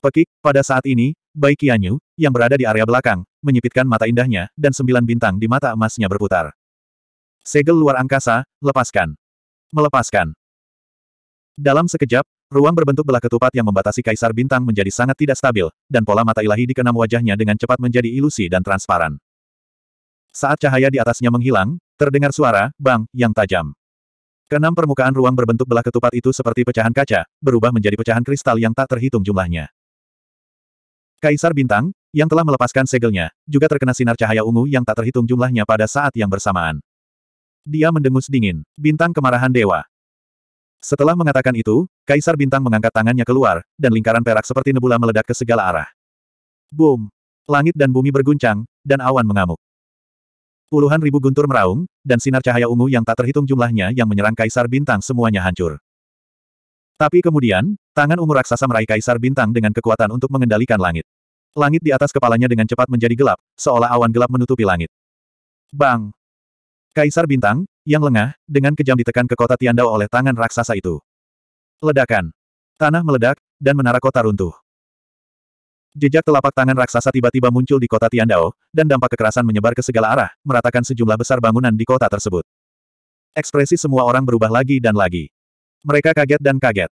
Pekik, pada saat ini, Bai Qianyu, yang berada di area belakang, menyipitkan mata indahnya, dan sembilan bintang di mata emasnya berputar. Segel luar angkasa, lepaskan. Melepaskan. Dalam sekejap, Ruang berbentuk belah ketupat yang membatasi kaisar bintang menjadi sangat tidak stabil, dan pola mata ilahi di kenam wajahnya dengan cepat menjadi ilusi dan transparan. Saat cahaya di atasnya menghilang, terdengar suara, bang, yang tajam. kenam permukaan ruang berbentuk belah ketupat itu seperti pecahan kaca, berubah menjadi pecahan kristal yang tak terhitung jumlahnya. Kaisar Bintang, yang telah melepaskan segelnya, juga terkena sinar cahaya ungu yang tak terhitung jumlahnya pada saat yang bersamaan. Dia mendengus dingin. Bintang kemarahan dewa. Setelah mengatakan itu, Kaisar Bintang mengangkat tangannya keluar, dan lingkaran perak seperti nebula meledak ke segala arah. Boom! Langit dan bumi berguncang, dan awan mengamuk. Puluhan ribu guntur meraung, dan sinar cahaya ungu yang tak terhitung jumlahnya yang menyerang Kaisar Bintang semuanya hancur. Tapi kemudian, tangan ungu raksasa meraih Kaisar Bintang dengan kekuatan untuk mengendalikan langit. Langit di atas kepalanya dengan cepat menjadi gelap, seolah awan gelap menutupi langit. Bang! Kaisar Bintang, yang lengah, dengan kejam ditekan ke kota Tiandao oleh tangan raksasa itu. Ledakan. Tanah meledak, dan menara kota runtuh. Jejak telapak tangan raksasa tiba-tiba muncul di kota Tiandao, dan dampak kekerasan menyebar ke segala arah, meratakan sejumlah besar bangunan di kota tersebut. Ekspresi semua orang berubah lagi dan lagi. Mereka kaget dan kaget.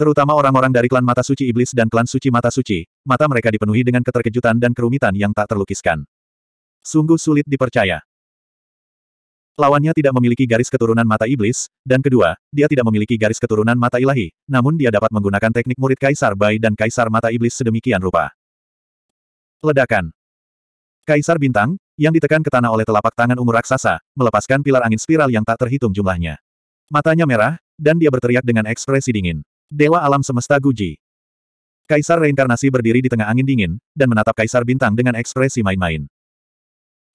Terutama orang-orang dari klan Mata Suci Iblis dan klan Suci Mata Suci, mata mereka dipenuhi dengan keterkejutan dan kerumitan yang tak terlukiskan. Sungguh sulit dipercaya. Lawannya tidak memiliki garis keturunan mata iblis, dan kedua, dia tidak memiliki garis keturunan mata ilahi, namun dia dapat menggunakan teknik murid Kaisar Bai dan Kaisar Mata Iblis sedemikian rupa. Ledakan Kaisar Bintang, yang ditekan ke tanah oleh telapak tangan ungu raksasa, melepaskan pilar angin spiral yang tak terhitung jumlahnya. Matanya merah, dan dia berteriak dengan ekspresi dingin. Dewa alam semesta Guji. Kaisar reinkarnasi berdiri di tengah angin dingin, dan menatap Kaisar Bintang dengan ekspresi main-main.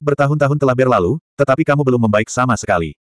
Bertahun-tahun telah berlalu, tetapi kamu belum membaik sama sekali.